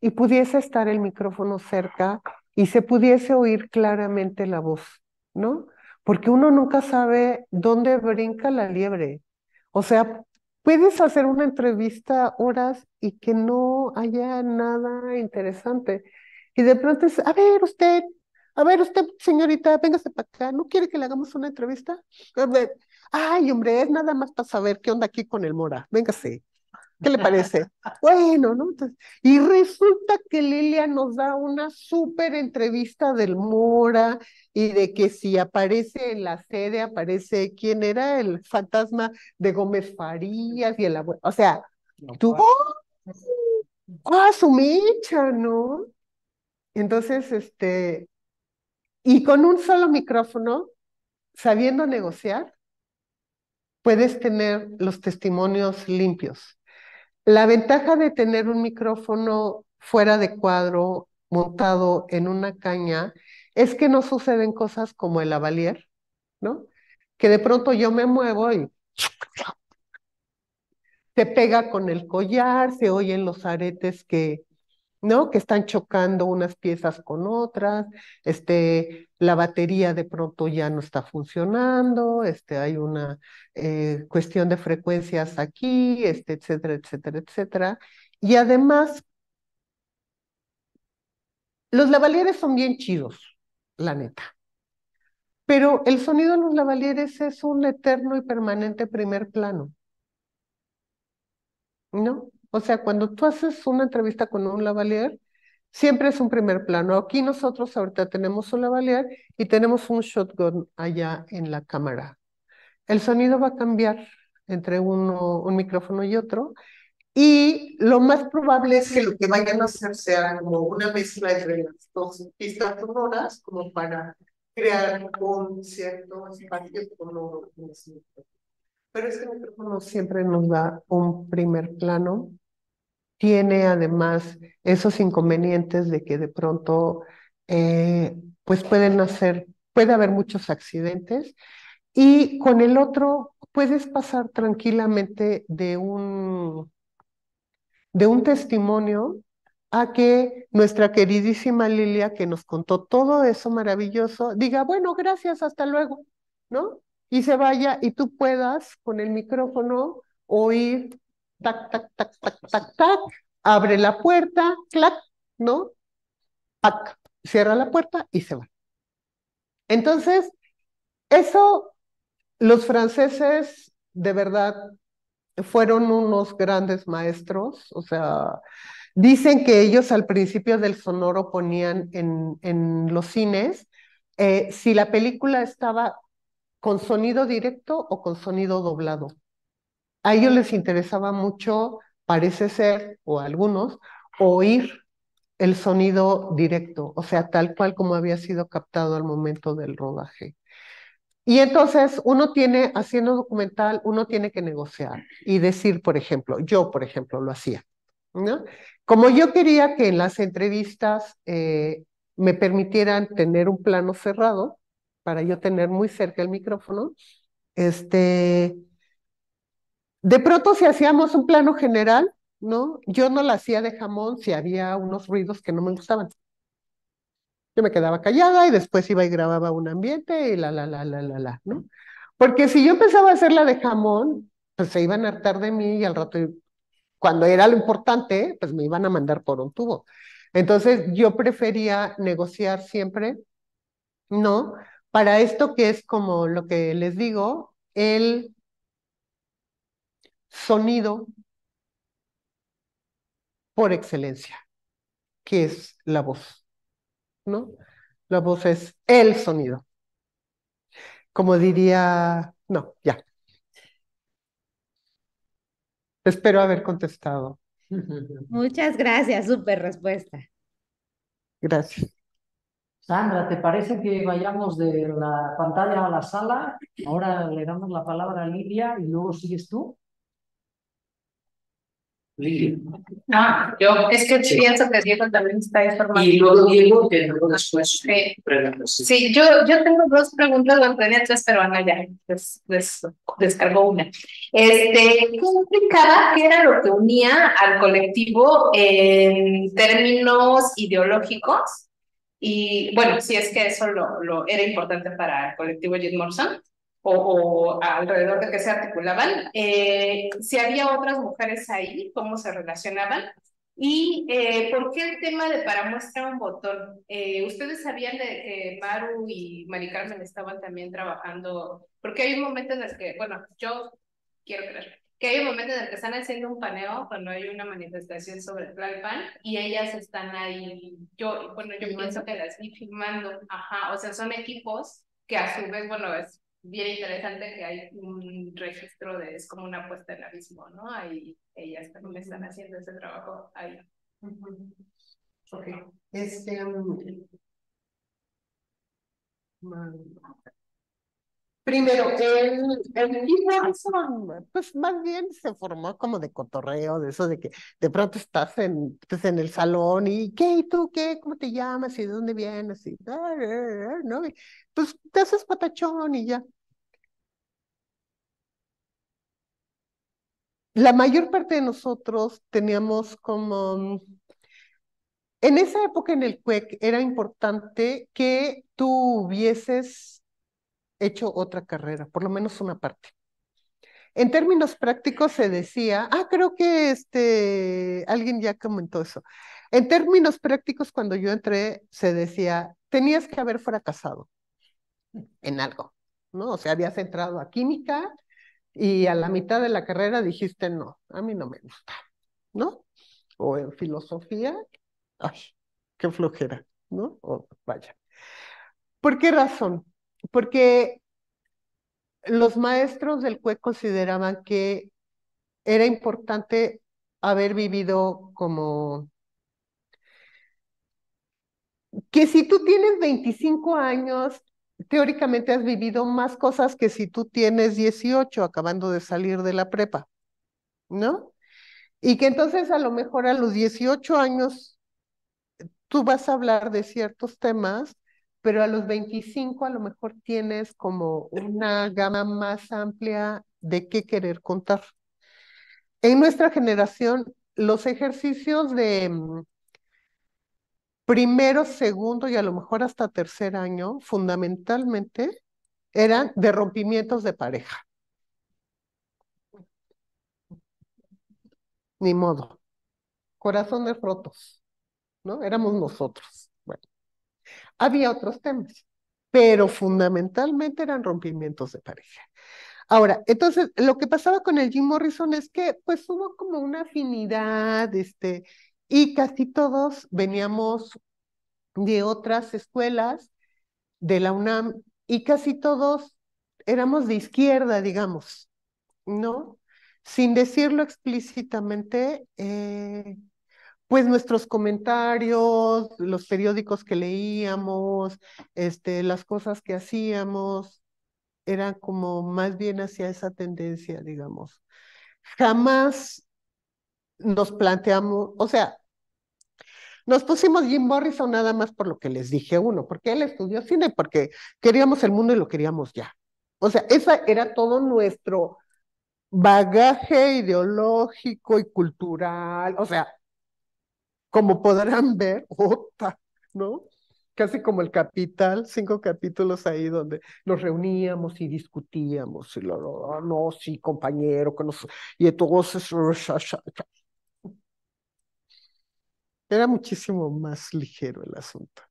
y pudiese estar el micrófono cerca y se pudiese oír claramente la voz, ¿no? Porque uno nunca sabe dónde brinca la liebre. O sea, puedes hacer una entrevista horas y que no haya nada interesante. Y de pronto dice, a ver usted, a ver usted, señorita, véngase para acá, ¿no quiere que le hagamos una entrevista? ay, hombre, es nada más para saber qué onda aquí con el Mora, véngase. ¿Qué le parece? bueno, ¿no? y resulta que Lilia nos da una súper entrevista del Mora y de que si aparece en la sede, aparece quién era el fantasma de Gómez Farías y el abuelo. O sea, tú, ¡oh! su ¿no? Entonces, este, y con un solo micrófono, sabiendo negociar, puedes tener los testimonios limpios. La ventaja de tener un micrófono fuera de cuadro, montado en una caña, es que no suceden cosas como el avalier, ¿no? Que de pronto yo me muevo y se pega con el collar, se oyen los aretes que, ¿no? Que están chocando unas piezas con otras, este, la batería de pronto ya no está funcionando, este, hay una eh, cuestión de frecuencias aquí, este, etcétera, etcétera, etcétera. Y además, los lavalieres son bien chidos, la neta. Pero el sonido de los lavalieres es un eterno y permanente primer plano. ¿No? O sea, cuando tú haces una entrevista con un lavalier, siempre es un primer plano. Aquí nosotros ahorita tenemos un lavalier y tenemos un shotgun allá en la cámara. El sonido va a cambiar entre un micrófono y otro. Y lo más probable es que lo que vayan a hacer sea como una mezcla entre las dos pistas sonoras, como para crear un cierto espacio Pero este micrófono siempre nos da un primer plano tiene además esos inconvenientes de que de pronto eh, pues pueden hacer, puede haber muchos accidentes y con el otro puedes pasar tranquilamente de un, de un testimonio a que nuestra queridísima Lilia, que nos contó todo eso maravilloso, diga, bueno, gracias, hasta luego, ¿no? Y se vaya y tú puedas con el micrófono oír tac, tac, tac, tac, tac, tac, abre la puerta, clac, ¿no? cierra la puerta y se va. Entonces, eso los franceses de verdad fueron unos grandes maestros, o sea, dicen que ellos al principio del sonoro ponían en, en los cines eh, si la película estaba con sonido directo o con sonido doblado a ellos les interesaba mucho, parece ser, o a algunos, oír el sonido directo, o sea, tal cual como había sido captado al momento del rodaje. Y entonces uno tiene, haciendo documental, uno tiene que negociar y decir, por ejemplo, yo, por ejemplo, lo hacía. Como yo quería que en las entrevistas eh, me permitieran tener un plano cerrado para yo tener muy cerca el micrófono, este, de pronto si hacíamos un plano general, ¿no? Yo no la hacía de jamón si había unos ruidos que no me gustaban. Yo me quedaba callada y después iba y grababa un ambiente y la, la, la, la, la, la, ¿no? Porque si yo empezaba a hacer la de jamón, pues se iban a hartar de mí y al rato, cuando era lo importante, pues me iban a mandar por un tubo. Entonces yo prefería negociar siempre, ¿no? Para esto que es como lo que les digo, el sonido por excelencia, que es la voz. ¿no? La voz es el sonido. Como diría, no, ya. Espero haber contestado. Muchas gracias, súper respuesta. Gracias. Sandra, ¿te parece que vayamos de la pantalla a la sala? Ahora le damos la palabra a Lidia y luego sigues tú. Ah, yo es que pienso que Diego también está informado. Y luego Diego que luego después sí. preguntas. Sí. yo, yo tengo dos preguntas, bueno, tenía tres, pero Ana ya des, descargó una. Este, ¿Qué implicaba qué era lo que unía al colectivo en términos ideológicos? Y bueno, si es que eso lo, lo era importante para el colectivo Jim Morrison o, alrededor de qué se articulaban, eh, si había otras mujeres ahí, cómo se relacionaban y eh, por qué el tema de para muestra un botón. Eh, Ustedes sabían de que Maru y Mari Carmen estaban también trabajando, porque hay un momento en el que, bueno, yo quiero creer que hay un momento en el que están haciendo un paneo cuando hay una manifestación sobre Tlalpan y ellas están ahí, yo, bueno, yo pienso que las vi filmando, ajá, o sea, son equipos que a su vez, bueno, es bien interesante que hay un registro de, es como una puesta en abismo, ¿no? Ahí ellas también están haciendo ese trabajo ahí. Ok. Este, mm, mm. Primero, el, el pues más bien se formó como de cotorreo, de eso de que de pronto estás en, pues, en el salón y ¿qué? ¿Y tú qué? ¿Cómo te llamas? ¿Y de dónde vienes? Y, ah, ah, ah", Pues te haces patachón y ya. la mayor parte de nosotros teníamos como... Mm, en esa época en el CUEC era importante que tú hubieses hecho otra carrera, por lo menos una parte. En términos prácticos se decía, ah, creo que este, alguien ya comentó eso. En términos prácticos, cuando yo entré, se decía, tenías que haber fracasado en algo, ¿no? O sea, habías entrado a química y a la mitad de la carrera dijiste, no, a mí no me gusta, ¿no? O en filosofía, ay, qué flojera, ¿no? O vaya. ¿Por qué razón? Porque los maestros del CUE consideraban que era importante haber vivido como que si tú tienes 25 años teóricamente has vivido más cosas que si tú tienes 18 acabando de salir de la prepa, ¿no? Y que entonces a lo mejor a los 18 años tú vas a hablar de ciertos temas, pero a los 25 a lo mejor tienes como una gama más amplia de qué querer contar. En nuestra generación, los ejercicios de mm, primero, segundo y a lo mejor hasta tercer año, fundamentalmente, eran de rompimientos de pareja. Ni modo. Corazones rotos, ¿no? Éramos nosotros. Bueno, había otros temas, pero fundamentalmente eran rompimientos de pareja. Ahora, entonces, lo que pasaba con el Jim Morrison es que, pues, hubo como una afinidad, este, y casi todos veníamos de otras escuelas de la UNAM y casi todos éramos de izquierda, digamos, ¿no? Sin decirlo explícitamente, eh, pues nuestros comentarios, los periódicos que leíamos, este, las cosas que hacíamos, eran como más bien hacia esa tendencia, digamos. Jamás nos planteamos, o sea, nos pusimos Jim Morrison nada más por lo que les dije uno, porque él estudió cine, porque queríamos el mundo y lo queríamos ya. O sea, esa era todo nuestro bagaje ideológico y cultural, o sea, como podrán ver, otra, ¿no? Casi como el capital, cinco capítulos ahí donde nos reuníamos y discutíamos, y lo, no, sí, compañero, con nos, y entonces, era muchísimo más ligero el asunto.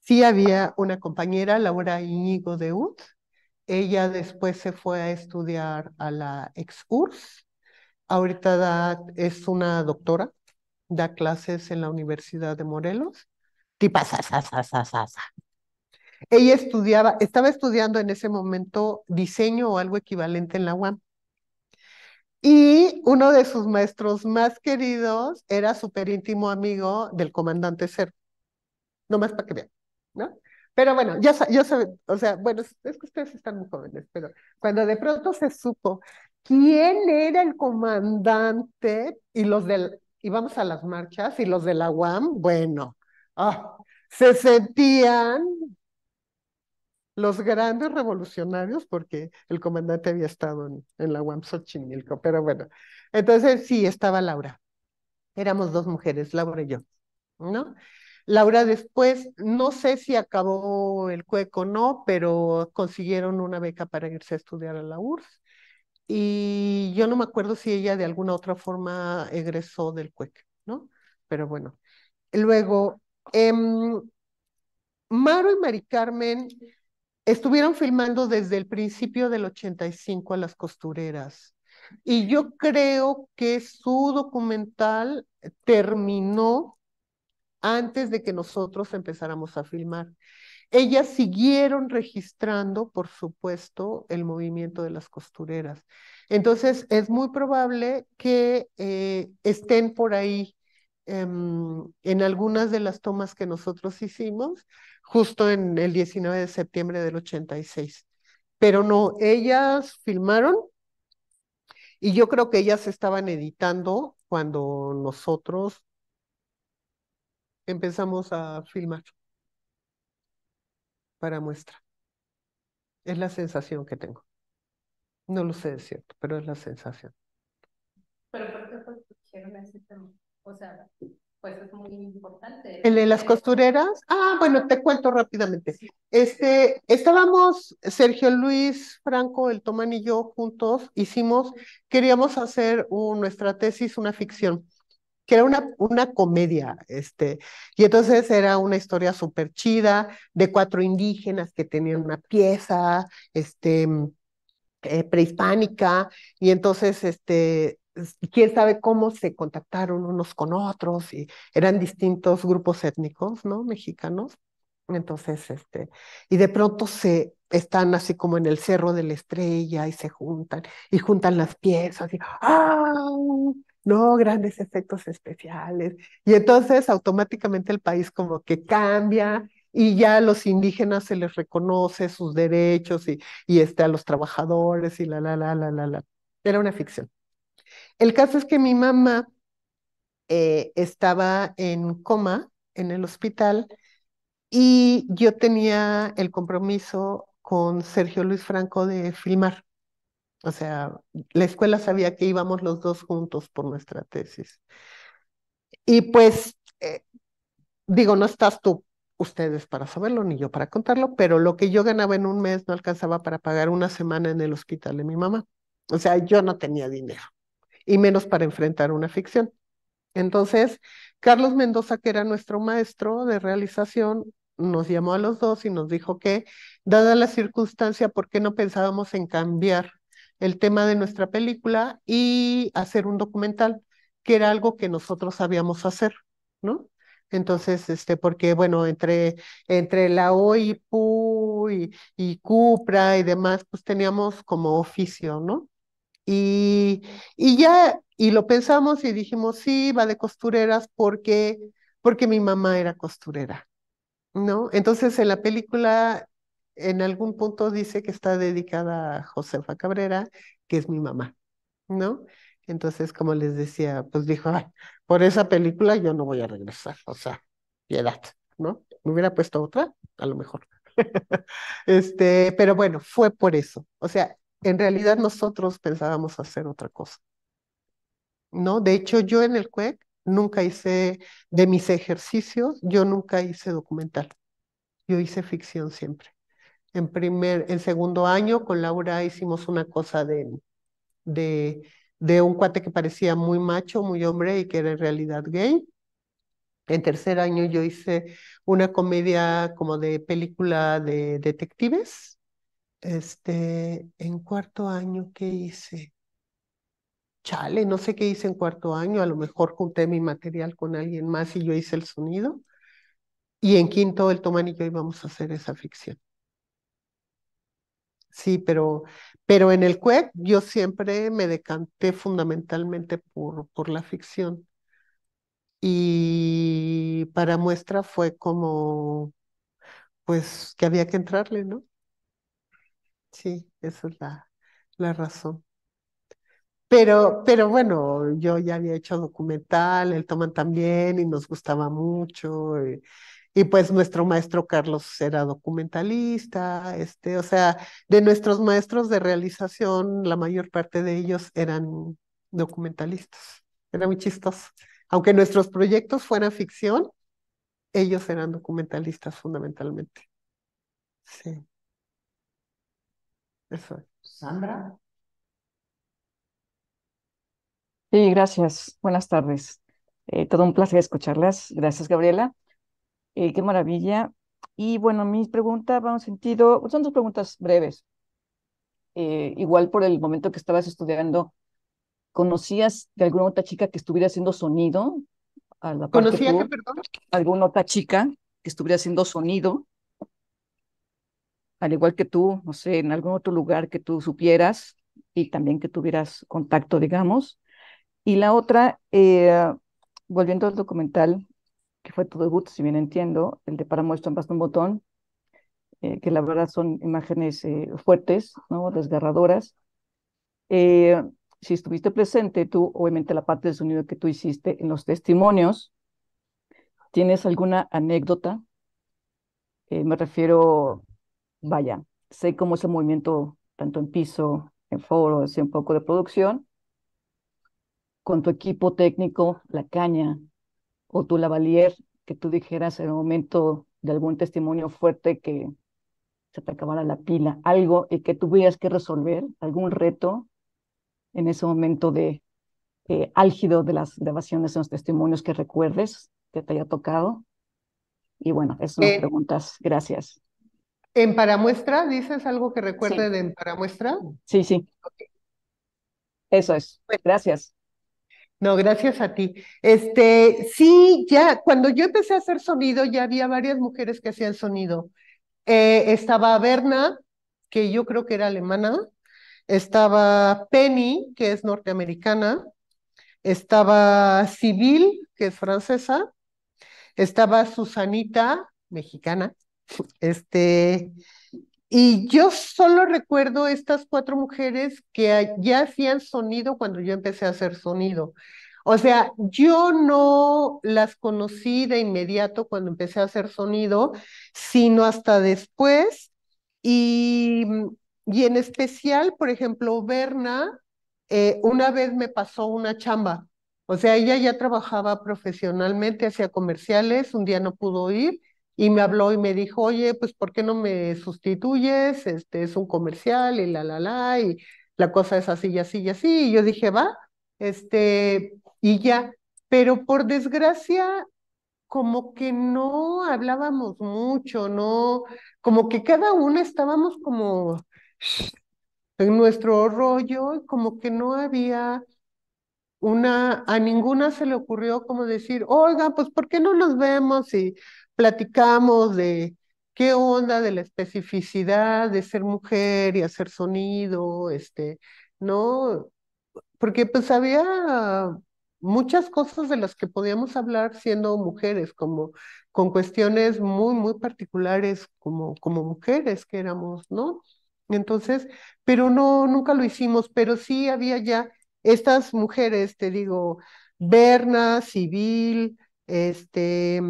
Sí había una compañera, Laura Íñigo de Ud. Ella después se fue a estudiar a la ex-URSS. Ahorita es una doctora, da clases en la Universidad de Morelos. Tipa, sa, Ella estudiaba, estaba estudiando en ese momento diseño o algo equivalente en la UAM. Y uno de sus maestros más queridos era súper íntimo amigo del comandante no más para que vean, ¿no? Pero bueno, ya yo o sea, bueno, es que ustedes están muy jóvenes, pero cuando de pronto se supo quién era el comandante y los del, íbamos a las marchas y los de la UAM, bueno, ah, se sentían los grandes revolucionarios, porque el comandante había estado en, la UAM Xochimilco, pero bueno, entonces sí, estaba Laura. Éramos dos mujeres, Laura y yo, ¿no? Laura después, no sé si acabó el cueco o no, pero consiguieron una beca para irse a estudiar a la URSS. Y yo no me acuerdo si ella de alguna otra forma egresó del CUEC, ¿no? Pero bueno. Luego, em, Maro y Mari Carmen Estuvieron filmando desde el principio del 85 a las costureras. Y yo creo que su documental terminó antes de que nosotros empezáramos a filmar. Ellas siguieron registrando, por supuesto, el movimiento de las costureras. Entonces, es muy probable que eh, estén por ahí em, en algunas de las tomas que nosotros hicimos, justo en el 19 de septiembre del 86. Pero no, ellas filmaron y yo creo que ellas estaban editando cuando nosotros empezamos a filmar para muestra. Es la sensación que tengo. No lo sé de cierto, pero es la sensación. ¿Pero por qué ese tema? O sea, pues es muy importante. ¿El de las costureras? Ah, bueno, te cuento rápidamente. Este, estábamos Sergio Luis Franco, el Tomán y yo juntos, hicimos, queríamos hacer nuestra tesis, una ficción que era una, una comedia, este, y entonces era una historia súper chida de cuatro indígenas que tenían una pieza, este, eh, prehispánica, y entonces, este, quién sabe cómo se contactaron unos con otros y eran distintos grupos étnicos, ¿no? Mexicanos. Entonces, este, y de pronto se están así como en el cerro de la estrella y se juntan y juntan las piezas y ¡ah! No, grandes efectos especiales. Y entonces automáticamente el país como que cambia y ya a los indígenas se les reconoce sus derechos y, y este, a los trabajadores y la, la, la, la, la, la. Era una ficción. El caso es que mi mamá eh, estaba en coma en el hospital y yo tenía el compromiso con Sergio Luis Franco de filmar. O sea, la escuela sabía que íbamos los dos juntos por nuestra tesis. Y pues, eh, digo, no estás tú, ustedes para saberlo, ni yo para contarlo, pero lo que yo ganaba en un mes no alcanzaba para pagar una semana en el hospital de mi mamá. O sea, yo no tenía dinero y menos para enfrentar una ficción. Entonces, Carlos Mendoza, que era nuestro maestro de realización, nos llamó a los dos y nos dijo que, dada la circunstancia, ¿por qué no pensábamos en cambiar el tema de nuestra película y hacer un documental, que era algo que nosotros sabíamos hacer, ¿no? Entonces, este, porque bueno, entre, entre la OIPU y, y Cupra y demás, pues teníamos como oficio, ¿no? Y, ya, y lo pensamos y dijimos, sí, va de costureras porque, porque mi mamá era costurera, ¿no? Entonces en la película, en algún punto dice que está dedicada a Josefa Cabrera, que es mi mamá, ¿no? Entonces, como les decía, pues dijo, por esa película yo no voy a regresar, o sea, piedad, ¿no? Me hubiera puesto otra, a lo mejor. este, pero bueno, fue por eso. O sea, en realidad nosotros pensábamos hacer otra cosa. ¿No? De hecho, yo en el CUEC nunca hice, de mis ejercicios, yo nunca hice documental. Yo hice ficción siempre. En primer, en segundo año con Laura hicimos una cosa de, de, un cuate que parecía muy macho, muy hombre y que era en realidad gay. En tercer año yo hice una comedia como de película de detectives, este, en cuarto año, ¿qué hice? Chale, no sé qué hice en cuarto año, a lo mejor junté mi material con alguien más y yo hice el sonido. Y en quinto, el Tomán y yo íbamos a hacer esa ficción. Sí, pero, pero en el CUEC yo siempre me decanté fundamentalmente por, por la ficción. Y para muestra fue como, pues, que había que entrarle, ¿no? sí, esa es la, razón. Pero, pero bueno, yo ya había hecho documental, el Toman también, y nos gustaba mucho. Eh, y, pues nuestro maestro Carlos era documentalista, este, o sea, de nuestros maestros de realización, la mayor parte de ellos eran documentalistas. Era muy chistoso. Aunque nuestros proyectos fueran ficción, ellos eran documentalistas fundamentalmente. Sí. Sandra. Sí, gracias. Buenas tardes. Eh, todo un placer escucharlas. Gracias, Gabriela. Eh, qué maravilla. Y bueno, mi pregunta va en sentido, son dos preguntas breves. Eh, igual por el momento que estabas estudiando, ¿conocías de alguna otra chica que estuviera haciendo sonido? A ¿Conocía perdón? ¿Alguna otra chica que estuviera haciendo sonido al igual que tú, no sé, en algún otro lugar que tú supieras y también que tuvieras contacto, digamos. Y la otra, eh, volviendo al documental, que fue tu debut, si bien entiendo, el de Para muestra basta un botón, eh, que la verdad son imágenes eh, fuertes, ¿no? desgarradoras. si estuviste presente, tú, obviamente la parte del sonido que tú hiciste en los testimonios, ¿tienes alguna anécdota? me refiero vaya, sé cómo es el movimiento tanto en piso, en foro, y un poco de producción. Con tu equipo técnico, la caña o tu lavalier, que tú dijeras en el momento de algún testimonio fuerte que se te acabara la pila, algo y que tuvieras que resolver, algún reto en ese momento de eh, álgido de las grabaciones en los testimonios que recuerdes, que te haya tocado. Y bueno, esas son las eh, preguntas. Gracias. ¿En paramuestra? ¿Dices algo que recuerde de en para muestra? Sí, sí. Eso es. Gracias. No, gracias a ti. Este, sí, ya cuando yo empecé a hacer sonido, ya había varias mujeres que hacían sonido. Eh, estaba Berna, que yo creo que era alemana, estaba Penny, que es norteamericana, estaba Civil, que es francesa, estaba Susanita, mexicana, este, y yo solo recuerdo estas cuatro mujeres que ya hacían sonido cuando yo empecé a hacer sonido. O sea, yo no las conocí de inmediato cuando empecé a hacer sonido, sino hasta después. Y, en especial, por ejemplo, Berna, eh, una vez me pasó una chamba. O sea, ella ya trabajaba profesionalmente, hacía comerciales, un día no pudo ir y me habló y me dijo, oye, pues ¿por qué no me sustituyes? Este es un comercial y la, la, la, y la cosa es así y así y así. Y yo dije, va, este, y ya. Pero por desgracia, como que no hablábamos mucho, no, como que cada una estábamos como en nuestro rollo, y como que no había una, a ninguna se le ocurrió como decir, oiga, pues ¿por qué no nos vemos? Y platicamos de qué onda de la especificidad de ser mujer y hacer sonido, este, ¿no? Porque pues había muchas cosas de las que podíamos hablar siendo mujeres, como con cuestiones muy, muy particulares como, como mujeres que éramos, ¿no? Entonces, pero no, nunca lo hicimos, pero sí había ya estas mujeres, te digo, Berna, Civil, este,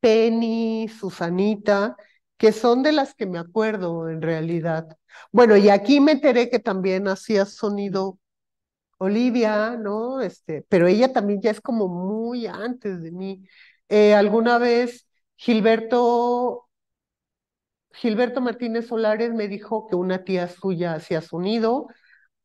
Penny, Susanita, que son de las que me acuerdo en realidad. Bueno, y aquí me enteré que también hacía sonido Olivia, ¿no? Este, pero ella también ya es como muy antes de mí. Eh, alguna vez Gilberto, Gilberto Martínez Solares me dijo que una tía suya hacía sonido,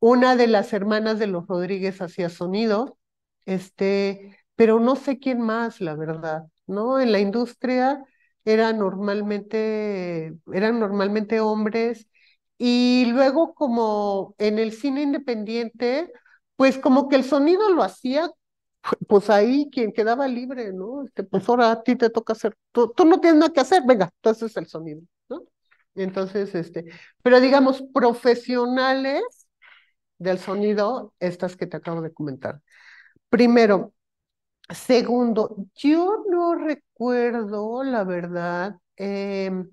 una de las hermanas de los Rodríguez hacía sonido, este, pero no sé quién más, la verdad. ¿no? En la industria eran normalmente, eran normalmente hombres y luego como en el cine independiente, pues como que el sonido lo hacía, pues ahí quien quedaba libre, ¿no? Este, pues ahora a ti te toca hacer, tú, tú no tienes nada que hacer, venga, entonces el sonido, ¿no? Entonces, este, pero digamos, profesionales del sonido, estas que te acabo de comentar. Primero, Segundo, yo no recuerdo, la verdad, em,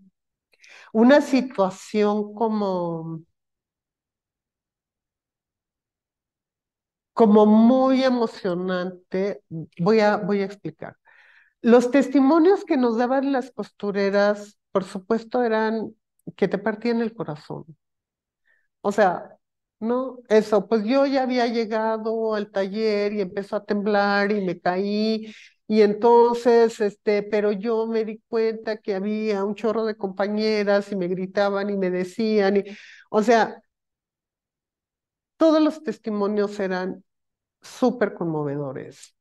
una situación como, como muy emocionante. Voy a, voy a explicar. Los testimonios que nos daban las costureras, por supuesto, eran que te partían el corazón. O sea, no, eso, pues yo ya había llegado al taller y empezó a temblar y me caí. Y entonces, este, pero yo me di cuenta que había un chorro de compañeras y me gritaban y me decían, o sea, todos los testimonios eran súper conmovedores.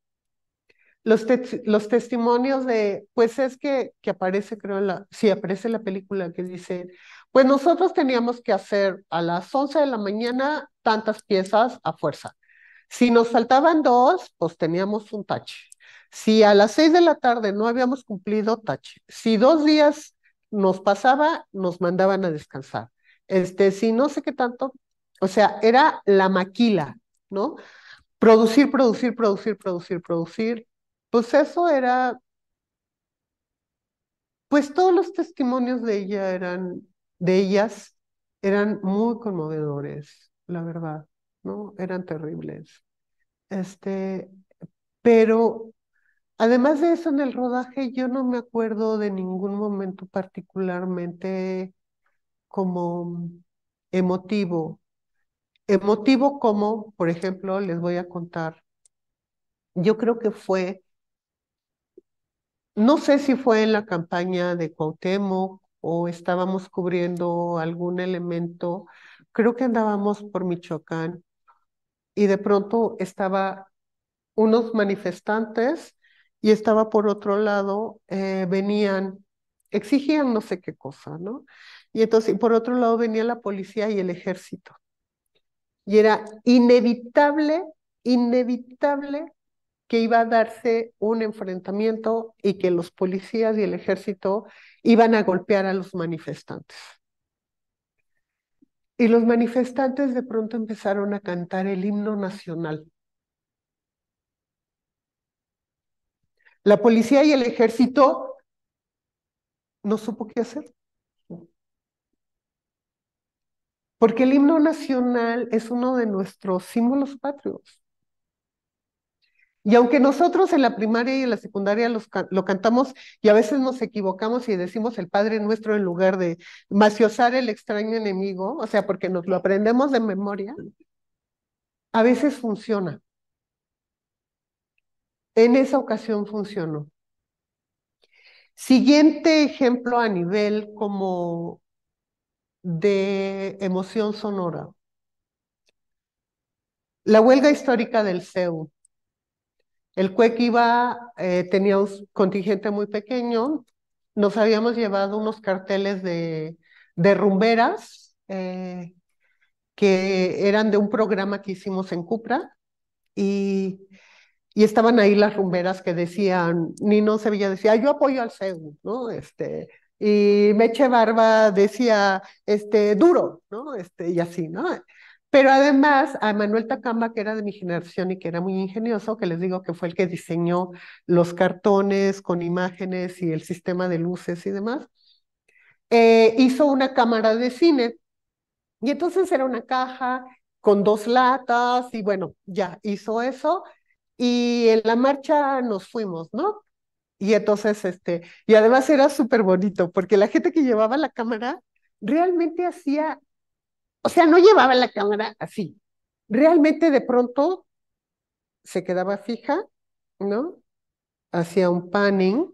Los, los testimonios de, pues es que, que aparece, creo, la, sí, aparece la película que dice, pues nosotros teníamos que hacer a las 11 de la mañana tantas piezas a fuerza. Si nos faltaban dos, pues teníamos un tache. Si a las 6 de la tarde no habíamos cumplido, tache. Si dos días nos pasaba, nos mandaban a descansar. Este, si no sé qué tanto, o sea, era la maquila, ¿no? Producir, producir, producir, producir, producir. Pues eso era, pues todos los testimonios de ella eran de ellas eran muy conmovedores, la verdad, ¿no? Eran terribles. Este, pero además de eso, en el rodaje yo no me acuerdo de ningún momento particularmente como emotivo. Emotivo como, por ejemplo, les voy a contar, yo creo que fue, no sé si fue en la campaña de Cuauhtémoc o estábamos cubriendo algún elemento, creo que andábamos por Michoacán y de pronto estaba unos manifestantes y estaba por otro lado, eh, venían, exigían no sé qué cosa, ¿no? Y entonces, y por otro lado venía la policía y el ejército. Y era inevitable, inevitable que iba a darse un enfrentamiento y que los policías y el ejército iban a golpear a los manifestantes. Y los manifestantes de pronto empezaron a cantar el himno nacional. La policía y el ejército no supo qué hacer. Porque el himno nacional es uno de nuestros símbolos patrios. Y aunque nosotros en la primaria y en la secundaria lo cantamos y a veces nos equivocamos y decimos el Padre Nuestro en lugar de maciosar el extraño enemigo, o sea, porque nos lo aprendemos de memoria, a veces funciona. En esa ocasión funcionó. Siguiente ejemplo a nivel como de emoción sonora. La huelga histórica del CEU el CUEC iba, eh, tenía un contingente muy pequeño, nos habíamos llevado unos carteles de, rumberas eh, que eran de un programa que hicimos en Cupra y, estaban ahí las rumberas que decían, Nino Sevilla decía, ah, yo apoyo al CEU, ¿no? Este, y Meche Barba decía, este, duro, ¿no? Este, y así, ¿no? Pero además, a Manuel Tacamba, que era de mi generación y que era muy ingenioso, que les digo que fue el que diseñó los cartones con imágenes y el sistema de luces y demás, eh, hizo una cámara de cine. Y entonces era una caja con dos latas y bueno, ya hizo eso. Y en la marcha nos fuimos, ¿no? Y entonces, este, y además era súper bonito, porque la gente que llevaba la cámara realmente hacía o sea, no llevaba la cámara así. Realmente de pronto se quedaba fija, ¿no? Hacía un panning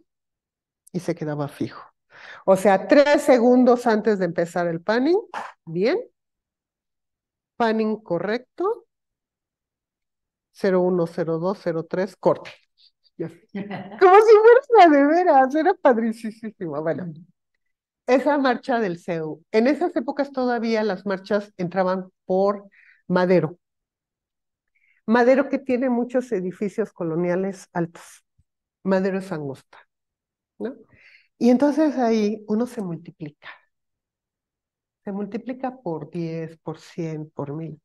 y se quedaba fijo. O sea, tres segundos antes de empezar el panning, bien. Panning correcto. 01, 02, 03, corte. Como si fuera de veras, era padricísimo. Bueno, esa marcha del CEU, en esas épocas todavía las marchas entraban por Madero. Madero que tiene muchos edificios coloniales altos. Madero es angosta. ¿no? Y entonces ahí uno se multiplica. Se multiplica por 10, por 100, por 1000.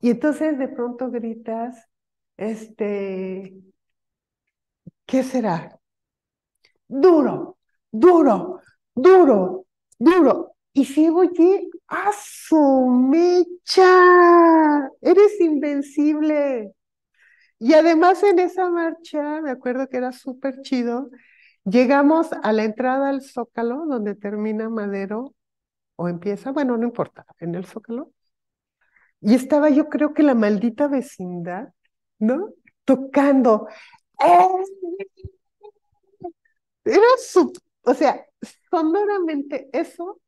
Y entonces de pronto gritas, este, ¿qué será? Duro, duro, duro, duro. Y si allí, ¡a su mecha! ¡Eres invencible! Y además en esa marcha, me acuerdo que era súper chido, llegamos a la entrada al Zócalo, donde termina Madero, o empieza, bueno, no importa, en el Zócalo. Y estaba yo creo que la maldita vecindad, ¿no? Tocando. ¡Eh! Era su o sea, sonoramente eso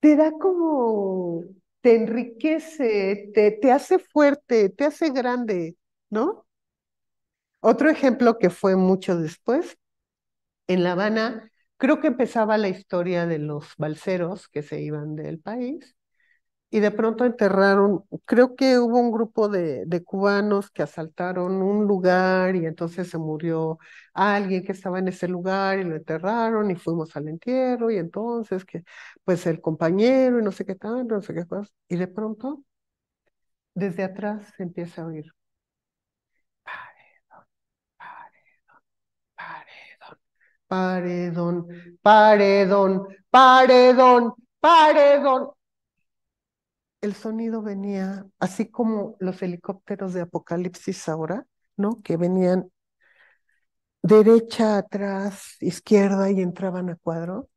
te da como, te enriquece, te, te hace fuerte, te hace grande, ¿no? Otro ejemplo que fue mucho después, en La Habana, creo que empezaba la historia de los balseros que se iban del país y de pronto enterraron, creo que hubo un grupo de, cubanos que asaltaron un lugar y entonces se murió alguien que estaba en ese lugar y lo enterraron y fuimos al entierro y entonces que pues el compañero y no sé qué tal, no sé qué cosas, y de pronto desde atrás se empieza a oír. Paredón, paredón, paredón, paredón, paredón, paredón el sonido venía, así como los helicópteros de Apocalipsis ahora, ¿no? Que venían derecha, atrás, izquierda y entraban a cuadro.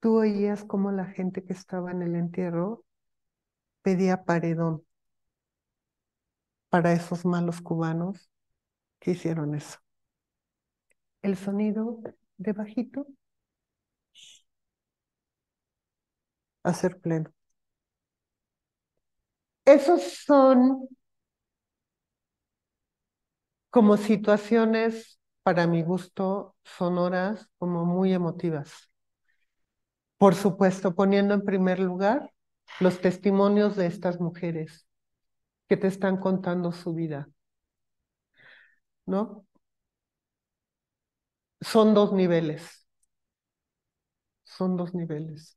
Tú oías como la gente que estaba en el entierro pedía paredón para esos malos cubanos que hicieron eso. El sonido de bajito, hacer pleno. Esos son como situaciones, para mi gusto, sonoras como muy emotivas. Por supuesto, poniendo en primer lugar los testimonios de estas mujeres que te están contando su vida. ¿No? Son dos niveles. Son dos niveles.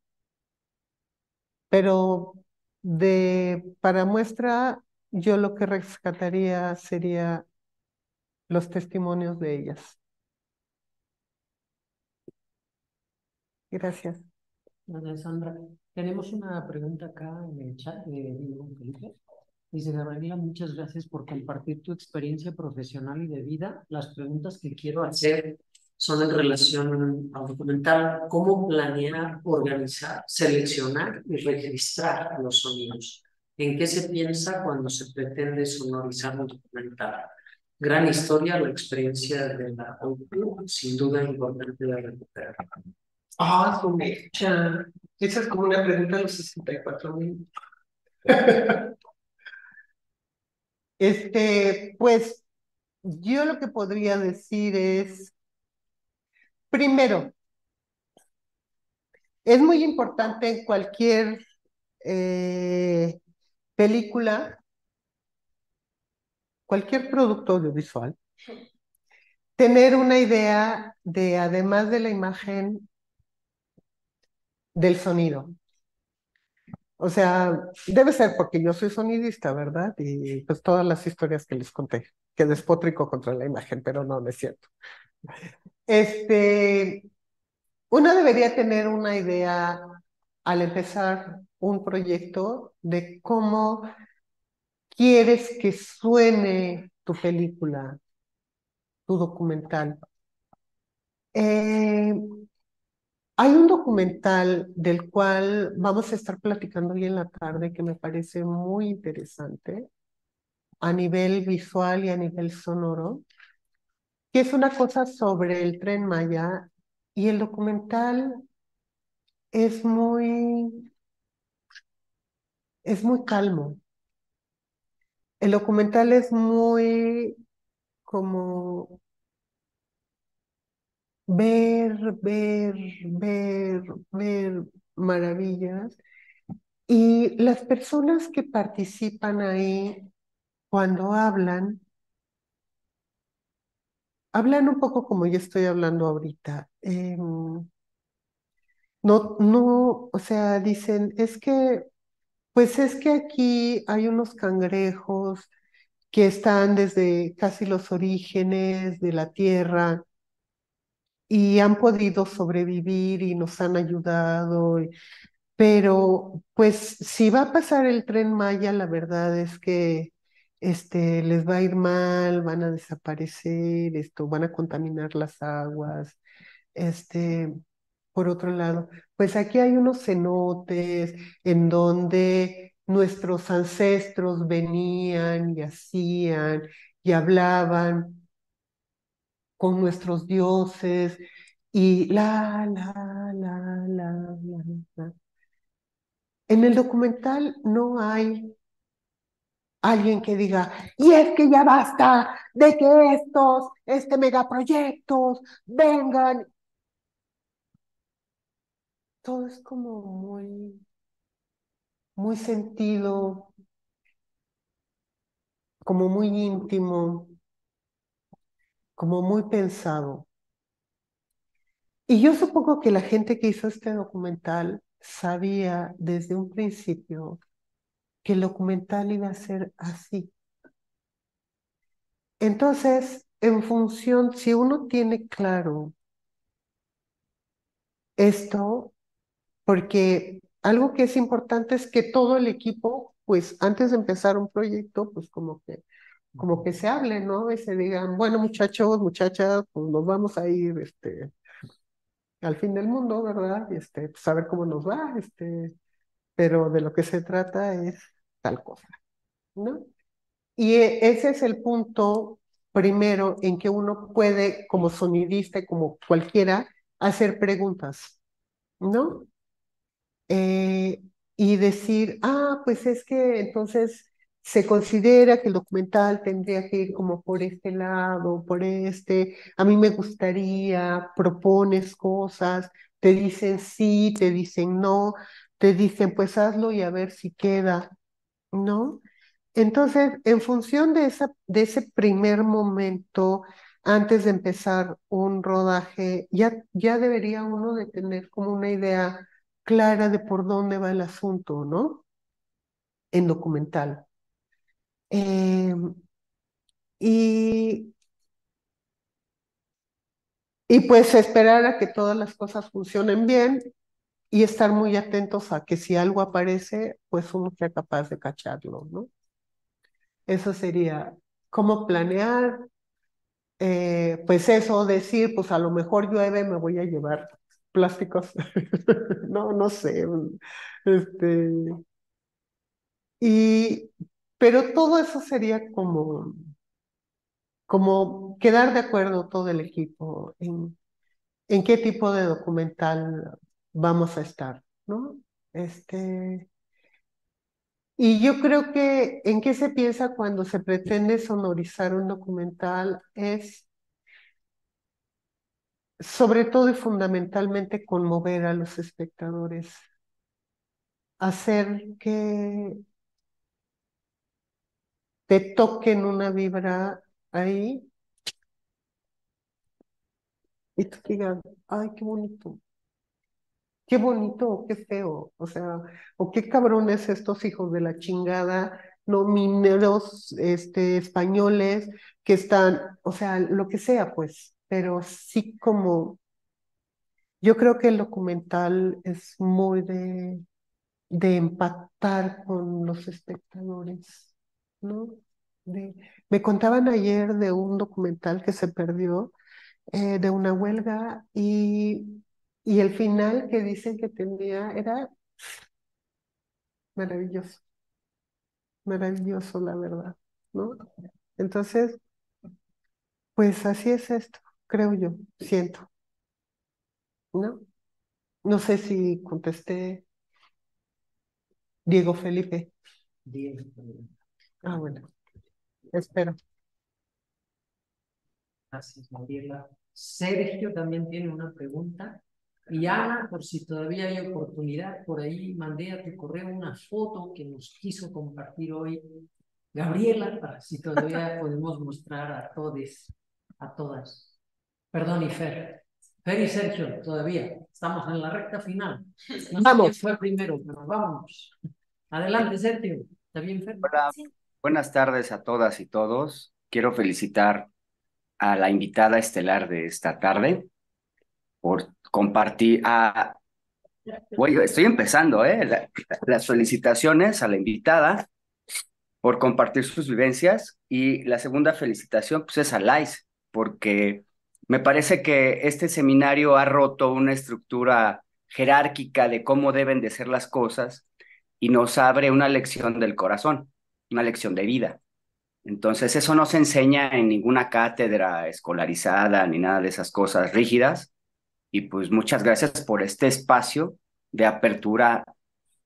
Pero de, para muestra, yo lo que rescataría sería los testimonios de ellas. Gracias. Gracias, Sandra, tenemos una pregunta acá en el chat de Dice Gabriela, muchas gracias por compartir tu experiencia profesional y de vida. Las preguntas que quiero hacer son en relación a documentar cómo planear, organizar, seleccionar y registrar los sonidos. ¿En qué se piensa cuando se pretende sonorizar un documental? Gran historia, la experiencia de la audio, sin duda importante de recuperar. Ah, esa es como una pregunta de los 64 mil. este, pues yo lo que podría decir es Primero, es muy importante en cualquier eh, película, cualquier producto audiovisual, tener una idea de, además de la imagen, del sonido. O sea, debe ser porque yo soy sonidista, ¿verdad? Y pues todas las historias que les conté, que despótrico contra la imagen, pero no, me es cierto. Este, uno debería tener una idea al empezar un proyecto de cómo quieres que suene tu película, tu documental. Eh, hay un documental del cual vamos a estar platicando hoy en la tarde que me parece muy interesante a nivel visual y a nivel sonoro, que es una cosa sobre el tren Maya y el documental es muy, es muy calmo. El documental es muy como ver, ver, ver, ver maravillas. Y las personas que participan ahí, cuando hablan, hablan un poco como yo estoy hablando ahorita. Em, no, no, o sea, dicen, es que, pues es que aquí hay unos cangrejos que están desde casi los orígenes de la tierra y han podido sobrevivir y nos han ayudado. Pero pues si va a pasar el tren Maya, la verdad es que este, les va a ir mal, van a desaparecer, esto, van a contaminar las aguas, este, por otro lado, pues aquí hay unos cenotes en donde nuestros ancestros venían y hacían y hablaban con nuestros dioses y la, la, la, la, la, En el documental no hay alguien que diga, y es que ya basta de que estos, este megaproyectos, vengan. Todo es como muy, muy sentido, como muy íntimo, como muy pensado. Y yo supongo que la gente que hizo este documental sabía desde un principio que el documental iba a ser así. Entonces, en función, si uno tiene claro esto, porque algo que es importante es que todo el equipo, pues antes de empezar un proyecto, pues como que, como que se hable, ¿no? Y se digan, bueno, muchachos, muchachas, pues nos vamos a ir, este, al fin del mundo, ¿verdad? Este, pues a ver cómo nos va, este, pero de lo que se trata es tal cosa, ¿no? Y e, ese es el punto primero en que uno puede, como sonidista, y como cualquiera, hacer preguntas, ¿no? Eh, y decir, ah, pues es que entonces se considera que el documental tendría que ir como por este lado, por este, a mí me gustaría, propones cosas, te dicen sí, te dicen no, te dicen pues hazlo y a ver si queda. ¿no? Entonces, en función de, esa, de ese primer momento, antes de empezar un rodaje, ya, ya debería uno tener como una idea clara de por dónde va el asunto, ¿no? En documental. Eh, y, y pues esperar a que todas las cosas funcionen bien y estar muy atentos a que si algo aparece, pues uno sea capaz de cacharlo, ¿no? Eso sería cómo planear, eh, pues eso, decir, pues a lo mejor llueve, me voy a llevar plásticos, no, no sé, este, y, pero todo eso sería como, como quedar de acuerdo todo el equipo en, en qué tipo de documental vamos a estar, ¿no? Este, y yo creo que en qué se piensa cuando se pretende sonorizar un documental es sobre todo y fundamentalmente conmover a los espectadores, hacer que te toquen una vibra ahí y tú digas, ay, qué bonito, qué bonito, qué feo, o sea, o qué cabrones estos hijos de la chingada, no mineros este, españoles que están, o sea, lo que sea, pues, pero sí como, yo creo que el documental es muy de, de empatar con los espectadores, ¿no? De, me contaban ayer de un documental que se perdió, eh, de una huelga y y el final que dicen que tenía era maravilloso, maravilloso, la verdad, ¿no? Entonces, pues así es esto, creo yo, siento, ¿no? No sé si contesté Diego Felipe. Diego. Ah, bueno, espero. Gracias, Mariela. Sergio también tiene una pregunta. Y Ana, por si todavía hay oportunidad, por ahí mandé a tu correo una foto que nos quiso compartir hoy Gabriela, para si todavía podemos mostrar a todos, a todas. Perdón, y Fer. Fer y Sergio, todavía. Estamos en la recta final. vamos. fue primero, pero vamos. Adelante, Sergio. ¿Está bien, Fer? Buenas tardes a todas y todos. Quiero felicitar a la invitada estelar de esta tarde por compartir a... estoy empezando, ¿eh? las felicitaciones a la invitada por compartir sus vivencias y la segunda felicitación pues es a Lais, porque me parece que este seminario ha roto una estructura jerárquica de cómo deben de ser las cosas y nos abre una lección del corazón, una lección de vida. Entonces, eso no se enseña en ninguna cátedra escolarizada ni nada de esas cosas rígidas. Y pues muchas gracias por este espacio de apertura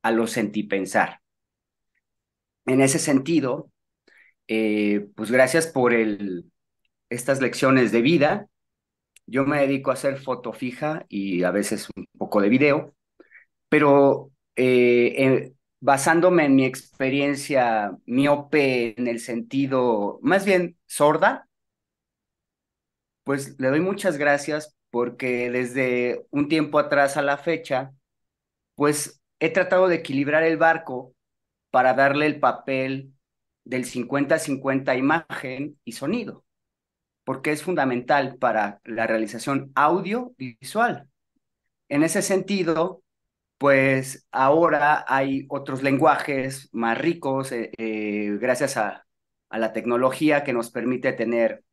a lo sentipensar. En ese sentido, eh, pues gracias por el, estas lecciones de vida. Yo me dedico a hacer foto fija y a veces un poco de video, pero eh, eh, basándome en mi experiencia miope en el sentido, más bien sorda, pues le doy muchas gracias porque desde un tiempo atrás a la fecha, pues he tratado de equilibrar el barco para darle el papel del 50-50 imagen y sonido, porque es fundamental para la realización audiovisual. En ese sentido, pues ahora hay otros lenguajes más ricos, eh, eh, gracias a, a la tecnología que nos permite tener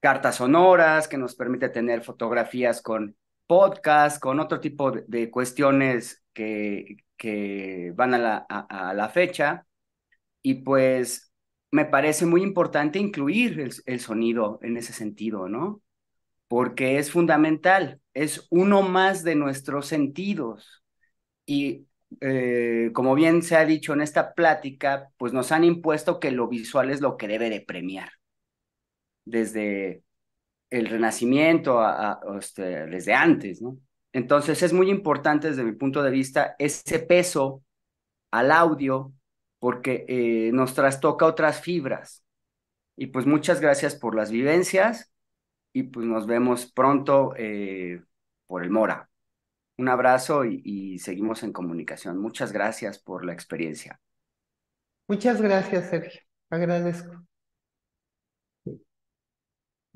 cartas sonoras, que nos permite tener fotografías con podcast, con otro tipo de, cuestiones que, que van a la, a, la, fecha. Y pues me parece muy importante incluir el, sonido en ese sentido, ¿no? Porque es fundamental, es uno más de nuestros sentidos. Y eh, como bien se ha dicho en esta plática, pues nos han impuesto que lo visual es lo que debe de premiar desde el Renacimiento, a, este, desde antes, ¿no? Entonces es muy importante desde mi punto de vista ese peso al audio porque eh, nos trastoca otras fibras. Y pues muchas gracias por las vivencias y pues nos vemos pronto eh, por el Mora. Un abrazo y seguimos en comunicación. Muchas gracias por la experiencia. Muchas gracias, Sergio. Agradezco.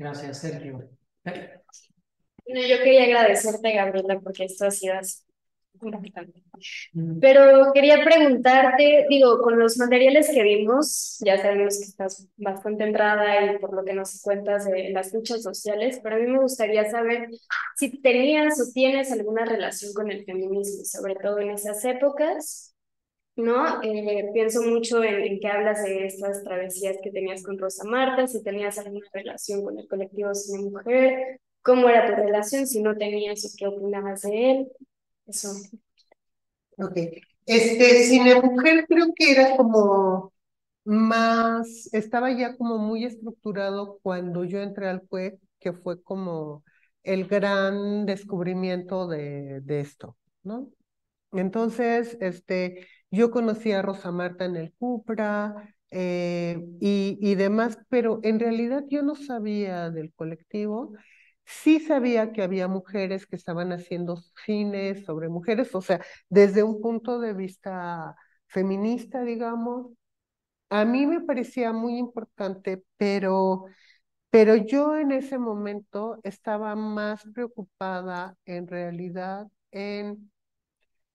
Gracias, Sergio. Bueno, yo quería agradecerte, Gabriela, porque esto ha sido importante. Mm. Pero quería preguntarte, digo, con los materiales que vimos, ya sabemos que estás bastante entrada y por lo que nos cuentas de las luchas sociales, pero a mí me gustaría saber si tenías o tienes alguna relación con el feminismo, sobre todo en esas épocas, ¿no? Eh, pienso mucho en, en, que hablas de estas travesías que tenías con Rosa Marta, si tenías alguna relación con el colectivo Cine Mujer, cómo era tu relación, si no tenías o qué opinabas de él. Eso. Ok. Este, Cine Mujer creo que era como más, estaba ya como muy estructurado cuando yo entré al CUEC, que fue como el gran descubrimiento de, de esto, ¿no? Entonces, este, yo conocí a Rosa Marta en el Cupra eh, y, demás, pero en realidad yo no sabía del colectivo. Sí sabía que había mujeres que estaban haciendo cines sobre mujeres, o sea, desde un punto de vista feminista, digamos. A mí me parecía muy importante, pero, pero yo en ese momento estaba más preocupada en realidad en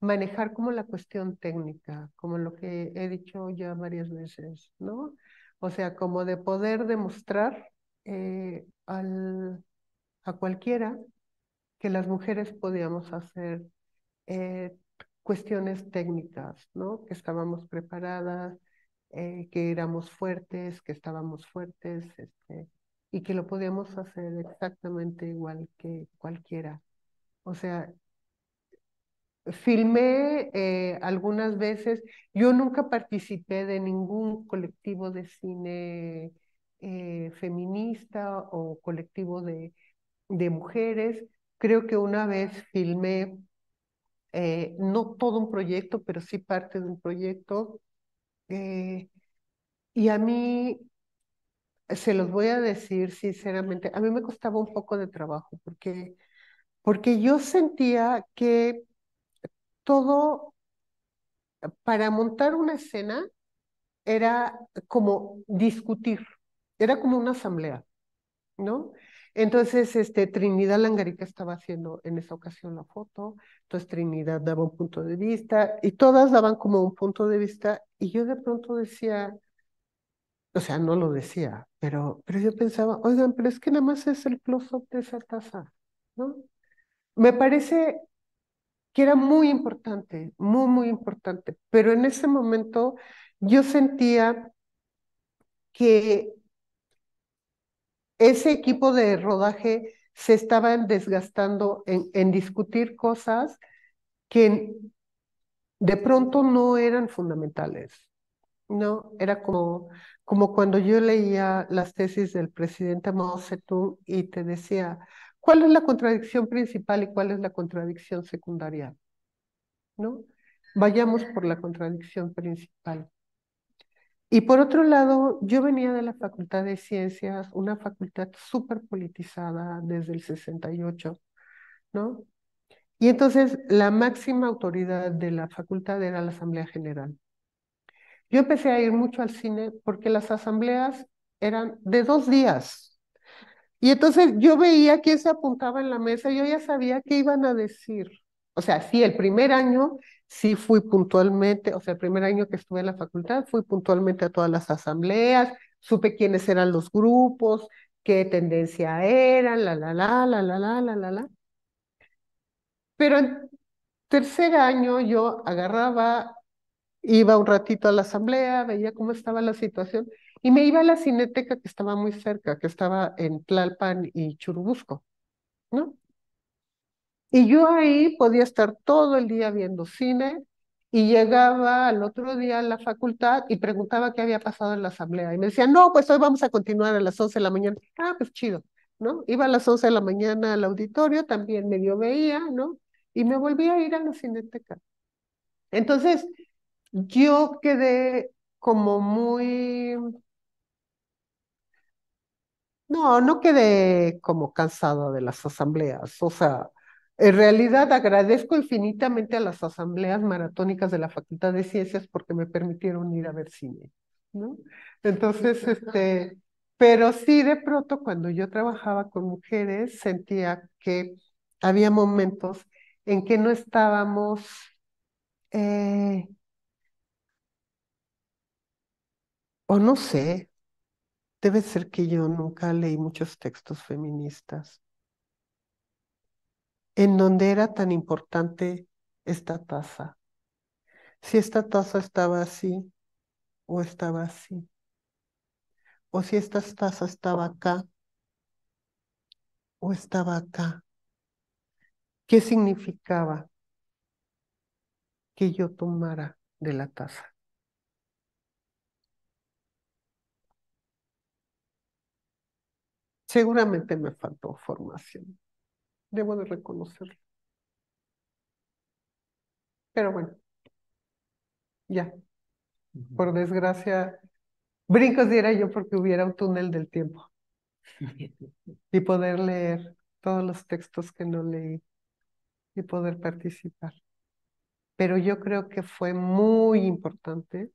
manejar como la cuestión técnica, como lo que he dicho ya varias veces, ¿no? O sea, como de poder demostrar eh, al, a cualquiera que las mujeres podíamos hacer eh, cuestiones técnicas, ¿no? Que estábamos preparadas, eh, que éramos fuertes, que estábamos fuertes, este, y que lo podíamos hacer exactamente igual que cualquiera. O sea, filmé eh, algunas veces. Yo nunca participé de ningún colectivo de cine eh, feminista o colectivo de, mujeres. Creo que una vez filmé, eh, no todo un proyecto, pero sí parte de un proyecto. y a mí, se los voy a decir sinceramente, a mí me costaba un poco de trabajo porque, porque yo sentía que todo, para montar una escena era como discutir, era como una asamblea, ¿no? Entonces, este, Trinidad Langarica estaba haciendo en esa ocasión la foto, entonces Trinidad daba un punto de vista y todas daban como un punto de vista y yo de pronto decía, o sea, no lo decía, pero, pero yo pensaba, oigan, pero es que nada más es el close-up de esa taza, ¿no? Me parece que era muy importante, muy, muy importante. Pero en ese momento yo sentía que ese equipo de rodaje se estaba desgastando en, en, discutir cosas que de pronto no eran fundamentales. No, era como, como cuando yo leía las tesis del presidente Mao Zedong y te decía, ¿Cuál es la contradicción principal y cuál es la contradicción secundaria? ¿No? Vayamos por la contradicción principal. Y por otro lado, yo venía de la Facultad de Ciencias, una facultad súper politizada desde el 68, ¿no? Y entonces la máxima autoridad de la facultad era la Asamblea General. Yo empecé a ir mucho al cine porque las asambleas eran de dos días, y entonces yo veía quién se apuntaba en la mesa, yo ya sabía qué iban a decir. O sea, sí, el primer año sí fui puntualmente, o sea, el primer año que estuve en la facultad fui puntualmente a todas las asambleas, supe quiénes eran los grupos, qué tendencia eran, la, la, la, la, la, la, la, la, la. Pero en tercer año yo agarraba Iba un ratito a la asamblea, veía cómo estaba la situación y me iba a la cineteca que estaba muy cerca, que estaba en Tlalpan y Churubusco, ¿no? Y yo ahí podía estar todo el día viendo cine y llegaba al otro día a la facultad y preguntaba qué había pasado en la asamblea. Y me decían, no, pues hoy vamos a continuar a las 11 de la mañana. Ah, pues chido, ¿no? Iba a las 11 de la mañana al auditorio, también medio veía, ¿no? Y me volví a ir a la cineteca. Entonces, yo quedé como muy... No, no quedé como cansada de las asambleas. O sea, en realidad agradezco infinitamente a las asambleas maratónicas de la Facultad de Ciencias porque me permitieron ir a ver cine, ¿no? Entonces, este, pero sí de pronto cuando yo trabajaba con mujeres sentía que había momentos en que no estábamos eh, o no sé, debe ser que yo nunca leí muchos textos feministas, en donde era tan importante esta taza. Si esta taza estaba así o estaba así, o si esta taza estaba acá o estaba acá. ¿Qué significaba que yo tomara de la taza? Seguramente me faltó formación, debo de reconocerlo. Pero bueno, ya. Por desgracia, brincos diera yo porque hubiera un túnel del tiempo y poder leer todos los textos que no leí y poder participar. Pero yo creo que fue muy importante,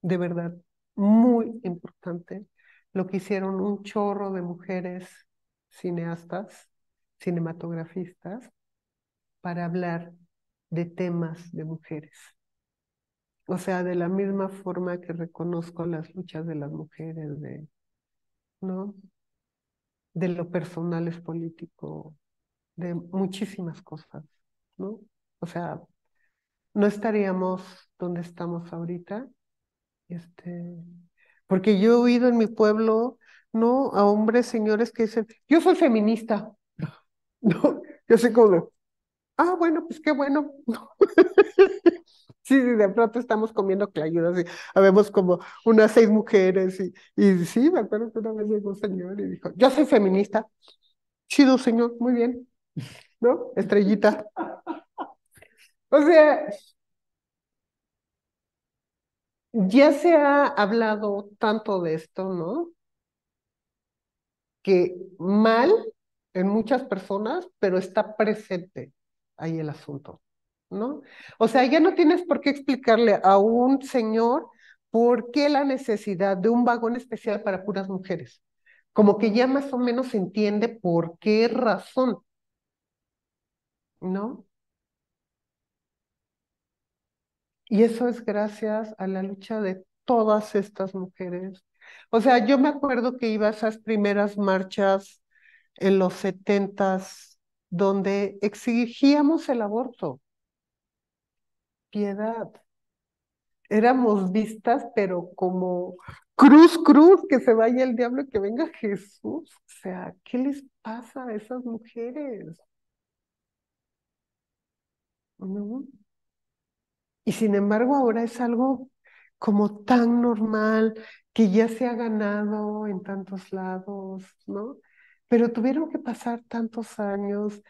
de verdad, muy importante lo que hicieron un chorro de mujeres cineastas, cinematografistas, para hablar de temas de mujeres. O sea, de la misma forma que reconozco las luchas de las mujeres, de, ¿no? De lo personal es político, de muchísimas cosas, ¿no? O sea, no estaríamos donde estamos ahorita, este, porque yo he oído en mi pueblo, ¿no? A hombres, señores que dicen, yo soy feminista. No, yo soy como, ah, bueno, pues qué bueno. sí, sí, de pronto estamos comiendo clayudas y habemos como unas seis mujeres y, sí, me acuerdo que una vez llegó un señor y dijo, yo soy feminista. Chido, señor, muy bien. ¿No? Estrellita. o sea, ya se ha hablado tanto de esto, ¿no? Que mal en muchas personas, pero está presente ahí el asunto, ¿no? O sea, ya no tienes por qué explicarle a un señor por qué la necesidad de un vagón especial para puras mujeres. Como que ya más o menos entiende por qué razón, ¿no? Y eso es gracias a la lucha de todas estas mujeres. O sea, yo me acuerdo que iba a esas primeras marchas en los setentas donde exigíamos el aborto. Piedad. Éramos vistas, pero como cruz, cruz, que se vaya el diablo y que venga Jesús. O sea, ¿qué les pasa a esas mujeres? Y sin embargo ahora es algo como tan normal que ya se ha ganado en tantos lados, ¿no? Pero tuvieron que pasar tantos años.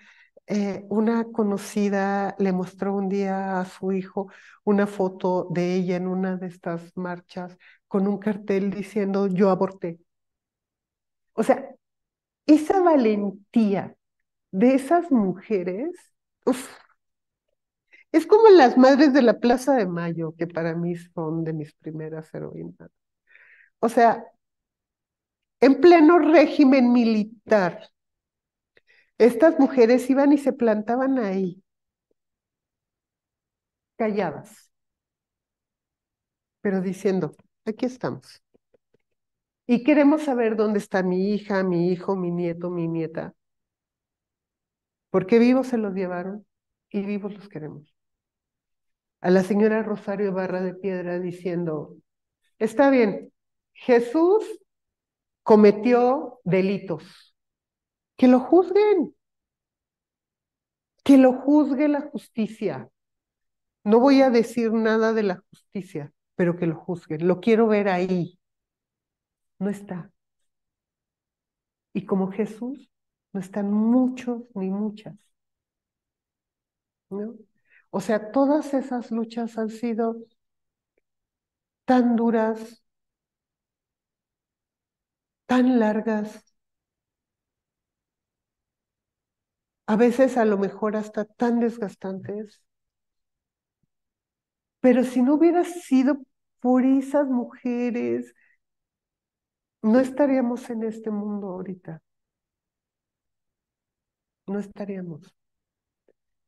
Eh, una conocida le mostró un día a su hijo una foto de ella en una de estas marchas con un cartel diciendo yo aborté. O sea, esa valentía de esas mujeres, es como las madres de la Plaza de Mayo, que para mí son de mis primeras heroínas. O sea, en pleno régimen militar, estas mujeres iban y se plantaban ahí, calladas, pero diciendo, aquí estamos. Y queremos saber dónde está mi hija, mi hijo, mi nieto, mi nieta. Porque vivos se los llevaron y vivos los queremos a la señora Rosario Barra de Piedra diciendo, está bien, Jesús cometió delitos, que lo juzguen, que lo juzgue la justicia. No voy a decir nada de la justicia, pero que lo juzguen, lo quiero ver ahí. No está. Y como Jesús, no están muchos ni muchas. ¿No? O sea, todas esas luchas han sido tan duras, tan largas, a veces a lo mejor hasta tan desgastantes. Pero si no hubiera sido por esas mujeres, no estaríamos en este mundo ahorita. No estaríamos.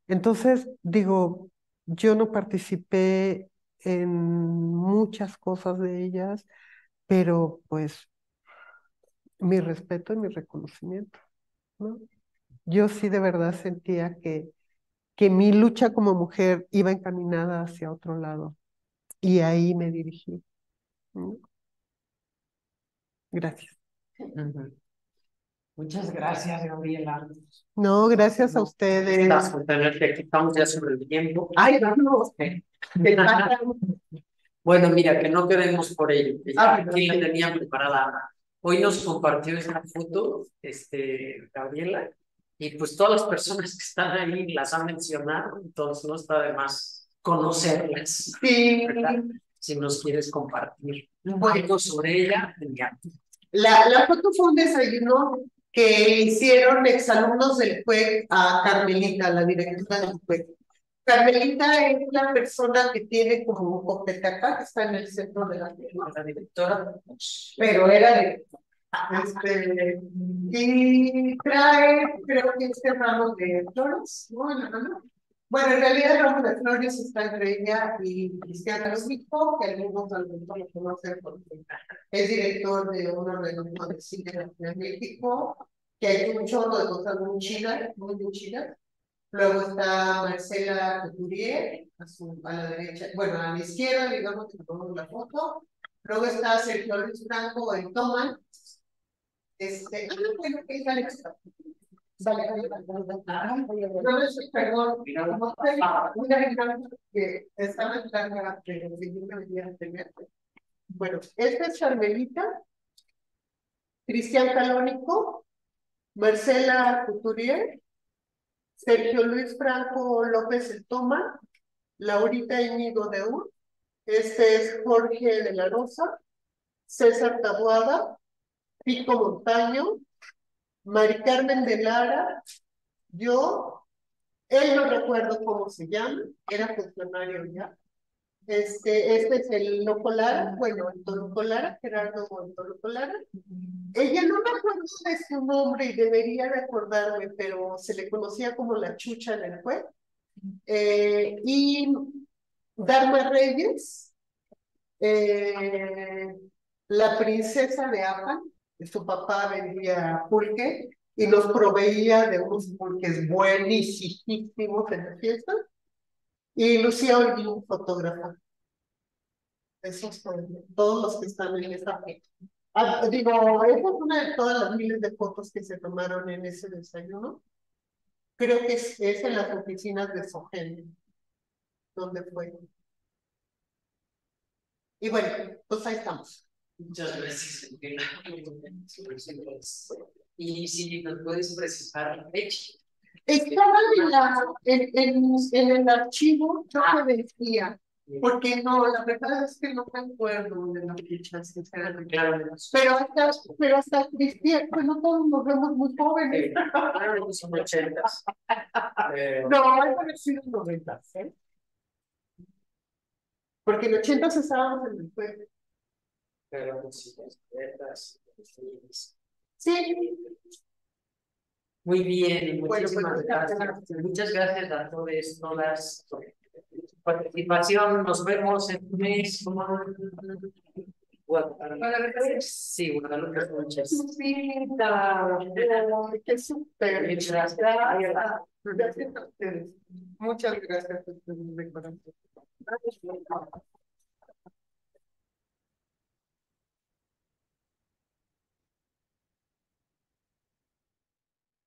Entonces, digo, yo no participé en muchas cosas de ellas, pero pues mi respeto y mi reconocimiento. Yo sí de verdad sentía que, que mi lucha como mujer iba encaminada hacia otro lado y ahí me dirigí. Gracias. Muchas gracias, Gabriela. No, gracias a ustedes. Gracias por tenerte aquí. Estamos ya sobre el tiempo. Ay, no, no. bueno, mira, que no quedemos por ello. Ah, aquí la preparada. Hoy nos compartió esta foto, este, Gabriela, y pues todas las personas que están ahí las han mencionado, entonces no está de más conocerlas. Sí. Si nos quieres compartir un poco sobre ella, venga. La, la foto fue un desayuno que hicieron exalumnos del juez a Carmelita, la directora del juez. Carmelita es la persona que tiene como acá, que está en el centro de la, directora, pero era de... Este, y trae, creo que es hermano de Flores, ¿no? no, no bueno, en realidad Ramón de Flores está entre ella y Cristiana Rosico, que algunos al lo conocen porque es director de una organismo de cine en México, que hay un chorro de cosas muy chidas, muy, muy chidas. Luego está Marcela Couturier, a, su, a la derecha, bueno, a la izquierda, digamos, que tomamos la foto. Luego está Sergio Luis Franco en Toman. Este, ah, bueno, es Alex bueno, esta es Charmelita, Cristian Calónico, Marcela Couturier, Sergio Luis Franco López el Toma, Laurita Íñigo de Ur este es Jorge de la Rosa, César Tabuada, Pico Montaño, Mari Carmen de Lara, yo, él no recuerdo cómo se llama, era funcionario ya. Este, este es el Loco bueno, el Gerardo Toluco Ella no me acuerdo de su nombre y debería recordarme, pero se le conocía como la chucha del juez. Eh, y Dharma Reyes, eh, la princesa de Apan, su papá vendía pulque y nos proveía de unos pulques buenísimos en la fiesta. Y Lucía Olguín, fotógrafa. Esos son todos los que están en esa fiesta ah, digo, esa es una de todas las miles de fotos que se tomaron en ese desayuno. Creo que es, en las oficinas de Sogen donde fue. Y bueno, pues ahí estamos muchas gracias. y si nos puedes precisar la fecha. Estaba en, la, en, el archivo, yo te decía, porque no, la verdad es que no me acuerdo de las fichas Pero hasta, pero hasta Cristian, pues no todos nos vemos muy jóvenes. no claro, son ochentas. no, hay que noventas, ¿eh? Porque en ochentas estábamos en el pueblo. Sí. Muy bien, pues, muchísimas gracias. Muchas gracias a todos, todas su participación. Nos vemos en un mes. Guadalupe. Sí, Guadalupe Conchas. Muchas gracias. Muchas gracias.